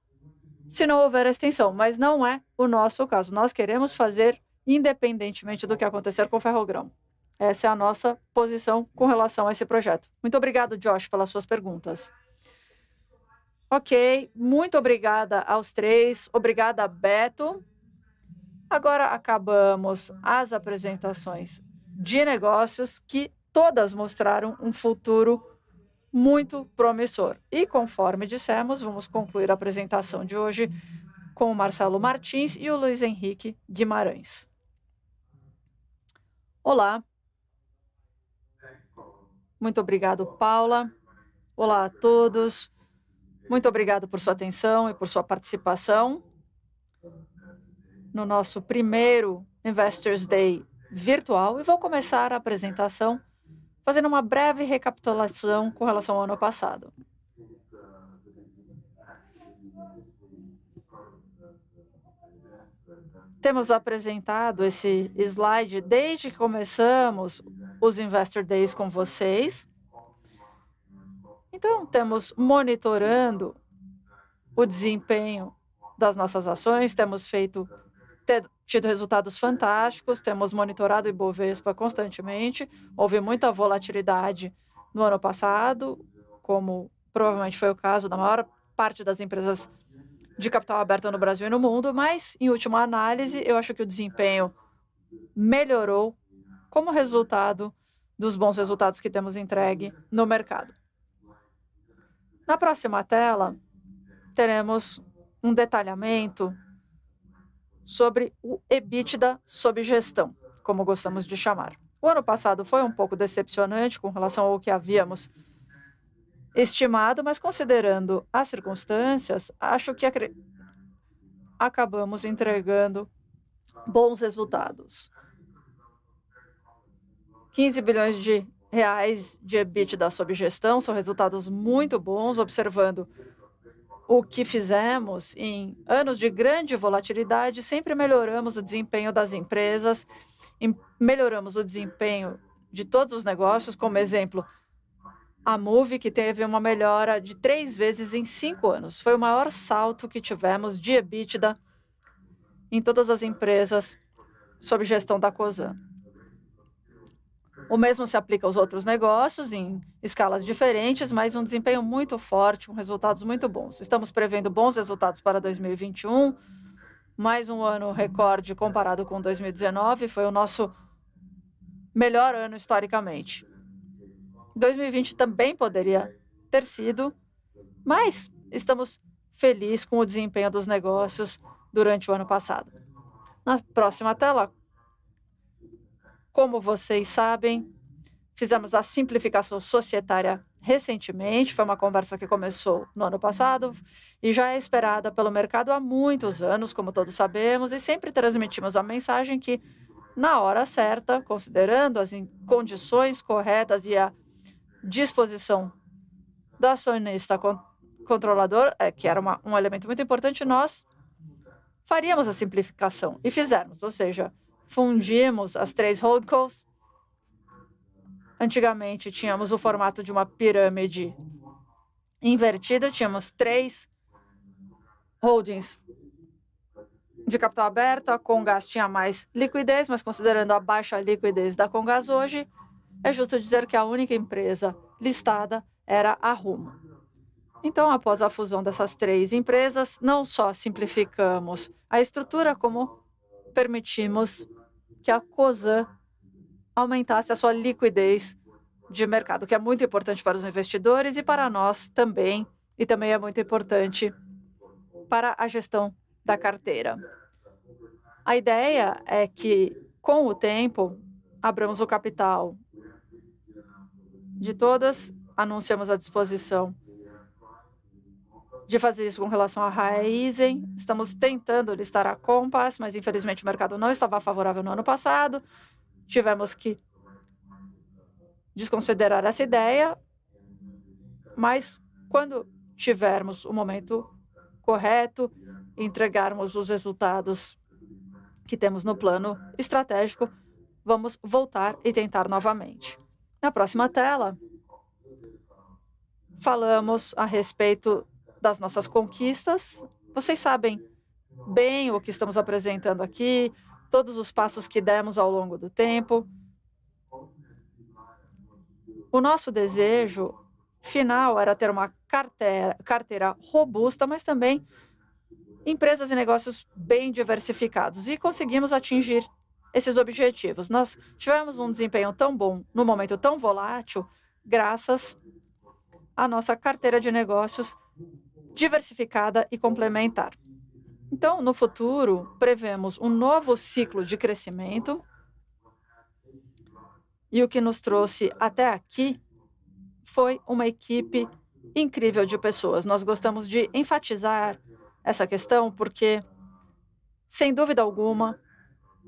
se não houver extensão, mas não é o nosso caso. Nós queremos fazer independentemente do que acontecer com o ferrogrão. Essa é a nossa posição com relação a esse projeto. Muito obrigado, Josh, pelas suas perguntas. Ok, muito obrigada aos três, obrigada, Beto. Agora acabamos as apresentações de negócios que todas mostraram um futuro muito promissor. E conforme dissemos, vamos concluir a apresentação de hoje com o Marcelo Martins e o Luiz Henrique Guimarães. Olá. Muito obrigado, Paula. Olá a todos. Muito obrigado por sua atenção e por sua participação no nosso primeiro Investors Day virtual e vou começar a apresentação fazendo uma breve recapitulação com relação ao ano passado. Temos apresentado esse slide desde que começamos os Investor Days com vocês. Então, temos monitorando o desempenho das nossas ações, temos feito ter tido resultados fantásticos, temos monitorado o Ibovespa constantemente. Houve muita volatilidade no ano passado, como provavelmente foi o caso da maior parte das empresas de capital aberto no Brasil e no mundo, mas em última análise, eu acho que o desempenho melhorou como resultado dos bons resultados que temos entregue no mercado. Na próxima tela, teremos um detalhamento sobre o EBITDA sob gestão, como gostamos de chamar. O ano passado foi um pouco decepcionante com relação ao que havíamos estimado, mas considerando as circunstâncias, acho que acabamos entregando bons resultados. 15 bilhões de reais de EBITDA sob gestão são resultados muito bons, observando o que fizemos em anos de grande volatilidade, sempre melhoramos o desempenho das empresas, melhoramos o desempenho de todos os negócios, como exemplo, a Move, que teve uma melhora de três vezes em cinco anos. Foi o maior salto que tivemos de EBITDA em todas as empresas sob gestão da COSAN. O mesmo se aplica aos outros negócios, em escalas diferentes, mas um desempenho muito forte, com resultados muito bons. Estamos prevendo bons resultados para 2021, mais um ano recorde comparado com 2019, foi o nosso melhor ano historicamente. 2020 também poderia ter sido, mas estamos felizes com o desempenho dos negócios durante o ano passado. Na próxima tela, como vocês sabem, fizemos a simplificação societária recentemente, foi uma conversa que começou no ano passado e já é esperada pelo mercado há muitos anos, como todos sabemos, e sempre transmitimos a mensagem que, na hora certa, considerando as condições corretas e a disposição da acionista controlador, é, que era uma, um elemento muito importante, nós faríamos a simplificação e fizemos, ou seja, Fundimos as três holdcos. Antigamente tínhamos o formato de uma pirâmide invertida, tínhamos três holdings de capital aberto. A Congas tinha mais liquidez, mas considerando a baixa liquidez da Congas hoje, é justo dizer que a única empresa listada era a Rumo. Então, após a fusão dessas três empresas, não só simplificamos a estrutura, como permitimos que a COSAN aumentasse a sua liquidez de mercado, que é muito importante para os investidores e para nós também, e também é muito importante para a gestão da carteira. A ideia é que, com o tempo, abramos o capital de todas, anunciamos a disposição de fazer isso com relação à Raizen. Estamos tentando listar a Compass, mas infelizmente o mercado não estava favorável no ano passado. Tivemos que desconsiderar essa ideia, mas quando tivermos o momento correto, entregarmos os resultados que temos no plano estratégico, vamos voltar e tentar novamente. Na próxima tela, falamos a respeito das nossas conquistas. Vocês sabem bem o que estamos apresentando aqui, todos os passos que demos ao longo do tempo. O nosso desejo final era ter uma carteira, carteira robusta, mas também empresas e negócios bem diversificados. E conseguimos atingir esses objetivos. Nós tivemos um desempenho tão bom no momento tão volátil, graças à nossa carteira de negócios diversificada e complementar. Então, no futuro, prevemos um novo ciclo de crescimento. E o que nos trouxe até aqui foi uma equipe incrível de pessoas. Nós gostamos de enfatizar essa questão porque, sem dúvida alguma,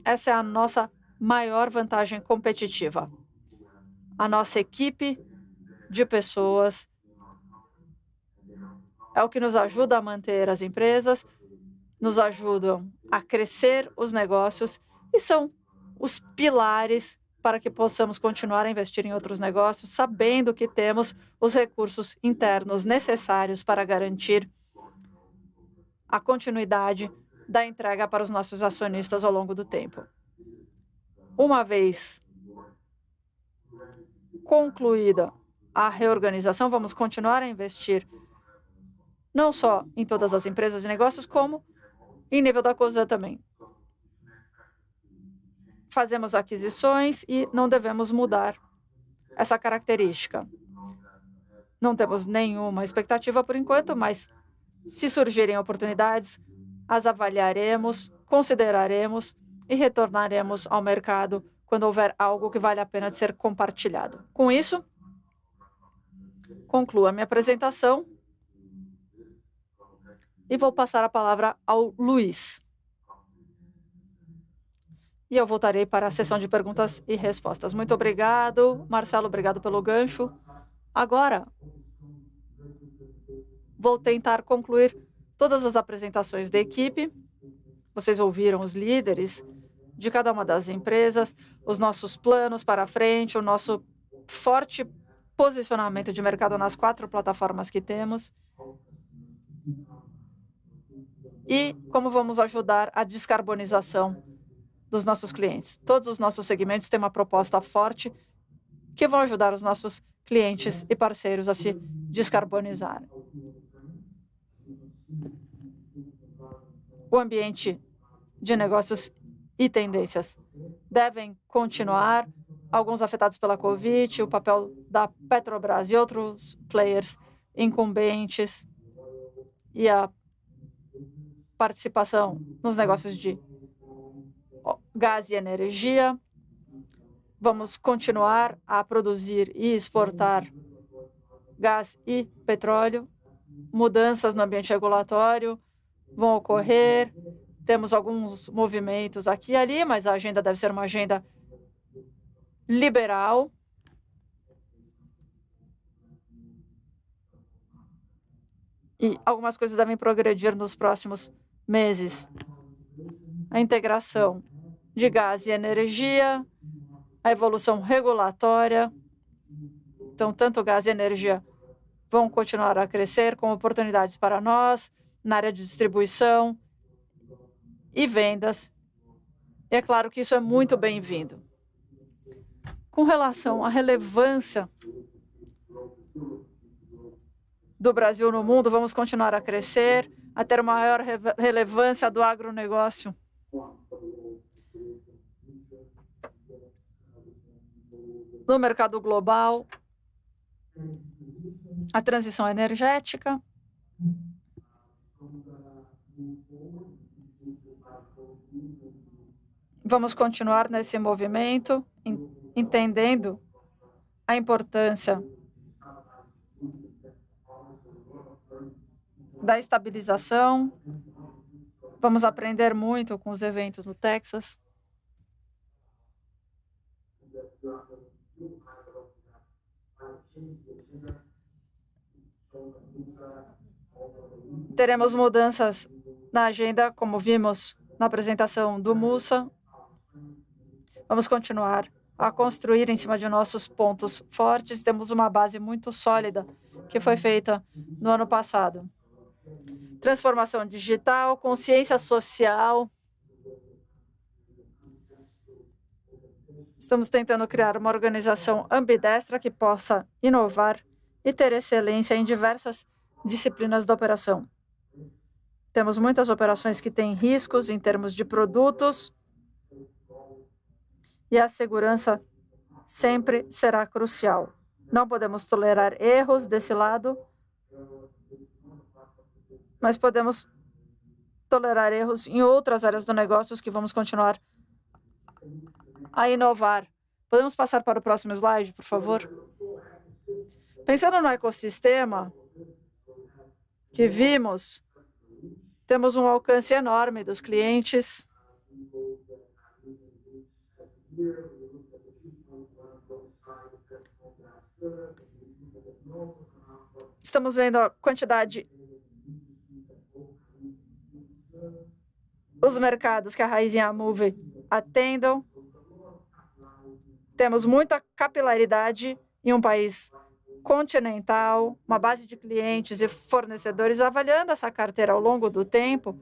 essa é a nossa maior vantagem competitiva. A nossa equipe de pessoas é o que nos ajuda a manter as empresas, nos ajudam a crescer os negócios e são os pilares para que possamos continuar a investir em outros negócios, sabendo que temos os recursos internos necessários para garantir a continuidade da entrega para os nossos acionistas ao longo do tempo. Uma vez concluída a reorganização, vamos continuar a investir não só em todas as empresas e negócios, como em nível da COSAN também. Fazemos aquisições e não devemos mudar essa característica. Não temos nenhuma expectativa por enquanto, mas se surgirem oportunidades, as avaliaremos, consideraremos e retornaremos ao mercado quando houver algo que vale a pena de ser compartilhado. Com isso, concluo a minha apresentação e vou passar a palavra ao Luiz. E eu voltarei para a sessão de perguntas e respostas. Muito obrigado, Marcelo, obrigado pelo gancho. Agora, vou tentar concluir todas as apresentações da equipe. Vocês ouviram os líderes de cada uma das empresas, os nossos planos para frente, o nosso forte posicionamento de mercado nas quatro plataformas que temos e como vamos ajudar a descarbonização dos nossos clientes. Todos os nossos segmentos têm uma proposta forte que vão ajudar os nossos clientes e parceiros a se descarbonizar. O ambiente de negócios e tendências devem continuar, alguns afetados pela Covid, o papel da Petrobras e outros players incumbentes e a participação nos negócios de gás e energia. Vamos continuar a produzir e exportar gás e petróleo. Mudanças no ambiente regulatório vão ocorrer. Temos alguns movimentos aqui e ali, mas a agenda deve ser uma agenda liberal. E algumas coisas devem progredir nos próximos meses. A integração de gás e energia, a evolução regulatória. Então, tanto gás e energia vão continuar a crescer com oportunidades para nós na área de distribuição e vendas. E é claro que isso é muito bem-vindo. Com relação à relevância do Brasil no mundo, vamos continuar a crescer a ter maior relevância do agronegócio. No mercado global, a transição energética, vamos continuar nesse movimento, entendendo a importância da estabilização. Vamos aprender muito com os eventos no Texas. Teremos mudanças na agenda, como vimos na apresentação do Mussa. Vamos continuar a construir em cima de nossos pontos fortes. Temos uma base muito sólida que foi feita no ano passado transformação digital, consciência social. Estamos tentando criar uma organização ambidestra que possa inovar e ter excelência em diversas disciplinas da operação. Temos muitas operações que têm riscos em termos de produtos e a segurança sempre será crucial. Não podemos tolerar erros desse lado mas podemos tolerar erros em outras áreas do negócio que vamos continuar a inovar. Podemos passar para o próximo slide, por favor? Pensando no ecossistema que vimos, temos um alcance enorme dos clientes. Estamos vendo a quantidade os mercados que a Raiz e a Move atendam. Temos muita capilaridade em um país continental, uma base de clientes e fornecedores avaliando essa carteira ao longo do tempo.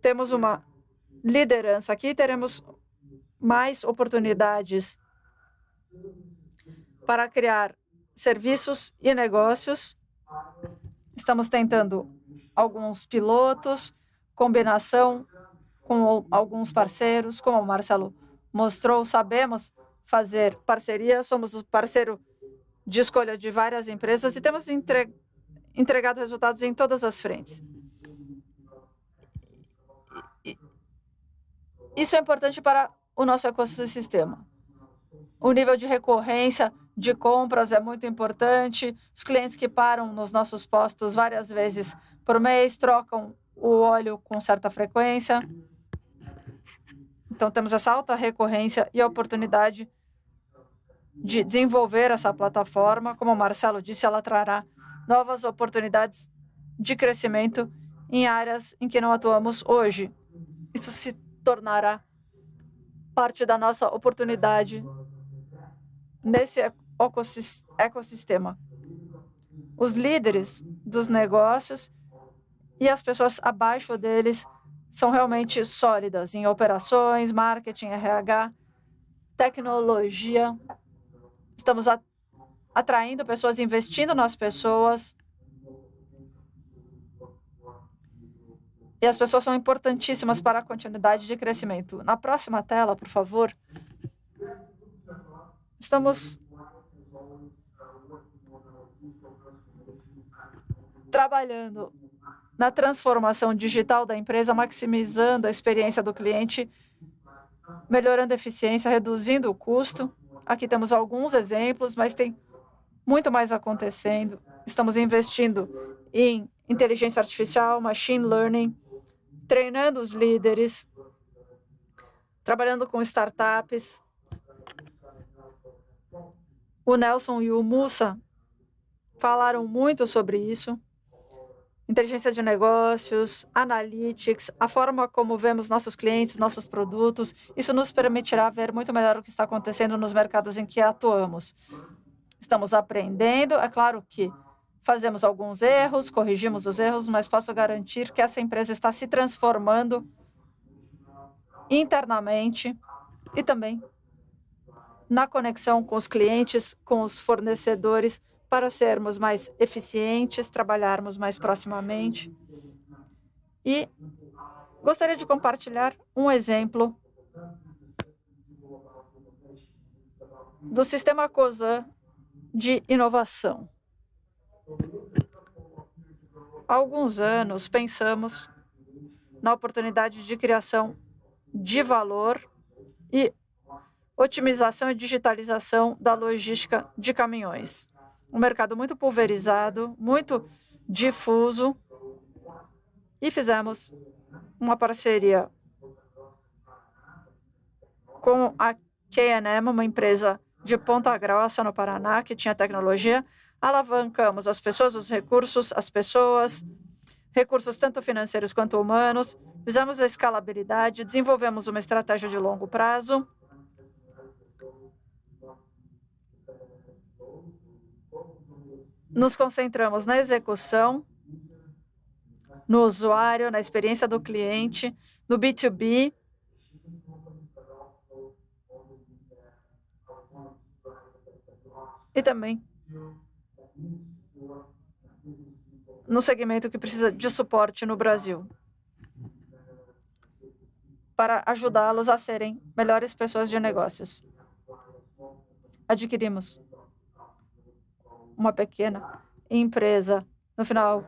Temos uma liderança aqui teremos mais oportunidades para criar serviços e negócios. Estamos tentando alguns pilotos combinação com alguns parceiros, como o Marcelo mostrou, sabemos fazer parceria, somos o parceiro de escolha de várias empresas e temos entregado resultados em todas as frentes. Isso é importante para o nosso ecossistema. O nível de recorrência de compras é muito importante. Os clientes que param nos nossos postos várias vezes por mês trocam o óleo com certa frequência. Então, temos essa alta recorrência e a oportunidade de desenvolver essa plataforma. Como o Marcelo disse, ela trará novas oportunidades de crescimento em áreas em que não atuamos hoje. Isso se tornará parte da nossa oportunidade nesse ecossistema. Os líderes dos negócios e as pessoas abaixo deles são realmente sólidas em operações, marketing, RH, tecnologia. Estamos atraindo pessoas, investindo nas pessoas. E as pessoas são importantíssimas para a continuidade de crescimento. Na próxima tela, por favor. Estamos trabalhando na transformação digital da empresa, maximizando a experiência do cliente, melhorando a eficiência, reduzindo o custo. Aqui temos alguns exemplos, mas tem muito mais acontecendo. Estamos investindo em inteligência artificial, machine learning, treinando os líderes, trabalhando com startups. O Nelson e o Musa falaram muito sobre isso inteligência de negócios, analytics, a forma como vemos nossos clientes, nossos produtos. Isso nos permitirá ver muito melhor o que está acontecendo nos mercados em que atuamos. Estamos aprendendo, é claro que fazemos alguns erros, corrigimos os erros, mas posso garantir que essa empresa está se transformando internamente e também na conexão com os clientes, com os fornecedores para sermos mais eficientes, trabalharmos mais proximamente. E gostaria de compartilhar um exemplo do sistema COSAN de inovação. Há alguns anos pensamos na oportunidade de criação de valor e otimização e digitalização da logística de caminhões um mercado muito pulverizado, muito difuso, e fizemos uma parceria com a KNM, uma empresa de Ponta Grossa, no Paraná, que tinha tecnologia, alavancamos as pessoas, os recursos, as pessoas, recursos tanto financeiros quanto humanos, fizemos a escalabilidade, desenvolvemos uma estratégia de longo prazo nos concentramos na execução, no usuário, na experiência do cliente, no B2B. E também no segmento que precisa de suporte no Brasil, para ajudá-los a serem melhores pessoas de negócios. Adquirimos uma pequena empresa. No final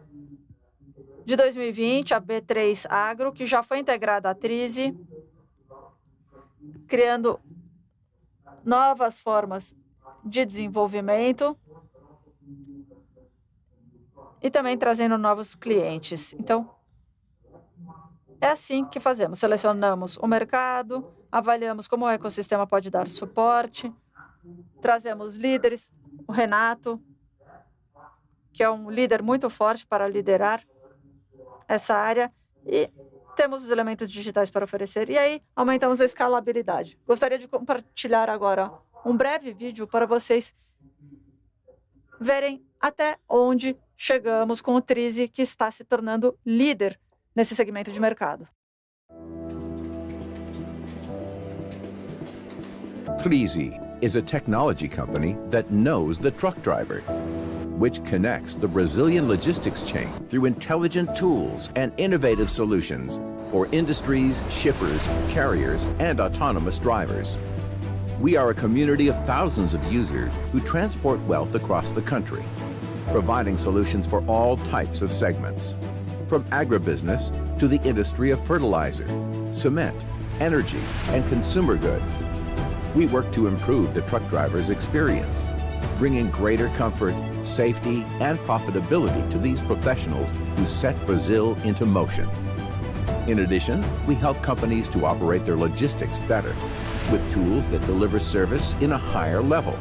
de 2020, a B3 Agro, que já foi integrada à Trise, criando novas formas de desenvolvimento e também trazendo novos clientes. Então, é assim que fazemos: selecionamos o mercado, avaliamos como o ecossistema pode dar suporte, trazemos líderes, o Renato, que é um líder muito forte para liderar essa área e temos os elementos digitais para oferecer e aí aumentamos a escalabilidade. Gostaria de compartilhar agora um breve vídeo para vocês verem até onde chegamos com o Trize que está se tornando líder nesse segmento de mercado. Trize is a technology company that knows the truck driver. which connects the Brazilian logistics chain through intelligent tools and innovative solutions for industries, shippers, carriers, and autonomous drivers. We are a community of thousands of users who transport wealth across the country, providing solutions for all types of segments, from agribusiness to the industry of fertilizer, cement, energy, and consumer goods. We work to improve the truck driver's experience bringing greater comfort, safety, and profitability to these professionals who set Brazil into motion. In addition, we help companies to operate their logistics better with tools that deliver service in a higher level,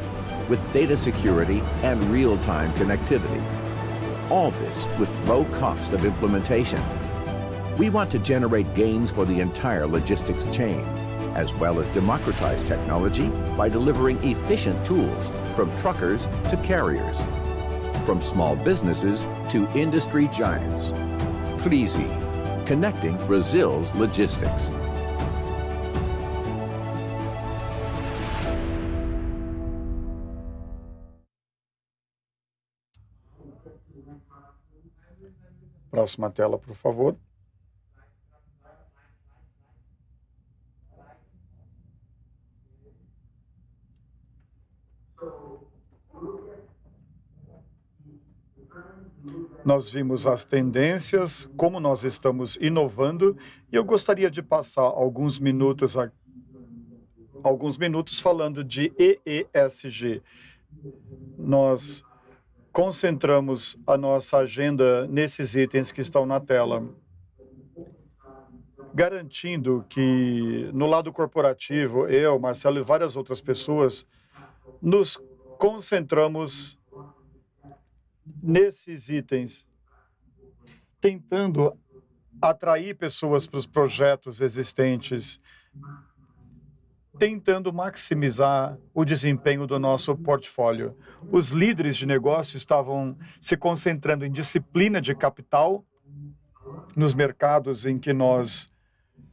with data security and real time connectivity. All this with low cost of implementation. We want to generate gains for the entire logistics chain, as well as democratize technology by delivering efficient tools from truckers to carriers, from small businesses to industry giants. Frise, connecting Brazil's logistics. Próxima tela, por favor. Nós vimos as tendências, como nós estamos inovando, e eu gostaria de passar alguns minutos a, alguns minutos falando de EESG. Nós concentramos a nossa agenda nesses itens que estão na tela, garantindo que no lado corporativo, eu, Marcelo e várias outras pessoas nos concentramos nesses itens, tentando atrair pessoas para os projetos existentes, tentando maximizar o desempenho do nosso portfólio. Os líderes de negócio estavam se concentrando em disciplina de capital nos mercados em que nós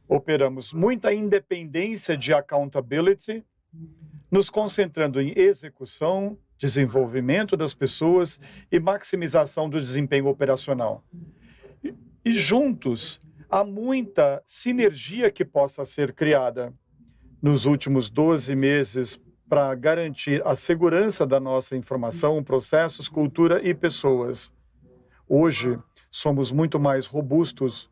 operamos, muita independência de accountability, nos concentrando em execução, desenvolvimento das pessoas e maximização do desempenho operacional. E, e juntos, há muita sinergia que possa ser criada nos últimos 12 meses para garantir a segurança da nossa informação, processos, cultura e pessoas. Hoje, somos muito mais robustos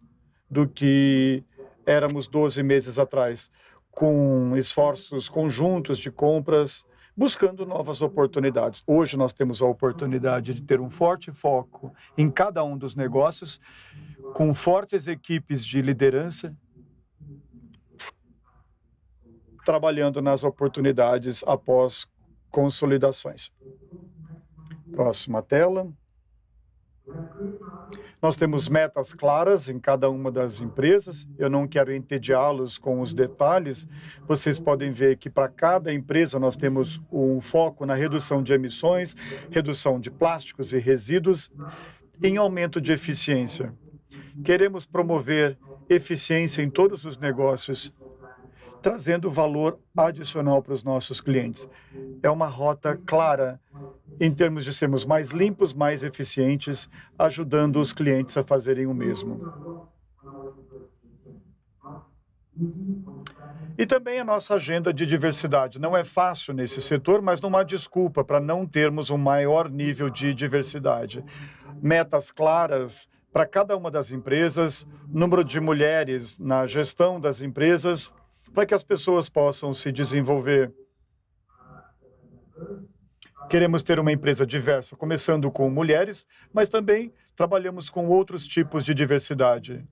do que éramos 12 meses atrás, com esforços conjuntos de compras, buscando novas oportunidades. Hoje nós temos a oportunidade de ter um forte foco em cada um dos negócios, com fortes equipes de liderança, trabalhando nas oportunidades após consolidações. Próxima tela. Nós temos metas claras em cada uma das empresas. Eu não quero entediá-los com os detalhes. Vocês podem ver que para cada empresa nós temos um foco na redução de emissões, redução de plásticos e resíduos, em aumento de eficiência. Queremos promover eficiência em todos os negócios trazendo valor adicional para os nossos clientes. É uma rota clara em termos de sermos mais limpos, mais eficientes, ajudando os clientes a fazerem o mesmo. E também a nossa agenda de diversidade. Não é fácil nesse setor, mas não há desculpa para não termos um maior nível de diversidade. Metas claras para cada uma das empresas, número de mulheres na gestão das empresas, para é que as pessoas possam se desenvolver. Queremos ter uma empresa diversa, começando com mulheres, mas também trabalhamos com outros tipos de diversidade,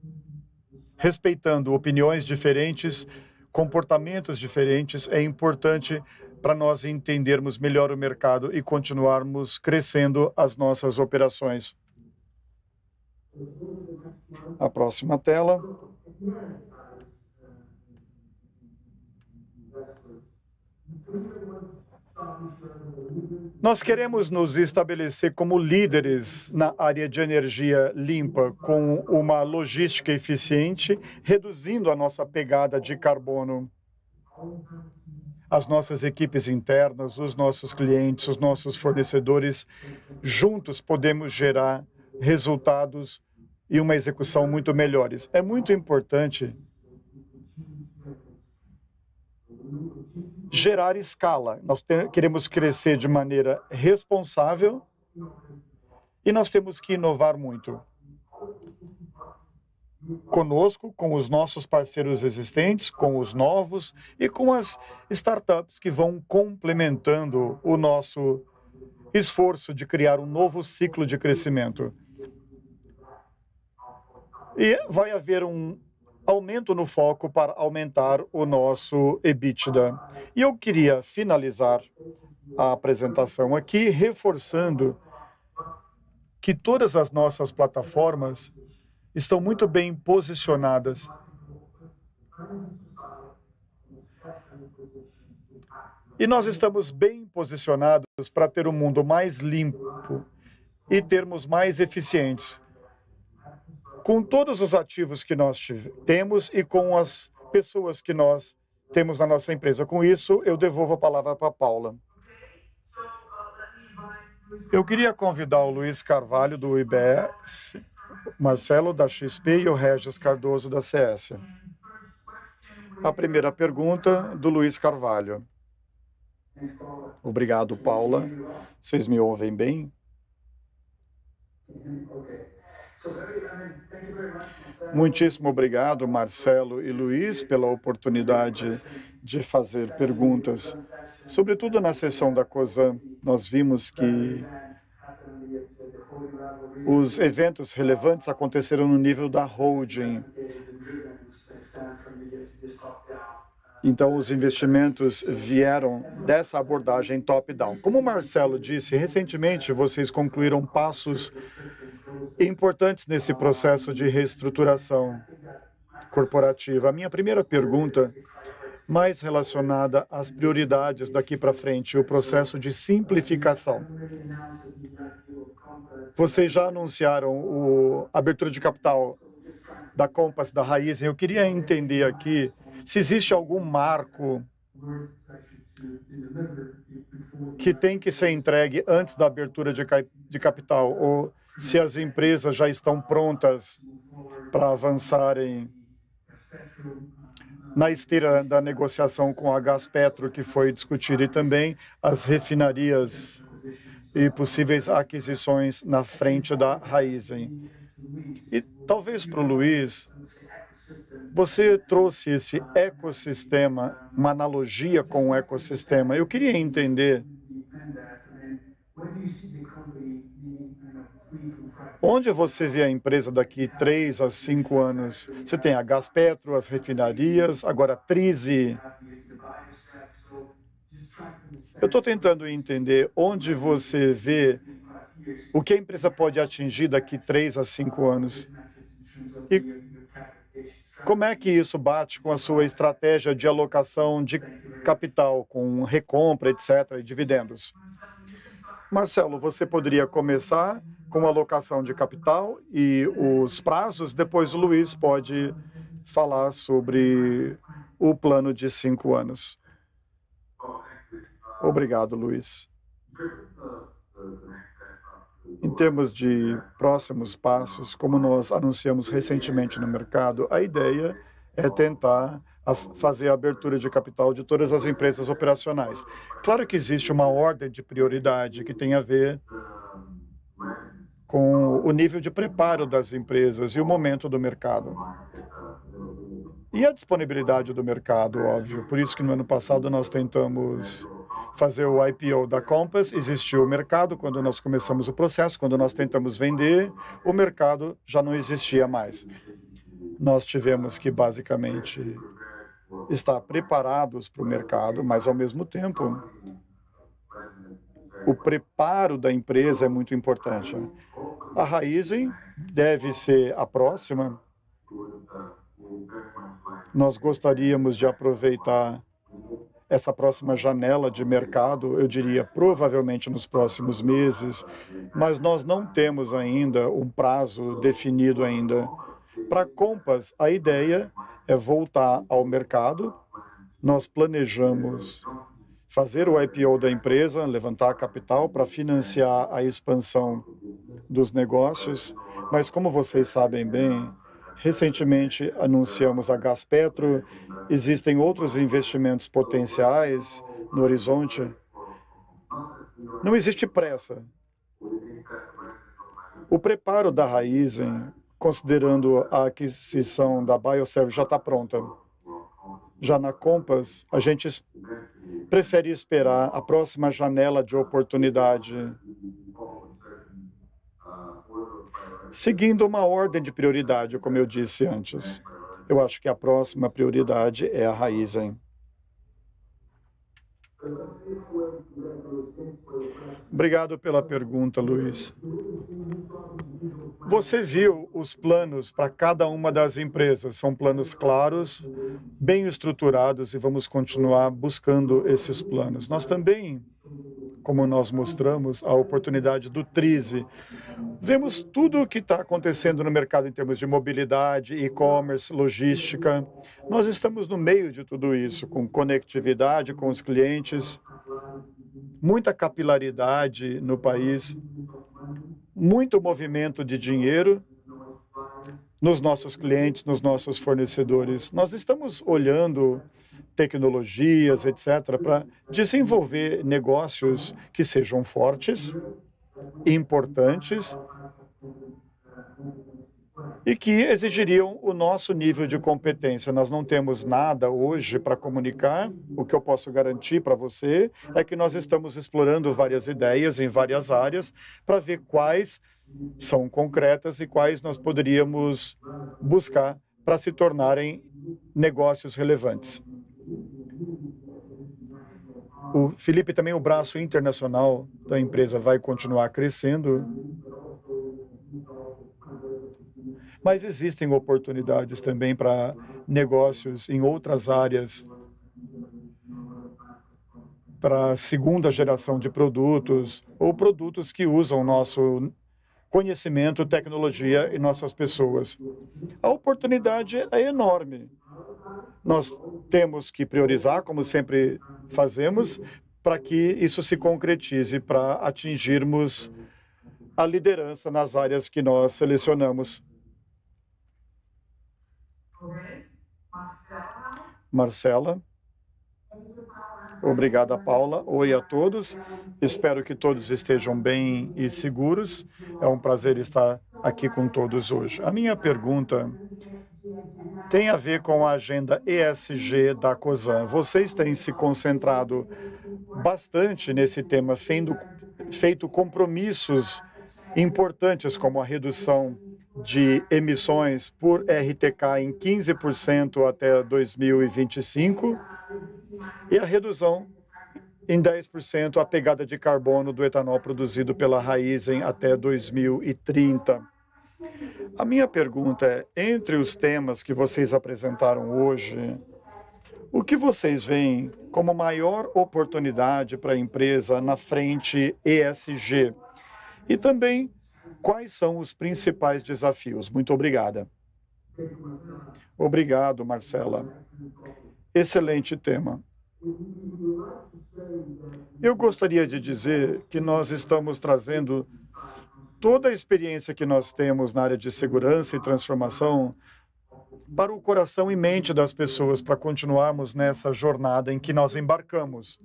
respeitando opiniões diferentes, comportamentos diferentes. É importante para nós entendermos melhor o mercado e continuarmos crescendo as nossas operações. A próxima tela. Nós queremos nos estabelecer como líderes na área de energia limpa, com uma logística eficiente, reduzindo a nossa pegada de carbono. As nossas equipes internas, os nossos clientes, os nossos fornecedores, juntos podemos gerar resultados e uma execução muito melhores. É muito importante gerar escala. Nós te, queremos crescer de maneira responsável e nós temos que inovar muito. Conosco, com os nossos parceiros existentes, com os novos e com as startups que vão complementando o nosso esforço de criar um novo ciclo de crescimento. E vai haver um aumento no foco para aumentar o nosso EBITDA. E eu queria finalizar a apresentação aqui reforçando que todas as nossas plataformas estão muito bem posicionadas. E nós estamos bem posicionados para ter um mundo mais limpo e termos mais eficientes com todos os ativos que nós temos e com as pessoas que nós temos na nossa empresa. Com isso, eu devolvo a palavra para a Paula. Eu queria convidar o Luiz Carvalho, do IBS, Marcelo, da XP, e o Regis Cardoso, da CS. A primeira pergunta, do Luiz Carvalho. Obrigado, Paula. Vocês me ouvem bem? Muitíssimo obrigado, Marcelo e Luiz, pela oportunidade de fazer perguntas. Sobretudo na sessão da COSAN, nós vimos que os eventos relevantes aconteceram no nível da holding. Então, os investimentos vieram dessa abordagem top-down. Como o Marcelo disse, recentemente vocês concluíram passos importantes nesse processo de reestruturação corporativa. A minha primeira pergunta, mais relacionada às prioridades daqui para frente, o processo de simplificação. Vocês já anunciaram a abertura de capital da Compass, da Raiz. Eu queria entender aqui se existe algum marco que tem que ser entregue antes da abertura de, de capital ou se as empresas já estão prontas para avançarem na esteira da negociação com a Gaspetro, que foi discutida, e também as refinarias e possíveis aquisições na frente da Raizen. E talvez para o Luiz, você trouxe esse ecossistema, uma analogia com o ecossistema. Eu queria entender Onde você vê a empresa daqui três a cinco anos? Você tem a Gaspetro, as refinarias, agora a Trise. Eu estou tentando entender onde você vê o que a empresa pode atingir daqui três a cinco anos. E como é que isso bate com a sua estratégia de alocação de capital, com recompra, etc., e dividendos? Marcelo, você poderia começar com alocação de capital e os prazos. Depois o Luiz pode falar sobre o plano de cinco anos. Obrigado, Luiz. Em termos de próximos passos, como nós anunciamos recentemente no mercado, a ideia é tentar a fazer a abertura de capital de todas as empresas operacionais. Claro que existe uma ordem de prioridade que tem a ver com o nível de preparo das empresas e o momento do mercado. E a disponibilidade do mercado, óbvio. Por isso que no ano passado nós tentamos fazer o IPO da Compass, existiu o mercado quando nós começamos o processo, quando nós tentamos vender, o mercado já não existia mais. Nós tivemos que basicamente estar preparados para o mercado, mas ao mesmo tempo o preparo da empresa é muito importante. Né? A Raizen deve ser a próxima. Nós gostaríamos de aproveitar essa próxima janela de mercado, eu diria provavelmente nos próximos meses, mas nós não temos ainda um prazo definido ainda. Para Compass, a ideia é voltar ao mercado. Nós planejamos fazer o IPO da empresa, levantar capital para financiar a expansão dos negócios. Mas como vocês sabem bem, recentemente anunciamos a Gaspetro, existem outros investimentos potenciais no horizonte. Não existe pressa. O preparo da Raizen, considerando a aquisição da BioServe, já está pronta. Já na Compass, a gente prefere esperar a próxima janela de oportunidade, seguindo uma ordem de prioridade, como eu disse antes. Eu acho que a próxima prioridade é a Raizen. Obrigado pela pergunta, Luiz. Você viu os planos para cada uma das empresas? São planos claros, bem estruturados e vamos continuar buscando esses planos. Nós também, como nós mostramos, a oportunidade do Trize, Vemos tudo o que está acontecendo no mercado em termos de mobilidade, e-commerce, logística. Nós estamos no meio de tudo isso, com conectividade com os clientes, muita capilaridade no país muito movimento de dinheiro nos nossos clientes, nos nossos fornecedores. Nós estamos olhando tecnologias, etc., para desenvolver negócios que sejam fortes, importantes e que exigiriam o nosso nível de competência. Nós não temos nada hoje para comunicar. O que eu posso garantir para você é que nós estamos explorando várias ideias em várias áreas para ver quais são concretas e quais nós poderíamos buscar para se tornarem negócios relevantes. O Felipe também o braço internacional da empresa vai continuar crescendo mas existem oportunidades também para negócios em outras áreas para a segunda geração de produtos ou produtos que usam nosso conhecimento, tecnologia e nossas pessoas. A oportunidade é enorme. Nós temos que priorizar, como sempre fazemos, para que isso se concretize, para atingirmos a liderança nas áreas que nós selecionamos. Marcela. Obrigada, Paula. Oi a todos. Espero que todos estejam bem e seguros. É um prazer estar aqui com todos hoje. A minha pergunta tem a ver com a agenda ESG da COSAN. Vocês têm se concentrado bastante nesse tema, feito compromissos importantes como a redução de emissões por RTK em 15% até 2025 e a redução em 10% a pegada de carbono do etanol produzido pela Raizen até 2030. A minha pergunta é: entre os temas que vocês apresentaram hoje, o que vocês veem como maior oportunidade para a empresa na frente ESG? E também Quais são os principais desafios? Muito obrigada. Obrigado, Marcela. Excelente tema. Eu gostaria de dizer que nós estamos trazendo toda a experiência que nós temos na área de segurança e transformação para o coração e mente das pessoas, para continuarmos nessa jornada em que nós embarcamos.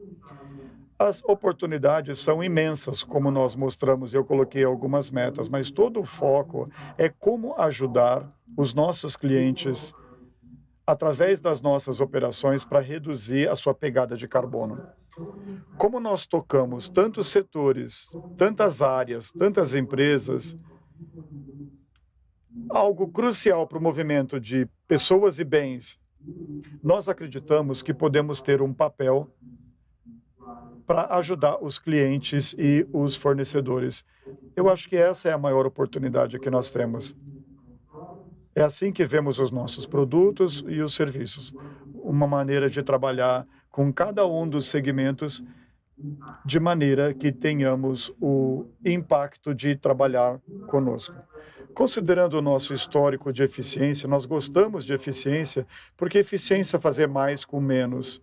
As oportunidades são imensas, como nós mostramos, eu coloquei algumas metas, mas todo o foco é como ajudar os nossos clientes através das nossas operações para reduzir a sua pegada de carbono. Como nós tocamos tantos setores, tantas áreas, tantas empresas, algo crucial para o movimento de pessoas e bens, nós acreditamos que podemos ter um papel para ajudar os clientes e os fornecedores. Eu acho que essa é a maior oportunidade que nós temos. É assim que vemos os nossos produtos e os serviços. Uma maneira de trabalhar com cada um dos segmentos de maneira que tenhamos o impacto de trabalhar conosco. Considerando o nosso histórico de eficiência, nós gostamos de eficiência, porque eficiência é fazer mais com menos.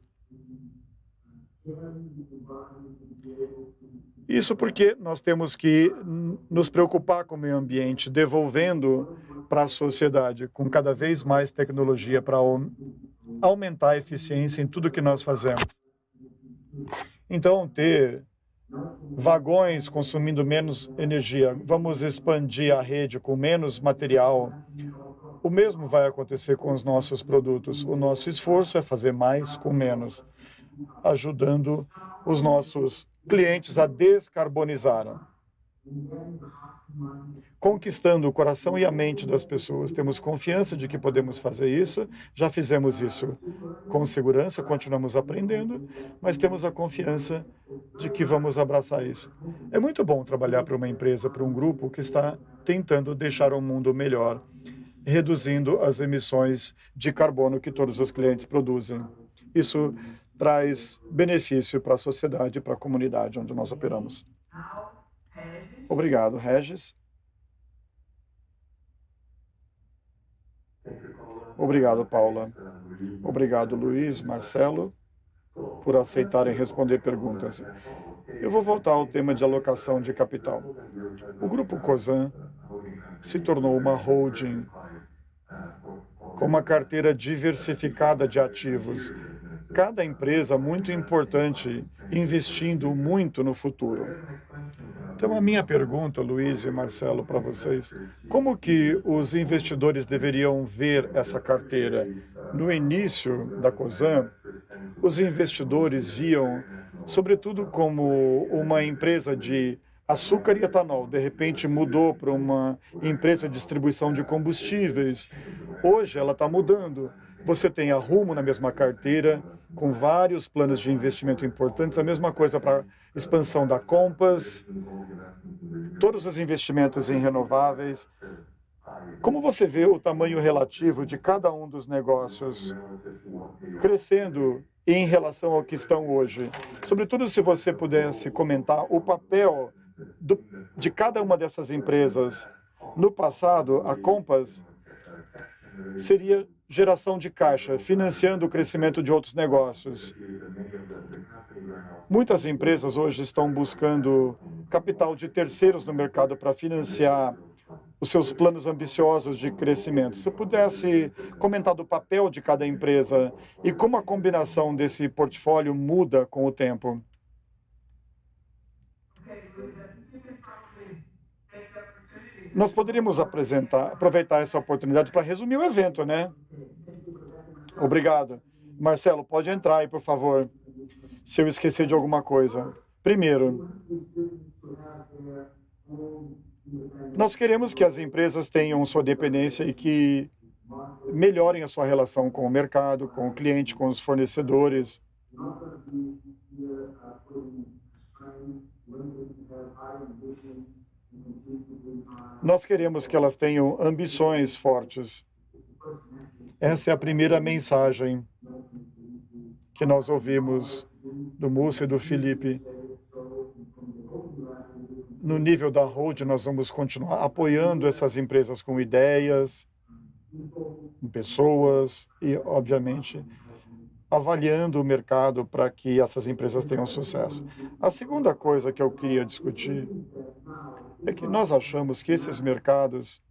Isso porque nós temos que nos preocupar com o meio ambiente, devolvendo para a sociedade, com cada vez mais tecnologia, para aumentar a eficiência em tudo que nós fazemos. Então, ter vagões consumindo menos energia, vamos expandir a rede com menos material. O mesmo vai acontecer com os nossos produtos. O nosso esforço é fazer mais com menos, ajudando os nossos clientes a descarbonizaram. Conquistando o coração e a mente das pessoas, temos confiança de que podemos fazer isso. Já fizemos isso com segurança, continuamos aprendendo, mas temos a confiança de que vamos abraçar isso. É muito bom trabalhar para uma empresa, para um grupo que está tentando deixar o mundo melhor, reduzindo as emissões de carbono que todos os clientes produzem. Isso traz benefício para a sociedade e para a comunidade onde nós operamos. Obrigado, Regis. Obrigado, Paula. Obrigado, Luiz, Marcelo, por aceitarem responder perguntas. Eu vou voltar ao tema de alocação de capital. O Grupo COSAN se tornou uma holding com uma carteira diversificada de ativos cada empresa muito importante investindo muito no futuro. Então, a minha pergunta, Luiz e Marcelo, para vocês, como que os investidores deveriam ver essa carteira? No início da COSAN, os investidores viam, sobretudo, como uma empresa de açúcar e etanol, de repente mudou para uma empresa de distribuição de combustíveis. Hoje ela está mudando você tem a Rumo na mesma carteira, com vários planos de investimento importantes, a mesma coisa para expansão da Compass, todos os investimentos em renováveis. Como você vê o tamanho relativo de cada um dos negócios crescendo em relação ao que estão hoje? Sobretudo se você pudesse comentar o papel do, de cada uma dessas empresas. No passado, a Compass seria geração de caixa, financiando o crescimento de outros negócios. Muitas empresas hoje estão buscando capital de terceiros no mercado para financiar os seus planos ambiciosos de crescimento. Se pudesse comentar do papel de cada empresa e como a combinação desse portfólio muda com o tempo. Nós poderíamos apresentar, aproveitar essa oportunidade para resumir o evento, né? Obrigado. Marcelo, pode entrar aí, por favor, se eu esquecer de alguma coisa. Primeiro, nós queremos que as empresas tenham sua dependência e que melhorem a sua relação com o mercado, com o cliente, com os fornecedores. Nós queremos que elas tenham ambições fortes. Essa é a primeira mensagem que nós ouvimos do Múcio e do Felipe. No nível da Road, nós vamos continuar apoiando essas empresas com ideias, com pessoas e, obviamente, avaliando o mercado para que essas empresas tenham sucesso. A segunda coisa que eu queria discutir é que nós achamos que esses mercados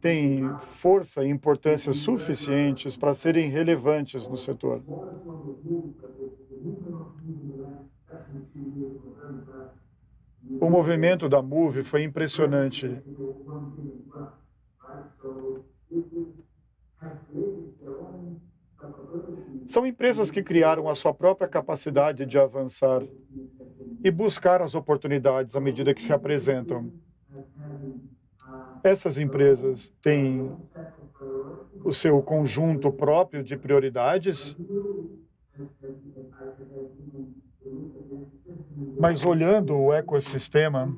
têm força e importância suficientes para serem relevantes no setor. O movimento da Move foi impressionante. São empresas que criaram a sua própria capacidade de avançar e buscar as oportunidades à medida que se apresentam. Essas empresas têm o seu conjunto próprio de prioridades, mas olhando o ecossistema,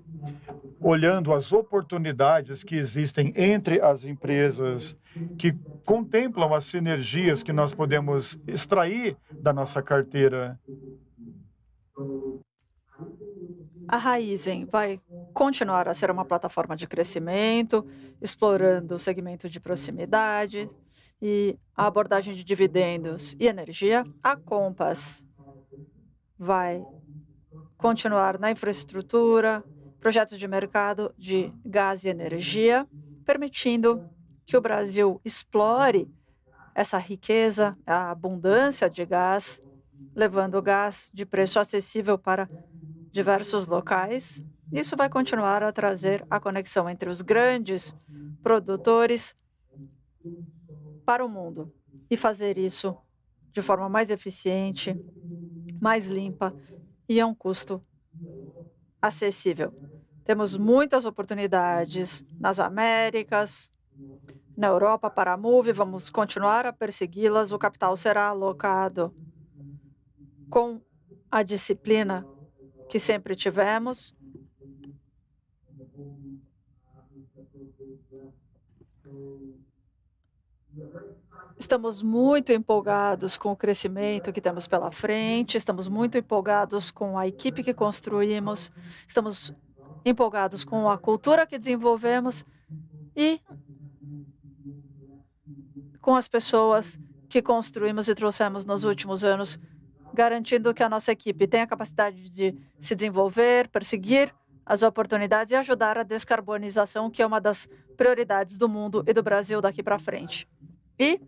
olhando as oportunidades que existem entre as empresas que contemplam as sinergias que nós podemos extrair da nossa carteira a Raizen vai continuar a ser uma plataforma de crescimento, explorando o segmento de proximidade e a abordagem de dividendos e energia. A Compass vai continuar na infraestrutura, projetos de mercado de gás e energia, permitindo que o Brasil explore essa riqueza, a abundância de gás, levando o gás de preço acessível para diversos locais. Isso vai continuar a trazer a conexão entre os grandes produtores para o mundo e fazer isso de forma mais eficiente, mais limpa e a um custo acessível. Temos muitas oportunidades nas Américas, na Europa para a MUVE, vamos continuar a persegui-las. O capital será alocado com a disciplina que sempre tivemos. Estamos muito empolgados com o crescimento que temos pela frente, estamos muito empolgados com a equipe que construímos, estamos empolgados com a cultura que desenvolvemos e com as pessoas que construímos e trouxemos nos últimos anos garantindo que a nossa equipe tenha capacidade de se desenvolver, perseguir as oportunidades e ajudar a descarbonização, que é uma das prioridades do mundo e do Brasil daqui para frente. E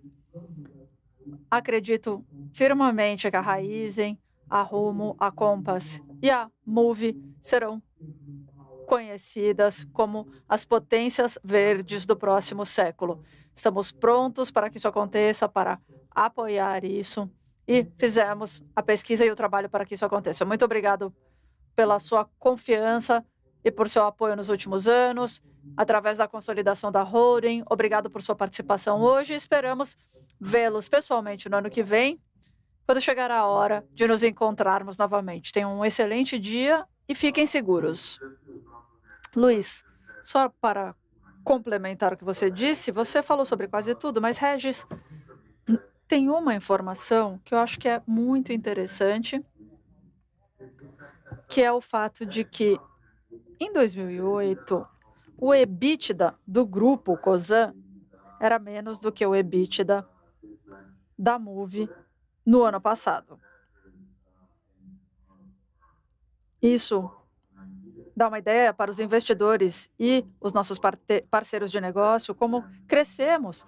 acredito firmemente que a Raizen, a Rumo, a Compass e a Move serão conhecidas como as potências verdes do próximo século. Estamos prontos para que isso aconteça, para apoiar isso e fizemos a pesquisa e o trabalho para que isso aconteça. Muito obrigado pela sua confiança e por seu apoio nos últimos anos, através da consolidação da holding. Obrigado por sua participação hoje. Esperamos vê-los pessoalmente no ano que vem, quando chegar a hora de nos encontrarmos novamente. Tenham um excelente dia e fiquem seguros. Luiz, só para complementar o que você disse, você falou sobre quase tudo, mas Regis tem uma informação que eu acho que é muito interessante, que é o fato de que em 2008 o EBITDA do grupo Cosan era menos do que o EBITDA da Move no ano passado. Isso dá uma ideia para os investidores e os nossos parceiros de negócio como crescemos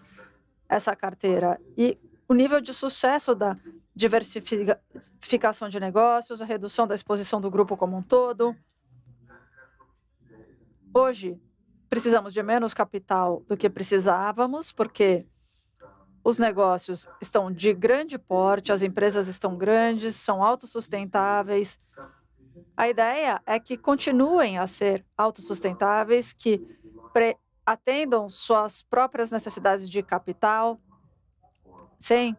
essa carteira e o nível de sucesso da diversificação de negócios, a redução da exposição do grupo como um todo. Hoje, precisamos de menos capital do que precisávamos, porque os negócios estão de grande porte, as empresas estão grandes, são autossustentáveis. A ideia é que continuem a ser autossustentáveis, que atendam suas próprias necessidades de capital, sem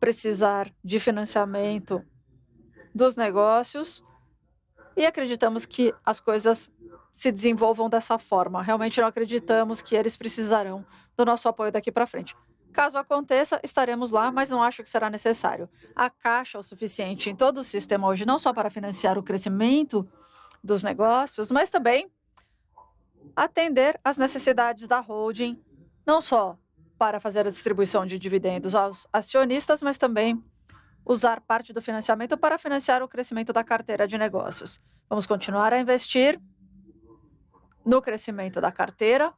precisar de financiamento dos negócios e acreditamos que as coisas se desenvolvam dessa forma. Realmente não acreditamos que eles precisarão do nosso apoio daqui para frente. Caso aconteça, estaremos lá, mas não acho que será necessário. A caixa é o suficiente em todo o sistema hoje, não só para financiar o crescimento dos negócios, mas também atender às necessidades da holding, não só para fazer a distribuição de dividendos aos acionistas, mas também usar parte do financiamento para financiar o crescimento da carteira de negócios. Vamos continuar a investir no crescimento da carteira.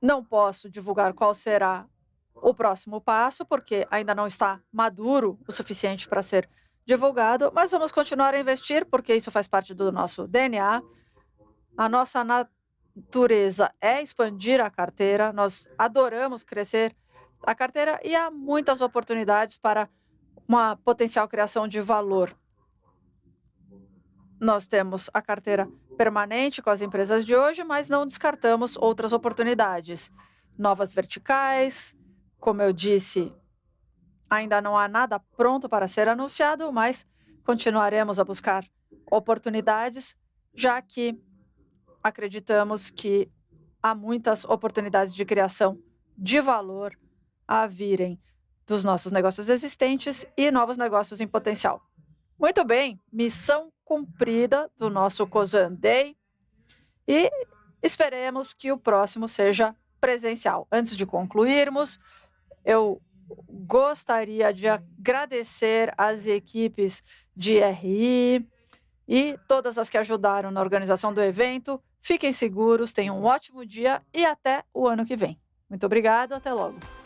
Não posso divulgar qual será o próximo passo, porque ainda não está maduro o suficiente para ser divulgado, mas vamos continuar a investir, porque isso faz parte do nosso DNA. A nossa natureza é expandir a carteira, nós adoramos crescer a carteira e há muitas oportunidades para uma potencial criação de valor. Nós temos a carteira permanente com as empresas de hoje, mas não descartamos outras oportunidades. Novas verticais, como eu disse, ainda não há nada pronto para ser anunciado, mas continuaremos a buscar oportunidades, já que acreditamos que há muitas oportunidades de criação de valor a virem dos nossos negócios existentes e novos negócios em potencial. Muito bem, missão cumprida do nosso Cozan Day e esperemos que o próximo seja presencial. Antes de concluirmos, eu gostaria de agradecer às equipes de RI e todas as que ajudaram na organização do evento Fiquem seguros, tenham um ótimo dia e até o ano que vem. Muito obrigado, até logo.